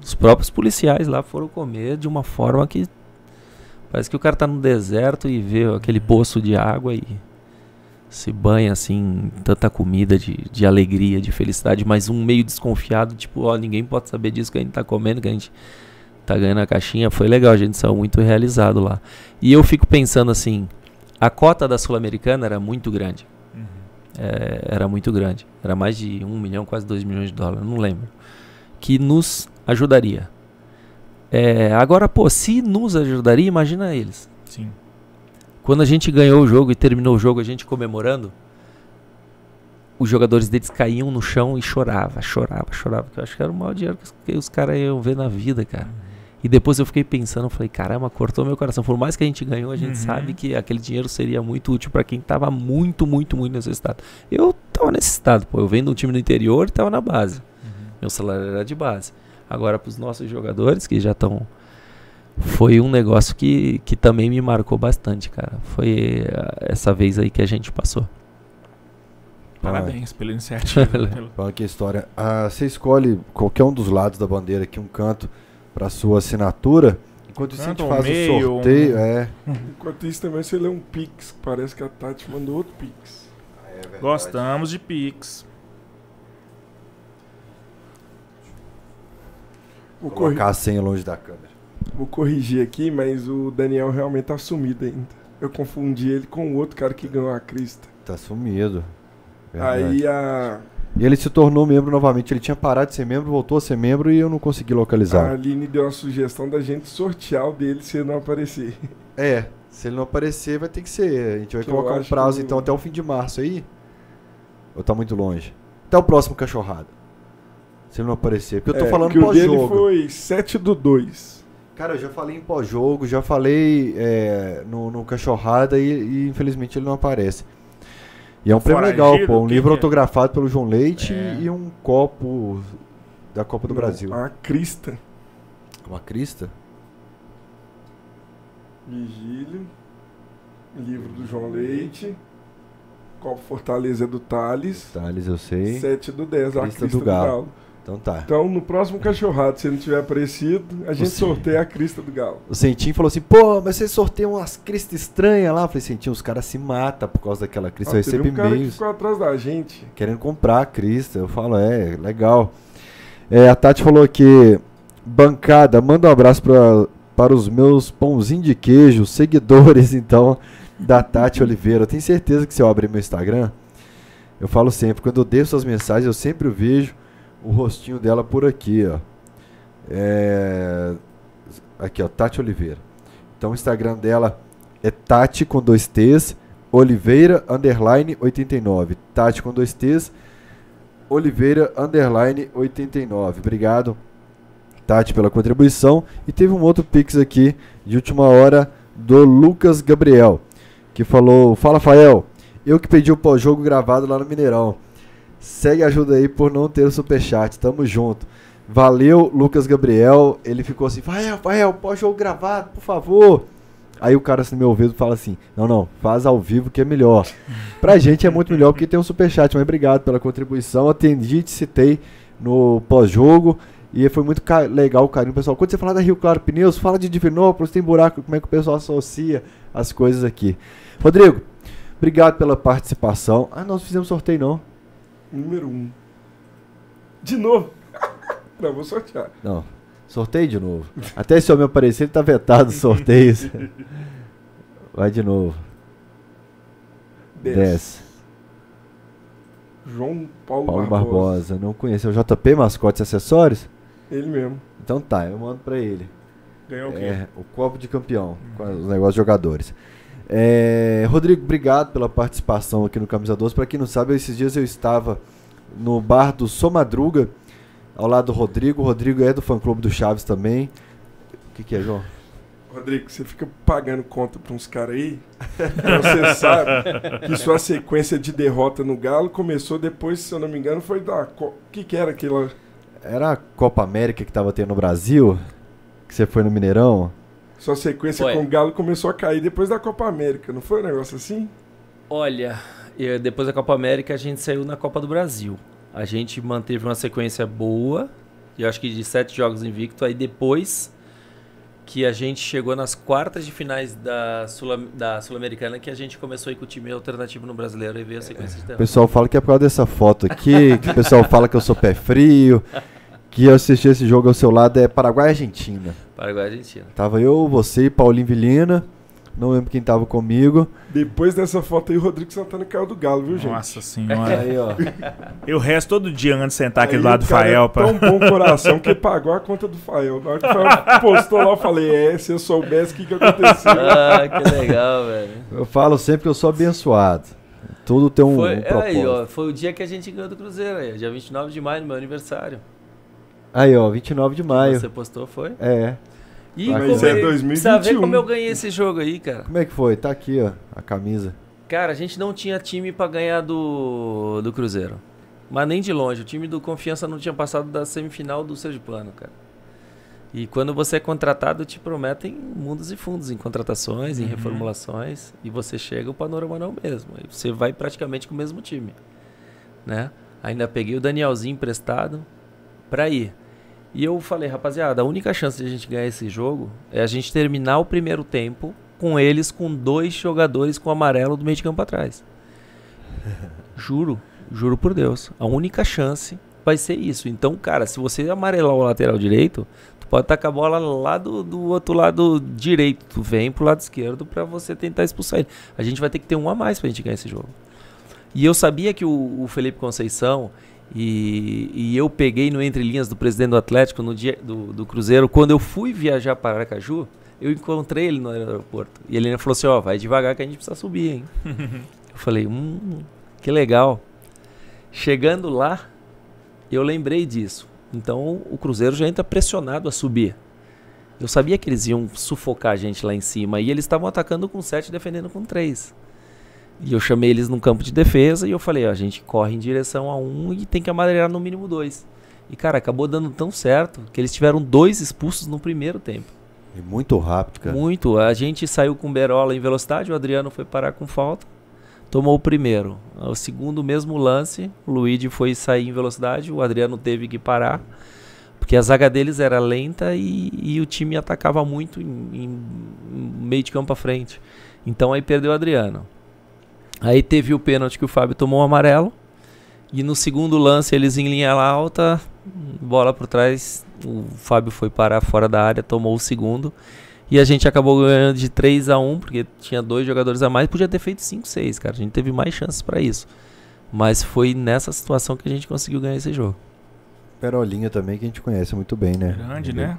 Speaker 2: Os próprios policiais lá foram comer de uma forma que parece que o cara tá no deserto e vê aquele poço de água e se banha assim, tanta comida de, de alegria, de felicidade, mas um meio desconfiado, tipo, ó, ninguém pode saber disso que a gente tá comendo, que a gente tá ganhando a caixinha. Foi legal, a gente saiu muito realizado lá. E eu fico pensando assim, a cota da Sul-Americana era muito grande é, era muito grande. Era mais de 1 milhão, quase 2 milhões de dólares, não lembro. Que nos ajudaria. É, agora, pô, se nos ajudaria, imagina eles. Sim. Quando a gente ganhou o jogo e terminou o jogo, a gente comemorando, os jogadores deles caíam no chão e chorava, chorava, chorava. Eu acho que era o maior dinheiro que os, os caras iam ver na vida, cara. Uhum. E depois eu fiquei pensando, eu falei, caramba, cortou meu coração. Por mais que a gente ganhou, a gente uhum. sabe que aquele dinheiro seria muito útil para quem tava muito, muito, muito necessitado. Eu tava necessitado, pô. Eu vendo um time do interior e tava na base. Uhum. Meu salário era de base. Agora, para os nossos jogadores que já estão. Foi um negócio que, que também me marcou bastante, cara. Foi eh, essa vez aí que a gente passou.
Speaker 1: Parabéns
Speaker 3: ah, pela iniciativa. pelo...
Speaker 1: que história. Ah, você escolhe qualquer um dos lados da bandeira aqui, um canto para sua assinatura. Enquanto isso, a gente faz meio, o sorteio. Um... É.
Speaker 4: Enquanto isso, também você lê um Pix. Parece que a Tati mandou outro Pix. Ah, é Gostamos de Pix.
Speaker 1: Vou colocar sem a senha longe da câmera.
Speaker 4: Vou corrigir aqui, mas o Daniel realmente tá sumido ainda. Eu confundi ele com o outro cara que ganhou a crista.
Speaker 1: Tá sumido. Verdade. Aí a e ele se tornou membro novamente. Ele tinha parado de ser membro, voltou a ser membro e eu não consegui localizar. A
Speaker 4: Aline deu uma sugestão da gente sortear o dele se ele não aparecer.
Speaker 1: É, se ele não aparecer, vai ter que ser. A gente vai que colocar um prazo, que... então, até o fim de março é aí. Ou tá muito longe? Até o próximo cachorrada. Se ele não aparecer. Porque eu tô é, falando pós-jogo. O
Speaker 4: dele foi 7 do 2.
Speaker 1: Cara, eu já falei em pós-jogo, já falei é, no, no cachorrada e, e infelizmente ele não aparece. E é um prêmio legal, pô. Um livro é? autografado pelo João Leite é. e um copo da Copa do Não, Brasil. Uma crista. Uma crista?
Speaker 4: Vigílio. Livro do João Leite. Copo Fortaleza do Thales. Thales, eu sei. 7 do 10, crista a crista do, do galo. Então tá. Então no próximo cachorrado, se não tiver aparecido, a gente sorteia a crista do galo.
Speaker 1: O Sentinho falou assim, pô, mas vocês sorteiam umas cristas estranhas lá. Eu falei, Sentinho, os caras se matam por causa daquela crista. Ah, eu recebi um e-mails. Que ficou atrás da gente. Querendo comprar a crista. Eu falo, é, legal. É, a Tati falou aqui, bancada, manda um abraço pra, para os meus pãozinhos de queijo, seguidores, então, da Tati Oliveira. Eu tenho certeza que se abre meu Instagram, eu falo sempre, quando eu deixo suas mensagens, eu sempre o vejo o rostinho dela por aqui, ó. É... Aqui, ó, Tati Oliveira. Então o Instagram dela é Tati com dois T's, Oliveira underline 89. Tati com dois T's, Oliveira underline 89. Obrigado, Tati, pela contribuição. E teve um outro pix aqui de última hora do Lucas Gabriel, que falou: Fala, Fael, eu que pedi o pós-jogo gravado lá no Mineirão segue ajuda aí por não ter o superchat. Tamo junto. Valeu, Lucas Gabriel. Ele ficou assim: vai, vai, pós-jogo gravado, por favor. Aí o cara, assim, no meu ouvido, fala assim: não, não, faz ao vivo que é melhor. Pra gente é muito melhor porque tem um superchat, mas obrigado pela contribuição. Atendi, te citei no pós-jogo. E foi muito legal o carinho, pessoal. Quando você fala da Rio Claro Pneus, fala de Divinópolis, tem buraco, como é que o pessoal associa as coisas aqui. Rodrigo, obrigado pela participação. Ah, nós fizemos sorteio não número 1. Um.
Speaker 4: De novo. Não, vou sortear.
Speaker 1: Não. Sorteio de novo. Até esse homem aparecer, ele tá vetado sorteio. Vai de novo. 10. João Paulo, Paulo Barbosa. Barbosa. Não conheceu. É JP Mascotes e Acessórios? Ele mesmo. Então tá, eu mando pra ele. Ganhou o quê? É, o copo de campeão. Com os negócios de jogadores. É, Rodrigo, obrigado pela participação aqui no Camisa 12. Para quem não sabe, esses dias eu estava no bar do Somadruga, ao lado do Rodrigo. O Rodrigo é do fã-clube do Chaves também. O que, que é, João?
Speaker 4: Rodrigo, você fica pagando conta para uns caras aí. você sabe que sua sequência de derrota no Galo começou depois, se eu não me engano, foi da. O
Speaker 1: que, que era aquilo? Era a Copa América que estava tendo no Brasil? Que você foi no Mineirão?
Speaker 4: Sua sequência foi. com o Galo começou a cair depois da Copa América, não foi um negócio assim?
Speaker 2: Olha, eh, depois da Copa América a gente saiu na Copa do Brasil. A gente manteve uma sequência boa, eu acho que de sete jogos invicto. Aí depois que a gente chegou nas quartas de finais da Sul-Americana, Sul que a gente começou a ir com o time alternativo no brasileiro e veio a sequência é, de O pessoal fala que
Speaker 1: é por causa dessa foto aqui, que o pessoal fala que eu sou pé frio que eu esse jogo ao seu lado é Paraguai e Argentina. Paraguai e Argentina. Tava eu, você e Paulinho Vilhena. Não lembro quem tava comigo.
Speaker 4: Depois dessa foto aí, o Rodrigo Santana caiu do galo, viu, gente? Nossa senhora. É. Aí, ó. Eu resto
Speaker 3: todo dia antes de sentar aí, aqui do lado do Fael. É pra... tão bom coração que
Speaker 4: pagou a conta do Fael. Na hora que o Fael postou lá, eu falei, é, se eu soubesse o que, que aconteceu. Ah, que legal, velho.
Speaker 1: Eu falo sempre que eu sou abençoado. Tudo tem um, foi, um propósito. É aí,
Speaker 4: ó, foi o dia que a gente ganhou do Cruzeiro, aí, dia
Speaker 2: 29 de maio, no meu aniversário.
Speaker 1: Aí, ó, 29 de maio. Você postou, foi? É. E Mas como é 2021. Precisa ver como eu
Speaker 2: ganhei esse jogo
Speaker 1: aí, cara. Como é que foi? Tá aqui, ó, a camisa.
Speaker 2: Cara, a gente não tinha time para ganhar do, do Cruzeiro. Mas nem de longe. O time do Confiança não tinha passado da semifinal do Sergipano, cara. E quando você é contratado, te prometem mundos e fundos em contratações, em uhum. reformulações. E você chega, o panorama não é o mesmo. você vai praticamente com o mesmo time, né? Ainda peguei o Danielzinho emprestado para ir. E eu falei, rapaziada, a única chance de a gente ganhar esse jogo é a gente terminar o primeiro tempo com eles com dois jogadores com amarelo do meio de campo atrás. Juro, juro por Deus. A única chance vai ser isso. Então, cara, se você amarelar o lateral direito, tu pode tacar a bola lá do, do outro lado direito. Tu vem pro lado esquerdo para você tentar expulsar ele. A gente vai ter que ter um a mais pra gente ganhar esse jogo. E eu sabia que o, o Felipe Conceição, e, e, eu peguei no Entre Linhas do presidente do Atlético no dia do, do Cruzeiro. Quando eu fui viajar para Aracaju, eu encontrei ele no aeroporto. E ele falou assim: Ó, oh, vai devagar que a gente precisa subir, hein?
Speaker 5: eu
Speaker 2: falei: Hum, que legal. Chegando lá, eu lembrei disso. Então o Cruzeiro já entra pressionado a subir. Eu sabia que eles iam sufocar a gente lá em cima. E eles estavam atacando com 7 defendendo com 3. E eu chamei eles num campo de defesa e eu falei, ó, a gente corre em direção a um e tem que amadeirar no mínimo dois. E, cara, acabou dando tão certo que eles tiveram dois expulsos no primeiro tempo.
Speaker 1: E muito rápido, cara. Muito.
Speaker 2: A gente saiu com Berola em velocidade, o Adriano foi parar com falta, tomou o primeiro. O segundo, mesmo lance, o Luigi foi sair em velocidade, o Adriano teve que parar porque a zaga deles era lenta e, e o time atacava muito em, em meio de campo à frente. Então aí perdeu o Adriano. Aí teve o pênalti que o Fábio tomou o amarelo. E no segundo lance, eles em linha alta, bola por trás. O Fábio foi parar fora da área, tomou o segundo. E a gente acabou ganhando de 3 a 1 porque tinha dois jogadores a mais. Podia ter feito 5 6 cara. A gente teve mais chances para isso. Mas foi nessa situação que a gente conseguiu ganhar esse
Speaker 1: jogo. Perolinha também, que a gente conhece muito bem, né?
Speaker 3: Grande, né?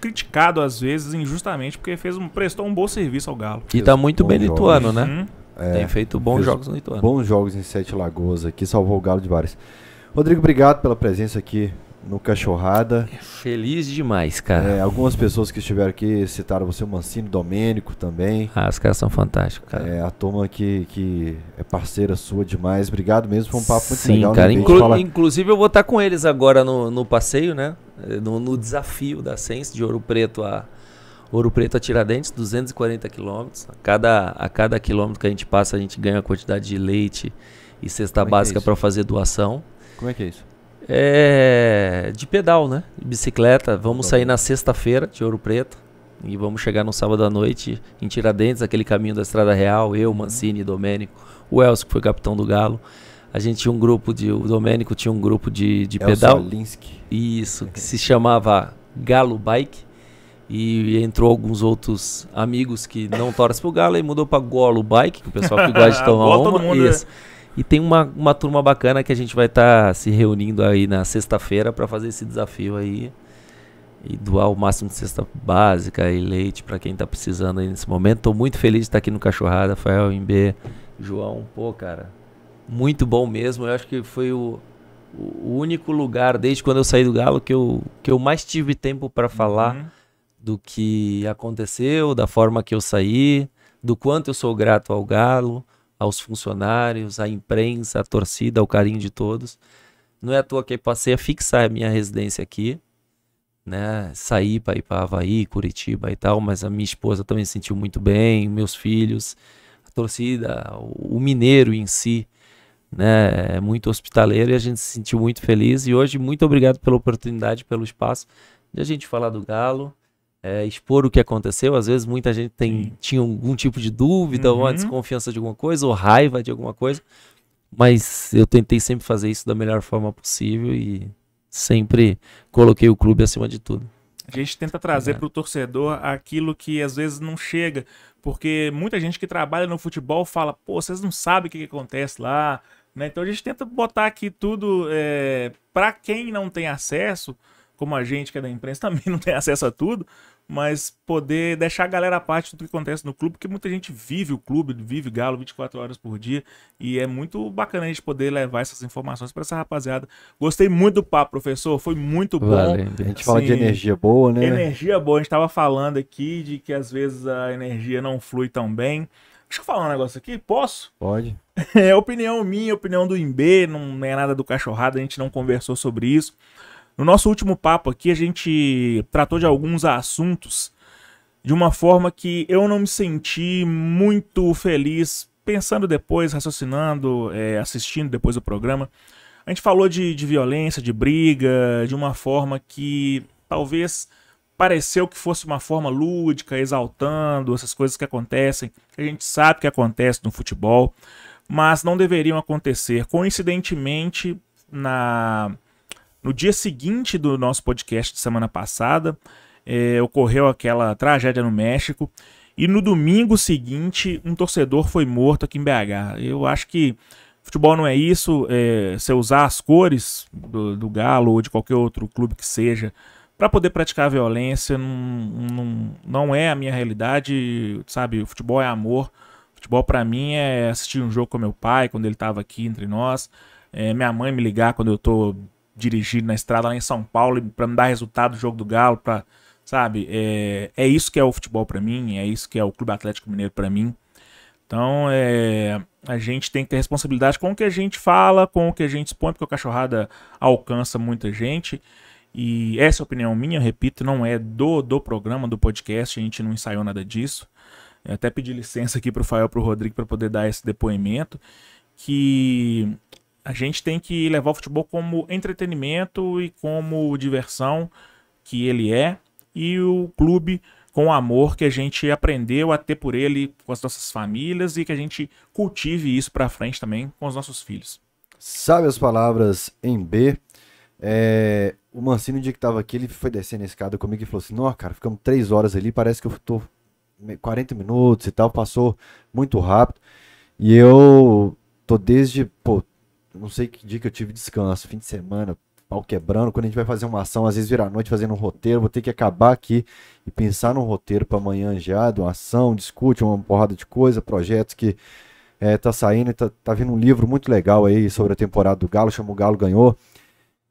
Speaker 3: Criticado às vezes injustamente, porque fez um, prestou um bom serviço ao Galo. E tá muito
Speaker 1: bem lituano, né? Uhum. É, tem feito bons jogos no Ituano. Bons jogos em Sete Lagoas aqui, salvou o Galo de várias. Rodrigo, obrigado pela presença aqui no Cachorrada. É feliz demais, cara. É, algumas pessoas que estiveram aqui citaram você, o Mancini, Domênico também. Ah,
Speaker 2: os caras são fantásticos,
Speaker 1: cara. É, a turma que, que é parceira sua demais. Obrigado mesmo, foi um papo muito Sim, legal. Né, cara. Inclu fala...
Speaker 2: Inclusive eu vou estar tá com eles agora no, no passeio, né? No, no desafio da Sense de Ouro Preto a... Ouro Preto a Tiradentes, 240 quilômetros. A cada, a cada quilômetro que a gente passa, a gente ganha a quantidade de leite e cesta é é básica é para fazer doação. Como é que é isso? É de pedal, né? De bicicleta. Vamos sair na sexta-feira de Ouro Preto e vamos chegar no sábado à noite em Tiradentes, aquele caminho da Estrada Real. Eu, uhum. Mancini, Domênico, o Elcio, que foi capitão do Galo. A gente tinha um grupo de. O Domênico tinha um grupo de, de Elcio pedal. Alinsky. Isso, que se chamava Galo Bike e entrou alguns outros amigos que não torcem pro Galo e mudou pra Golo Bike, que o pessoal que gosta de tomar Boa, uma. Mundo, né? Isso. E tem uma, uma turma bacana que a gente vai estar tá se reunindo aí na sexta-feira para fazer esse desafio aí e doar o máximo de cesta básica e leite para quem tá precisando aí nesse momento. Tô muito feliz de estar tá aqui no Cachorrada, Rafael, Imbê, João, pô, cara. Muito bom mesmo. Eu acho que foi o, o único lugar desde quando eu saí do Galo que eu, que eu mais tive tempo para falar. Uhum do que aconteceu, da forma que eu saí, do quanto eu sou grato ao Galo, aos funcionários, à imprensa, à torcida, ao carinho de todos. Não é à toa que passei a fixar a minha residência aqui, né? Saí para ir para Havaí, Curitiba e tal, mas a minha esposa também se sentiu muito bem, meus filhos, a torcida, o mineiro em si, né? É muito hospitaleiro e a gente se sentiu muito feliz. E hoje, muito obrigado pela oportunidade, pelo espaço de a gente falar do Galo é, expor o que aconteceu. Às vezes muita gente tem, tinha algum tipo de dúvida uhum. ou uma uhum. desconfiança de alguma coisa ou raiva de alguma coisa. Mas eu tentei sempre fazer isso da melhor forma possível e sempre coloquei o clube acima de tudo.
Speaker 3: A gente tenta trazer é. para o torcedor aquilo que às vezes não chega, porque muita gente que trabalha no futebol fala: pô, vocês não sabem o que, que acontece lá. Né? Então a gente tenta botar aqui tudo é, para quem não tem acesso como a gente que é da imprensa também não tem acesso a tudo, mas poder deixar a galera à parte do que acontece no clube, porque muita gente vive o clube, vive Galo 24 horas por dia, e é muito bacana a gente poder levar essas informações para essa rapaziada. Gostei muito do papo, professor, foi muito bom. A gente assim, fala de assim, energia boa, né? Energia boa, a gente estava falando aqui de que às vezes a energia não flui tão bem. Deixa eu falar um negócio aqui, posso? Pode. É opinião minha, opinião do MB não é nada do cachorrado, a gente não conversou sobre isso. No nosso último papo aqui, a gente tratou de alguns assuntos de uma forma que eu não me senti muito feliz pensando depois, raciocinando, é, assistindo depois do programa. A gente falou de, de violência, de briga, de uma forma que talvez pareceu que fosse uma forma lúdica, exaltando essas coisas que acontecem, que a gente sabe que acontece no futebol, mas não deveriam acontecer. Coincidentemente, na no dia seguinte do nosso podcast de semana passada, é, ocorreu aquela tragédia no México. E no domingo seguinte, um torcedor foi morto aqui em BH. Eu acho que futebol não é isso. É, você usar as cores do, do Galo ou de qualquer outro clube que seja para poder praticar violência não, não, não é a minha realidade, sabe? O futebol é amor. futebol para mim é assistir um jogo com meu pai quando ele estava aqui entre nós, é minha mãe me ligar quando eu tô dirigir na estrada lá em São Paulo para me dar resultado do jogo do Galo, para sabe? É, é isso que é o futebol para mim, é isso que é o Clube Atlético Mineiro para mim. Então, é, a gente tem que ter responsabilidade com o que a gente fala, com o que a gente expõe, porque o cachorrada alcança muita gente. E essa é a opinião minha, repito, não é do, do programa, do podcast, a gente não ensaiou nada disso. Eu até pedi licença aqui pro Fael, pro Rodrigo, para poder dar esse depoimento. Que a gente tem que levar o futebol como entretenimento e como diversão que ele é e o clube com o amor que a gente aprendeu a ter por ele com as nossas famílias e que a gente cultive isso para frente também com os nossos filhos.
Speaker 1: Sabe as palavras em B? É, o Mancini, no dia que tava aqui, ele foi descendo a escada comigo e falou assim: Não, cara, ficamos três horas ali, parece que eu tô 40 minutos e tal, passou muito rápido. E eu tô desde, pô, não sei que dia que eu tive descanso, fim de semana, pau quebrando. Quando a gente vai fazer uma ação, às vezes vira noite fazendo um roteiro, vou ter que acabar aqui e pensar num roteiro para amanhã já, de uma ação, discute uma porrada de coisa, projetos que é, tá saindo, tá, tá vindo um livro muito legal aí sobre a temporada do Galo, chama O Galo Ganhou.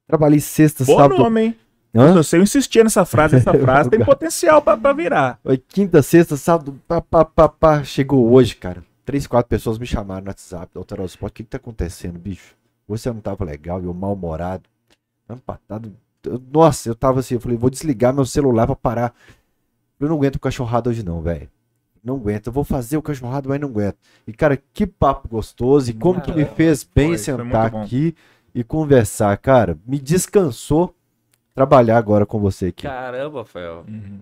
Speaker 1: Trabalhei sexta, Bom sábado. Nome, hein? Hã? Se eu insistir nessa frase, essa frase tem
Speaker 3: potencial para
Speaker 1: virar. Quinta, sexta, sábado, pá, pá, pá, pá, chegou hoje, cara. Três, quatro pessoas me chamaram no WhatsApp, doutor Osport, o que, que tá acontecendo, bicho? Você não tava legal, eu mal-humorado, empatado. Tá nossa, eu tava assim, eu falei, vou desligar meu celular pra parar. Eu não aguento o cachorrado hoje não, velho. Não aguento, eu vou fazer o cachorrado, mas não aguento. E cara, que papo gostoso e como ah, que me fez bem foi, sentar foi aqui e conversar, cara. Me descansou trabalhar agora com você aqui.
Speaker 2: Caramba, Fel. Uhum.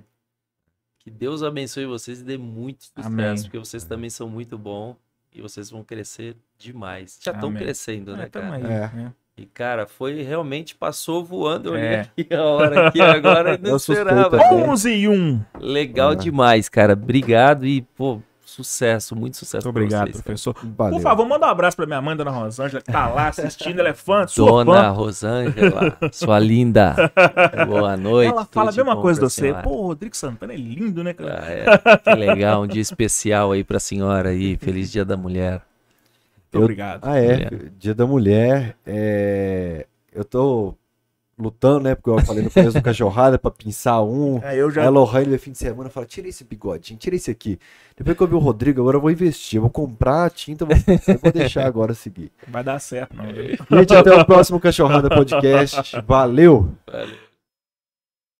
Speaker 2: Que Deus abençoe vocês e dê muito sucesso, porque vocês também são muito bons e vocês vão crescer demais. Já estão crescendo, né, é, cara? Aí, é. Né? E, cara, foi realmente, passou voando é. aqui a hora que agora não esperava. 11 e 1. Legal é. demais, cara. Obrigado e, pô, Sucesso, muito sucesso. Muito obrigado, vocês, professor. Valeu. Por
Speaker 3: favor, manda um abraço para minha mãe, dona Rosângela, que tá lá assistindo, Elefante. é fã, Dona fã.
Speaker 2: Rosângela, sua linda. Boa noite. Ela fala a mesma coisa de você. Pô,
Speaker 3: Rodrigo Santana é lindo, né, cara? Ah, é. Que legal,
Speaker 2: um dia especial aí para a senhora aí. Feliz Dia da Mulher. Eu... Obrigado.
Speaker 1: Ah, é. Mulher. Dia da Mulher. É... Eu tô lutando, né? Porque eu falei no começo do cachorrada pra pinçar um. É, eu já... Aí a Lohane no fim de semana fala: tira esse bigodinho, tira esse aqui. Depois que eu vi o Rodrigo, agora eu vou investir. Eu vou comprar a tinta, vou, eu vou deixar agora seguir.
Speaker 3: Vai dar certo, não Gente, até o próximo Cachorrada Podcast. Valeu! Valeu.